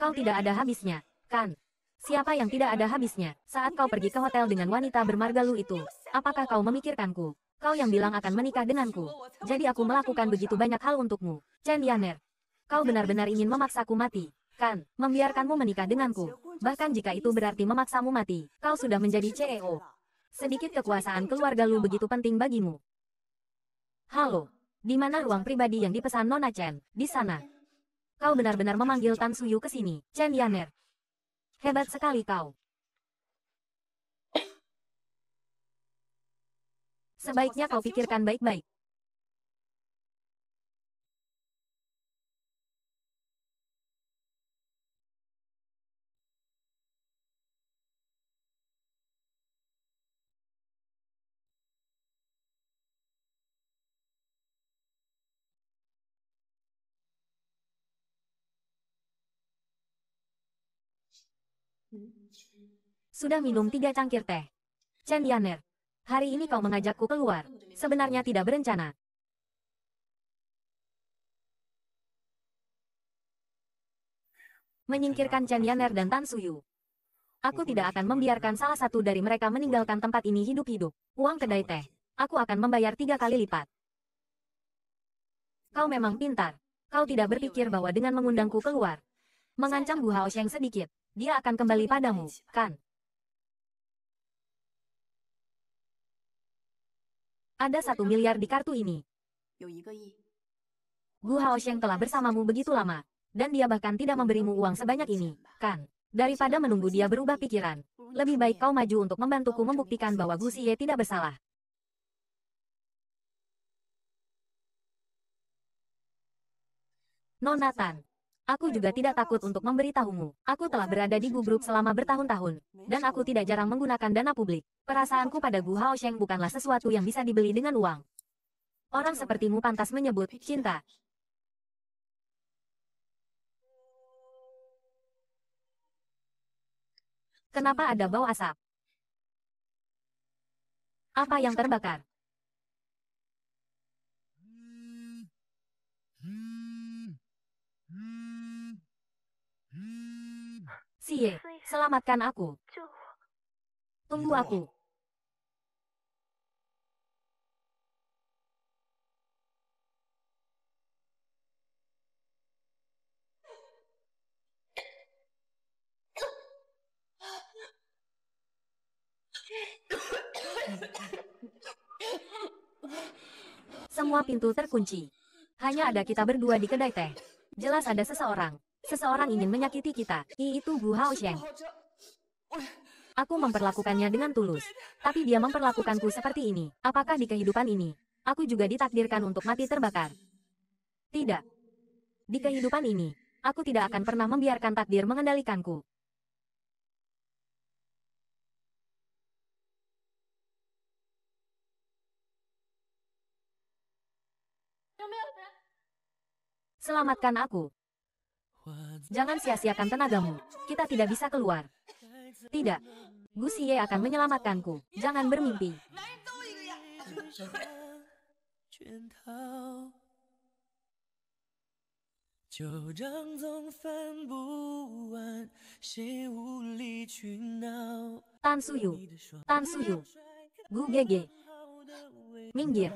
Kau tidak ada habisnya, kan? Siapa yang tidak ada habisnya, saat kau pergi ke hotel dengan wanita bermarga lu itu, apakah kau memikirkanku? Kau yang bilang akan menikah denganku. Jadi aku melakukan begitu banyak hal untukmu, Chen Yanet. Kau benar-benar ingin memaksaku mati, kan? Membiarkanmu menikah denganku. Bahkan jika itu berarti memaksamu mati, kau sudah menjadi CEO. Sedikit kekuasaan keluarga lu begitu penting bagimu. Halo, di mana ruang pribadi yang dipesan Nona Chen? Di sana. Kau benar-benar memanggil Tan Suyu ke sini, Chen Yaner. Hebat sekali kau. Sebaiknya kau pikirkan baik-baik. Sudah minum tiga cangkir teh. Chen Dianer, hari ini kau mengajakku keluar. Sebenarnya tidak berencana. Menyingkirkan Chen Dianer dan Tan Suyu. Aku tidak akan membiarkan salah satu dari mereka meninggalkan tempat ini hidup-hidup. Uang kedai teh. Aku akan membayar tiga kali lipat. Kau memang pintar. Kau tidak berpikir bahwa dengan mengundangku keluar. Mengancam Bu Haosheng sedikit dia akan kembali padamu, kan? Ada satu miliar di kartu ini. Gu Haosheng telah bersamamu begitu lama, dan dia bahkan tidak memberimu uang sebanyak ini, kan? Daripada menunggu dia berubah pikiran, lebih baik kau maju untuk membantuku membuktikan bahwa Gu Xie tidak bersalah. Nonatan. Aku juga tidak takut untuk memberitahumu. Aku telah berada di gubruk selama bertahun-tahun, dan aku tidak jarang menggunakan dana publik. Perasaanku pada Gu Hao bukanlah sesuatu yang bisa dibeli dengan uang. Orang sepertimu pantas menyebut cinta. Kenapa ada bau asap? Apa yang terbakar? Siye, selamatkan aku. Tunggu gitu. aku. Semua pintu terkunci. Hanya ada kita berdua di kedai teh. Jelas ada seseorang. Seseorang ingin menyakiti kita, I itu Bu Hao Sheng. Aku memperlakukannya dengan tulus. Tapi dia memperlakukanku seperti ini. Apakah di kehidupan ini, aku juga ditakdirkan untuk mati terbakar? Tidak. Di kehidupan ini, aku tidak akan pernah membiarkan takdir mengendalikanku. Selamatkan aku. Jangan sia-siakan tenagamu. Kita tidak bisa keluar. Tidak. Gusie akan menyelamatkanku. Jangan bermimpi. Tan Suyu. Tan Suyu. Gu Gege. Minggir.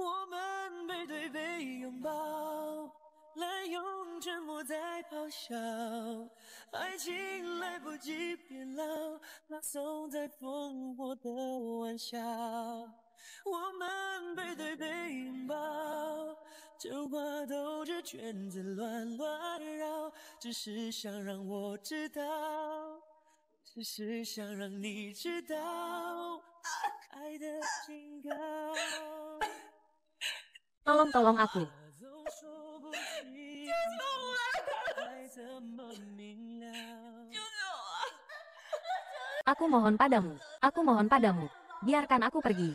我们背对背拥抱，滥用沉默在咆哮，爱情来不及变老，那送在烽火的玩笑。我们背对背拥抱，真话兜着圈子乱乱绕，只是想让我知道，只是想让你知道，爱的警告。Tolong-tolong aku. Aku mohon padamu, aku mohon padamu, biarkan aku pergi.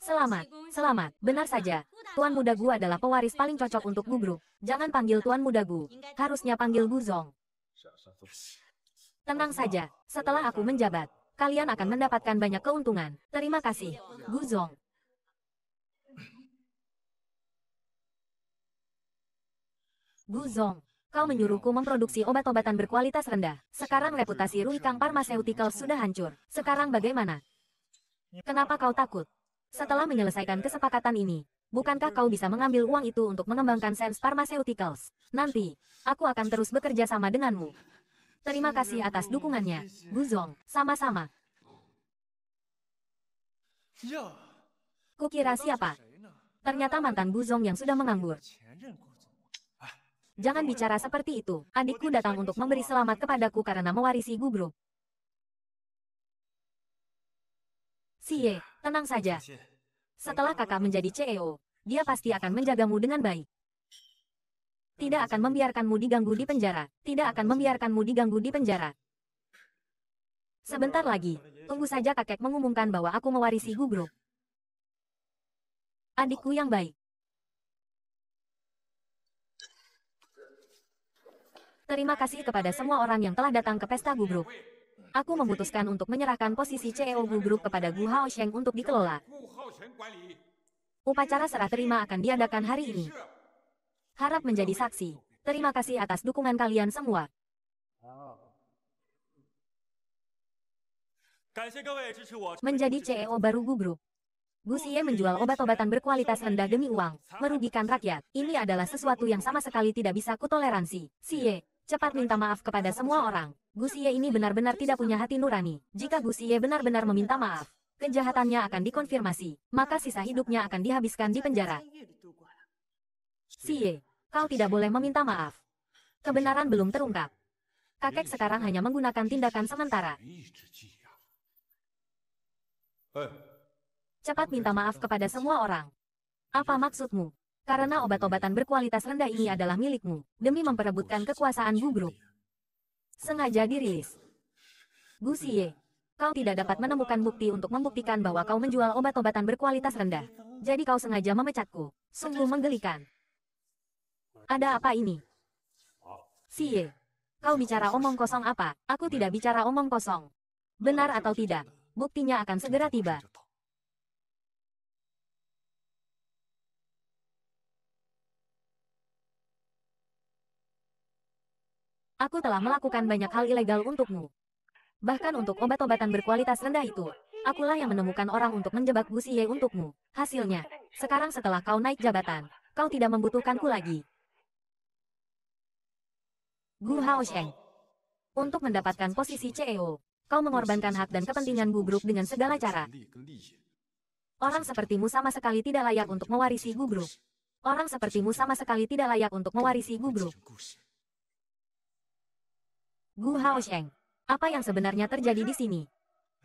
Selamat, selamat, benar saja, Tuan muda gu adalah pewaris paling cocok untuk gu Jangan panggil tuan muda gu. Harusnya panggil gu zong. Tenang saja, setelah aku menjabat, kalian akan mendapatkan banyak keuntungan. Terima kasih, gu zong. Gu Zong, kau menyuruhku memproduksi obat-obatan berkualitas rendah. Sekarang reputasi Rui Kang Pharmaceutical sudah hancur. Sekarang bagaimana? Kenapa kau takut? Setelah menyelesaikan kesepakatan ini, bukankah kau bisa mengambil uang itu untuk mengembangkan Sense Pharmaceuticals? Nanti, aku akan terus bekerja sama denganmu. Terima kasih atas dukungannya, Guzong. Sama-sama. Ya. Kukira siapa? Ternyata mantan Guzong yang sudah menganggur. Jangan bicara seperti itu. Adikku datang untuk memberi selamat kepadaku karena mewarisi gubruk. Siye, tenang saja. Setelah kakak menjadi CEO, dia pasti akan menjagamu dengan baik. Tidak akan membiarkanmu diganggu di penjara. Tidak akan membiarkanmu diganggu di penjara. Sebentar lagi, tunggu saja kakek mengumumkan bahwa aku mewarisi Hu Adikku yang baik. Terima kasih kepada semua orang yang telah datang ke pesta gubruk. Aku memutuskan untuk menyerahkan posisi CEO Gu Group kepada Gu Haosheng untuk dikelola. Upacara serah terima akan diadakan hari ini. Harap menjadi saksi. Terima kasih atas dukungan kalian semua. Menjadi CEO baru Gu Group. Gu Xie menjual obat-obatan berkualitas rendah demi uang, merugikan rakyat. Ini adalah sesuatu yang sama sekali tidak bisa kutoleransi. Xie, Cepat minta maaf kepada semua orang. Gus Ye ini benar-benar tidak punya hati nurani. Jika Gus Ye benar-benar meminta maaf, kejahatannya akan dikonfirmasi, maka sisa hidupnya akan dihabiskan di penjara. Si kau tidak boleh meminta maaf. Kebenaran belum terungkap. Kakek sekarang hanya menggunakan tindakan sementara. Cepat minta maaf kepada semua orang. Apa maksudmu? Karena obat-obatan berkualitas rendah ini adalah milikmu, demi memperebutkan kekuasaan Gu Sengaja dirilis. Gu Xie, kau tidak dapat menemukan bukti untuk membuktikan bahwa kau menjual obat-obatan berkualitas rendah. Jadi kau sengaja memecatku. Sungguh menggelikan. Ada apa ini? Xie, kau bicara omong kosong apa? Aku tidak bicara omong kosong. Benar atau tidak, buktinya akan segera tiba. Aku telah melakukan banyak hal ilegal untukmu. Bahkan untuk obat-obatan berkualitas rendah itu, akulah yang menemukan orang untuk menjebak Gu Xie untukmu. Hasilnya, sekarang setelah kau naik jabatan, kau tidak membutuhkanku lagi. Gu Haosheng Untuk mendapatkan posisi CEO, kau mengorbankan hak dan kepentingan Gu Group dengan segala cara. Orang sepertimu sama sekali tidak layak untuk mewarisi Gu Group. Orang sepertimu sama sekali tidak layak untuk mewarisi Gu Group. Gu Haosheng. Apa yang sebenarnya terjadi di sini?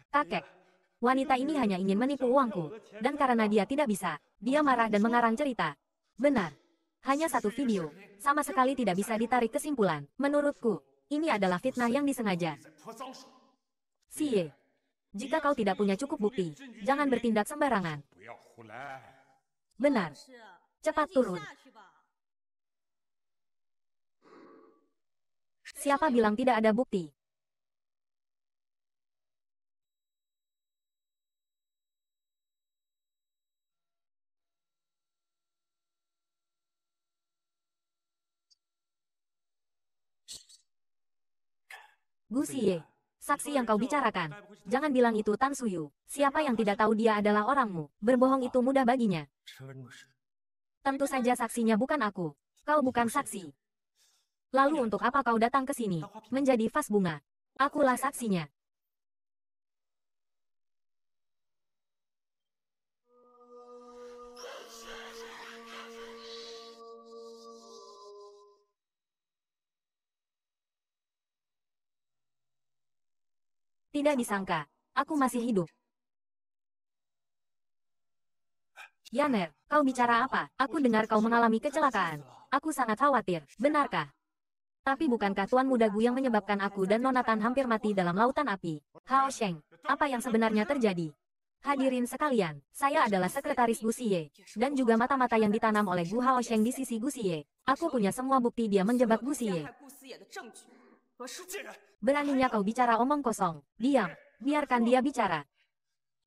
Kakek. Wanita ini hanya ingin menipu uangku, dan karena dia tidak bisa, dia marah dan mengarang cerita. Benar. Hanya satu video, sama sekali tidak bisa ditarik kesimpulan. Menurutku, ini adalah fitnah yang disengaja. Siye, Jika kau tidak punya cukup bukti, jangan bertindak sembarangan. Benar. Cepat turun. Siapa bilang tidak ada bukti? Gu Xie, iya. saksi yang kau bicarakan. Jangan bilang itu Tang Suyu. Siapa yang tidak tahu dia adalah orangmu. Berbohong itu mudah baginya. Tentu saja saksinya bukan aku. Kau bukan saksi. Lalu untuk apa kau datang ke sini? Menjadi vas bunga. Akulah saksinya. Tidak disangka, aku masih hidup. Yaner, kau bicara apa? Aku dengar kau mengalami kecelakaan. Aku sangat khawatir, benarkah? Tapi bukankah Tuan Muda Gu yang menyebabkan aku dan Nonatan hampir mati dalam lautan api? Hao Sheng, apa yang sebenarnya terjadi? Hadirin sekalian, saya adalah sekretaris Gu Xie, dan juga mata-mata yang ditanam oleh Gu Hao Sheng di sisi Gu Xie. Aku punya semua bukti dia menjebak Gu Xie. Beraninya kau bicara omong kosong. Diam, biarkan dia bicara.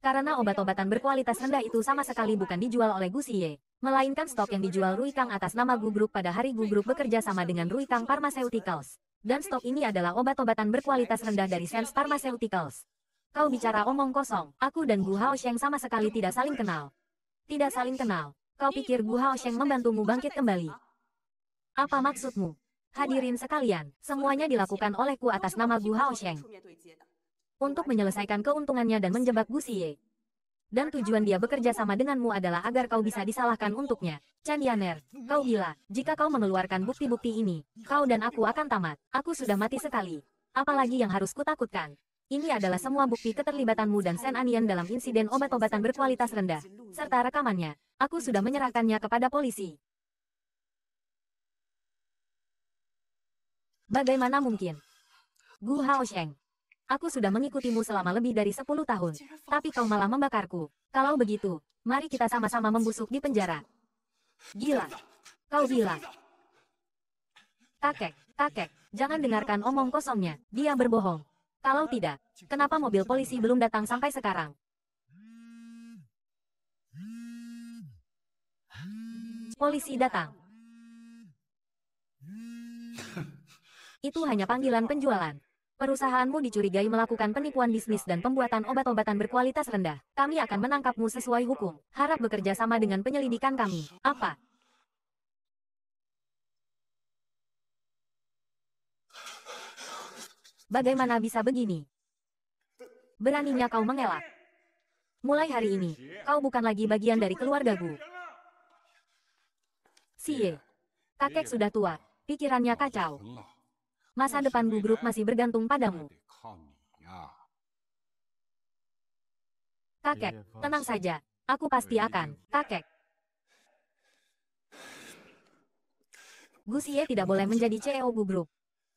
Karena obat-obatan berkualitas rendah itu sama sekali bukan dijual oleh Gu Xie melainkan stok yang dijual Ruikang atas nama Gugrup pada hari Gugrup bekerja sama dengan Ruikang Pharmaceuticals. Dan stok ini adalah obat-obatan berkualitas rendah dari Sense Pharmaceuticals. Kau bicara omong kosong, aku dan Gu Haosheng sama sekali tidak saling kenal. Tidak saling kenal, kau pikir Gu Haosheng membantumu bangkit kembali. Apa maksudmu? Hadirin sekalian, semuanya dilakukan olehku atas nama Gu Haosheng. Untuk menyelesaikan keuntungannya dan menjebak Gu Xie, dan tujuan dia bekerja sama denganmu adalah agar kau bisa disalahkan untuknya. Chan Yaner, kau gila, jika kau mengeluarkan bukti-bukti ini, kau dan aku akan tamat, aku sudah mati sekali. Apalagi yang harus kutakutkan. Ini adalah semua bukti keterlibatanmu dan Sen Anian dalam insiden obat-obatan berkualitas rendah, serta rekamannya. Aku sudah menyerahkannya kepada polisi. Bagaimana mungkin? Gu Hao Sheng, Aku sudah mengikutimu selama lebih dari 10 tahun. Tapi kau malah membakarku. Kalau begitu, mari kita sama-sama membusuk di penjara. Gila. Kau gila. Kakek, kakek, jangan dengarkan omong kosongnya. Dia berbohong. Kalau tidak, kenapa mobil polisi belum datang sampai sekarang? Polisi datang. Itu hanya panggilan penjualan. Perusahaanmu dicurigai melakukan penipuan bisnis dan pembuatan obat-obatan berkualitas rendah. Kami akan menangkapmu sesuai hukum. Harap bekerja sama dengan penyelidikan kami. Apa? Bagaimana bisa begini? Beraninya kau mengelak. Mulai hari ini, kau bukan lagi bagian dari keluargaku. Siye. Kakek sudah tua, pikirannya kacau masa depan grup masih bergantung padamu. Kakek, tenang saja. Aku pasti akan, kakek. Gusie tidak boleh menjadi CEO grup.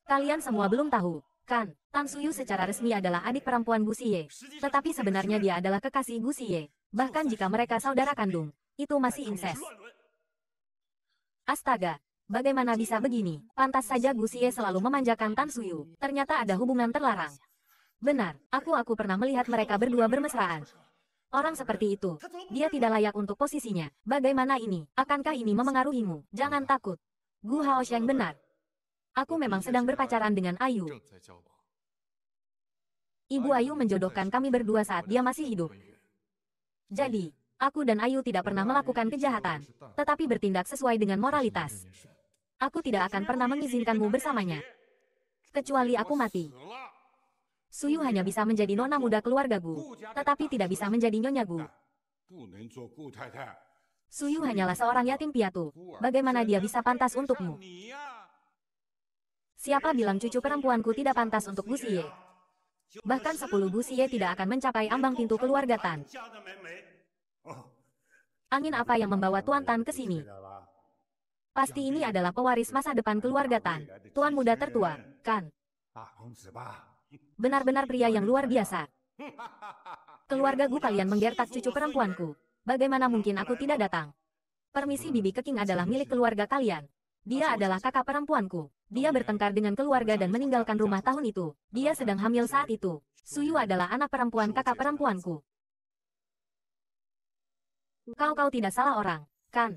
Kalian semua belum tahu, kan? Tang Suyu secara resmi adalah adik perempuan Gusie. Tetapi sebenarnya dia adalah kekasih Gusie. Bahkan jika mereka saudara kandung, itu masih inses. Astaga, Bagaimana bisa begini? Pantas saja Gu Xie selalu memanjakan Tan Suyu. Ternyata ada hubungan terlarang. Benar, aku-aku pernah melihat mereka berdua bermesraan. Orang seperti itu. Dia tidak layak untuk posisinya. Bagaimana ini? Akankah ini memengaruhimu? Jangan takut. Gu Haosheng benar. Aku memang sedang berpacaran dengan Ayu. Ibu Ayu menjodohkan kami berdua saat dia masih hidup. Jadi, aku dan Ayu tidak pernah melakukan kejahatan, tetapi bertindak sesuai dengan moralitas. Aku tidak akan pernah mengizinkanmu bersamanya. Kecuali aku mati. Suyu hanya bisa menjadi nona muda keluargaku, tetapi tidak bisa menjadi nyonya gu. Suyu hanyalah seorang yatim piatu. Bagaimana dia bisa pantas untukmu? Siapa bilang cucu perempuanku tidak pantas untuk Gu Siye? Bahkan sepuluh Siye tidak akan mencapai ambang pintu keluarga Tan. Angin apa yang membawa Tuan Tan ke sini? Pasti ini adalah pewaris masa depan keluarga Tan, tuan muda tertua, Kan. Benar-benar pria yang luar biasa. Keluarga Gu iya, kalian iya, menggertak iya, cucu perempuanku. Bagaimana mungkin aku tidak datang? Permisi hmm, Bibi Keking adalah milik keluarga kalian. Dia adalah kakak perempuanku. Dia bertengkar dengan keluarga dan meninggalkan rumah tahun itu. Dia sedang hamil saat itu. Suyu adalah anak perempuan kakak perempuanku. Kau-kau tidak salah orang, kan?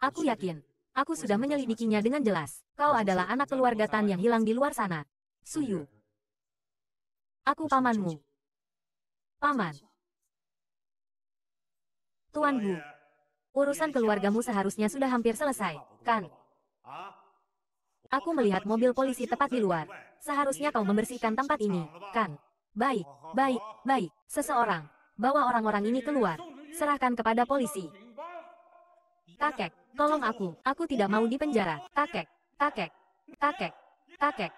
Aku yakin. Aku sudah menyelidikinya dengan jelas. Kau adalah anak keluarga Tan yang hilang di luar sana. Suyu. Aku pamanmu. Paman. Tuan Gu, Urusan keluargamu seharusnya sudah hampir selesai, kan? Aku melihat mobil polisi tepat di luar. Seharusnya kau membersihkan tempat ini, kan? Baik, baik, baik. Seseorang, bawa orang-orang ini keluar. Serahkan kepada polisi. Kakek, Tolong aku, aku tidak mau dipenjara. kakek kakek kakek kakek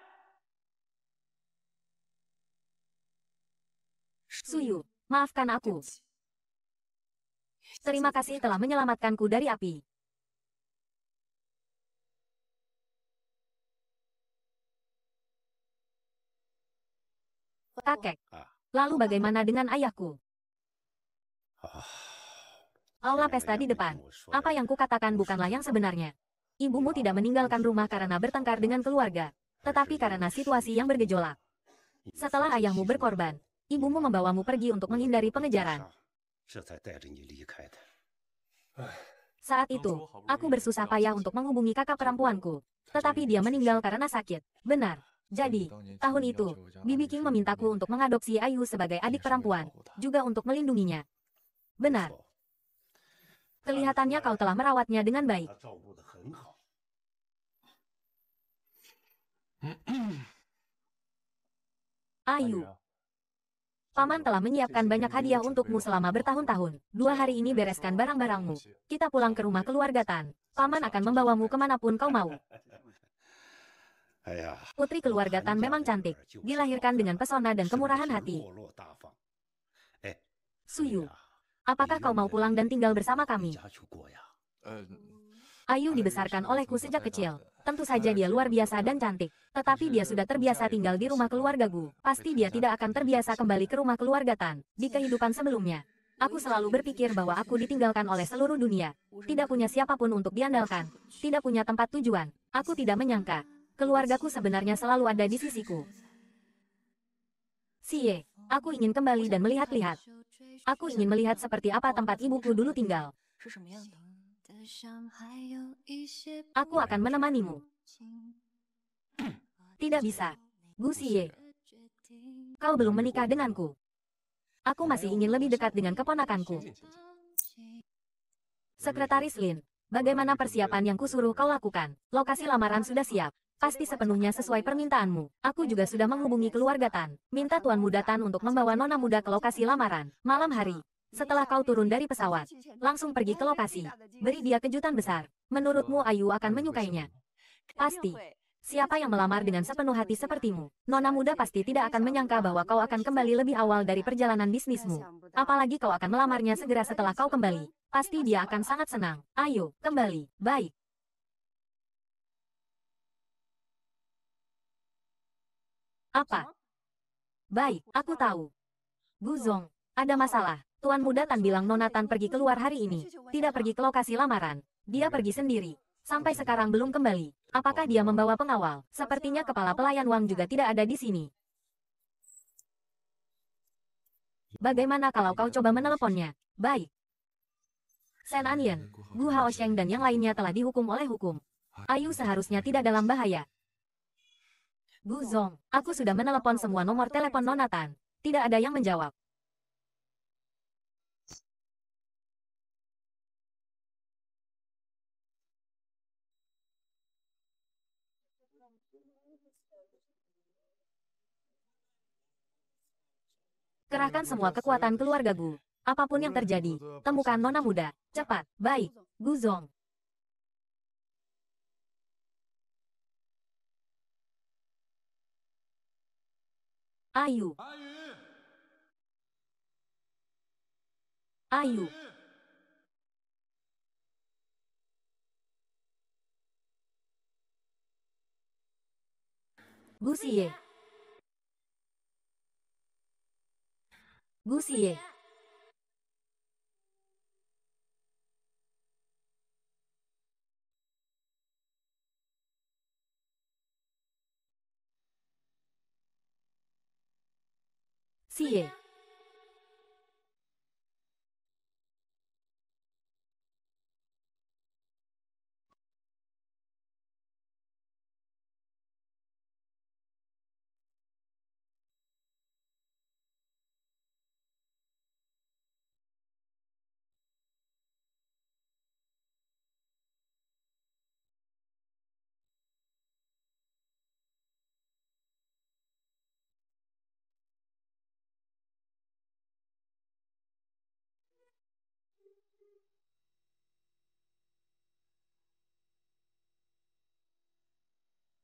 Suyu, maafkan aku. Terima kasih telah menyelamatkanku dari api. kakek ah. lalu bagaimana dengan ayahku? Ah. Aula pesta di depan. Apa yang kukatakan bukanlah yang sebenarnya. Ibumu tidak meninggalkan rumah karena bertengkar dengan keluarga, tetapi karena situasi yang bergejolak. Setelah ayahmu berkorban, ibumu membawamu pergi untuk menghindari pengejaran. Saat itu, aku bersusah payah untuk menghubungi kakak perempuanku, tetapi dia meninggal karena sakit. Benar. Jadi, tahun itu, Bibi King memintaku untuk mengadopsi Ayu sebagai adik perempuan, juga untuk melindunginya. Benar, Kelihatannya kau telah merawatnya dengan baik. Ayu. Paman telah menyiapkan banyak hadiah untukmu selama bertahun-tahun. Dua hari ini bereskan barang-barangmu. Kita pulang ke rumah keluarga Tan. Paman akan membawamu kemanapun kau mau. Putri keluarga Tan memang cantik. Dilahirkan dengan pesona dan kemurahan hati. Suyu. Apakah kau mau pulang dan tinggal bersama kami? Ayu dibesarkan olehku sejak kecil. Tentu saja dia luar biasa dan cantik. Tetapi dia sudah terbiasa tinggal di rumah keluarga Gu. Pasti dia tidak akan terbiasa kembali ke rumah keluarga Tan, di kehidupan sebelumnya. Aku selalu berpikir bahwa aku ditinggalkan oleh seluruh dunia. Tidak punya siapapun untuk diandalkan. Tidak punya tempat tujuan. Aku tidak menyangka. Keluargaku sebenarnya selalu ada di sisiku. Siye, aku ingin kembali dan melihat-lihat. Aku ingin melihat seperti apa tempat ibuku dulu tinggal. Aku akan menemanimu. Tidak bisa. Gu Xie. Kau belum menikah denganku. Aku masih ingin lebih dekat dengan keponakanku. Sekretaris Lin, bagaimana persiapan yang kusuruh kau lakukan? Lokasi lamaran sudah siap pasti sepenuhnya sesuai permintaanmu. Aku juga sudah menghubungi keluarga Tan. Minta Tuan Muda Tan untuk membawa Nona Muda ke lokasi lamaran. Malam hari, setelah kau turun dari pesawat, langsung pergi ke lokasi. Beri dia kejutan besar. Menurutmu Ayu akan menyukainya? Pasti. Siapa yang melamar dengan sepenuh hati sepertimu? Nona muda pasti tidak akan menyangka bahwa kau akan kembali lebih awal dari perjalanan bisnismu. Apalagi kau akan melamarnya segera setelah kau kembali. Pasti dia akan sangat senang. Ayo, kembali. Baik. Apa? Baik, aku tahu. Guzong, ada masalah. Tuan muda Tan bilang Nona Tan pergi keluar hari ini. Tidak pergi ke lokasi lamaran. Dia pergi sendiri. Sampai sekarang belum kembali. Apakah dia membawa pengawal? Sepertinya kepala pelayan Wang juga tidak ada di sini. Bagaimana kalau kau coba meneleponnya? Baik. Sen Anian, Gu Hao Sheng dan yang lainnya telah dihukum oleh hukum. Ayu seharusnya tidak dalam bahaya, Bu Zong, aku sudah menelepon semua nomor telepon Nonatan. Tidak ada yang menjawab. Kerahkan semua kekuatan keluarga Gu. Apapun yang terjadi, temukan Nona Muda. Cepat, baik. Gu Zong, あゆあゆブシエブシエ Sigue. Eh.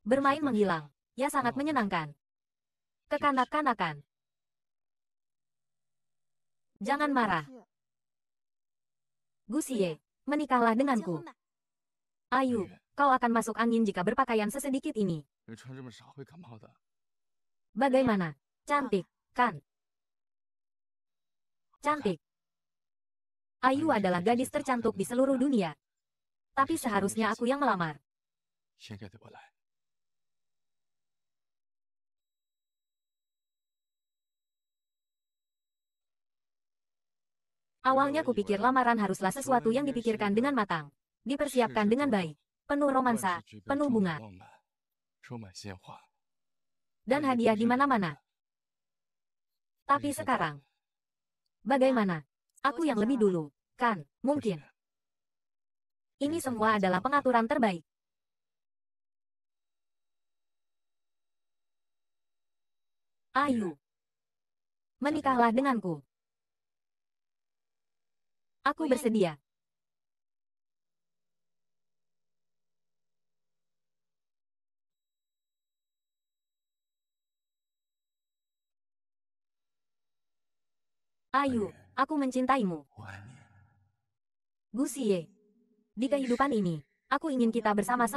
Bermain menghilang. Ya sangat menyenangkan. Kekanak-kanakan. Jangan marah. Gusie, menikahlah denganku. Ayu, iya. kau akan masuk angin jika berpakaian sesedikit ini. Bagaimana? Cantik, kan? Cantik. Ayu adalah gadis tercantik di seluruh dunia. Tapi seharusnya aku yang melamar. Awalnya kupikir lamaran haruslah sesuatu yang dipikirkan dengan matang. Dipersiapkan dengan baik. Penuh romansa, penuh bunga. Dan hadiah di mana-mana. Tapi sekarang, bagaimana? Aku yang lebih dulu, kan? Mungkin. Ini semua adalah pengaturan terbaik. Ayu. Menikahlah denganku. Aku oh, iya. bersedia. Ayu, aku mencintaimu. Gusie, di kehidupan ini, aku ingin kita bersama-sama.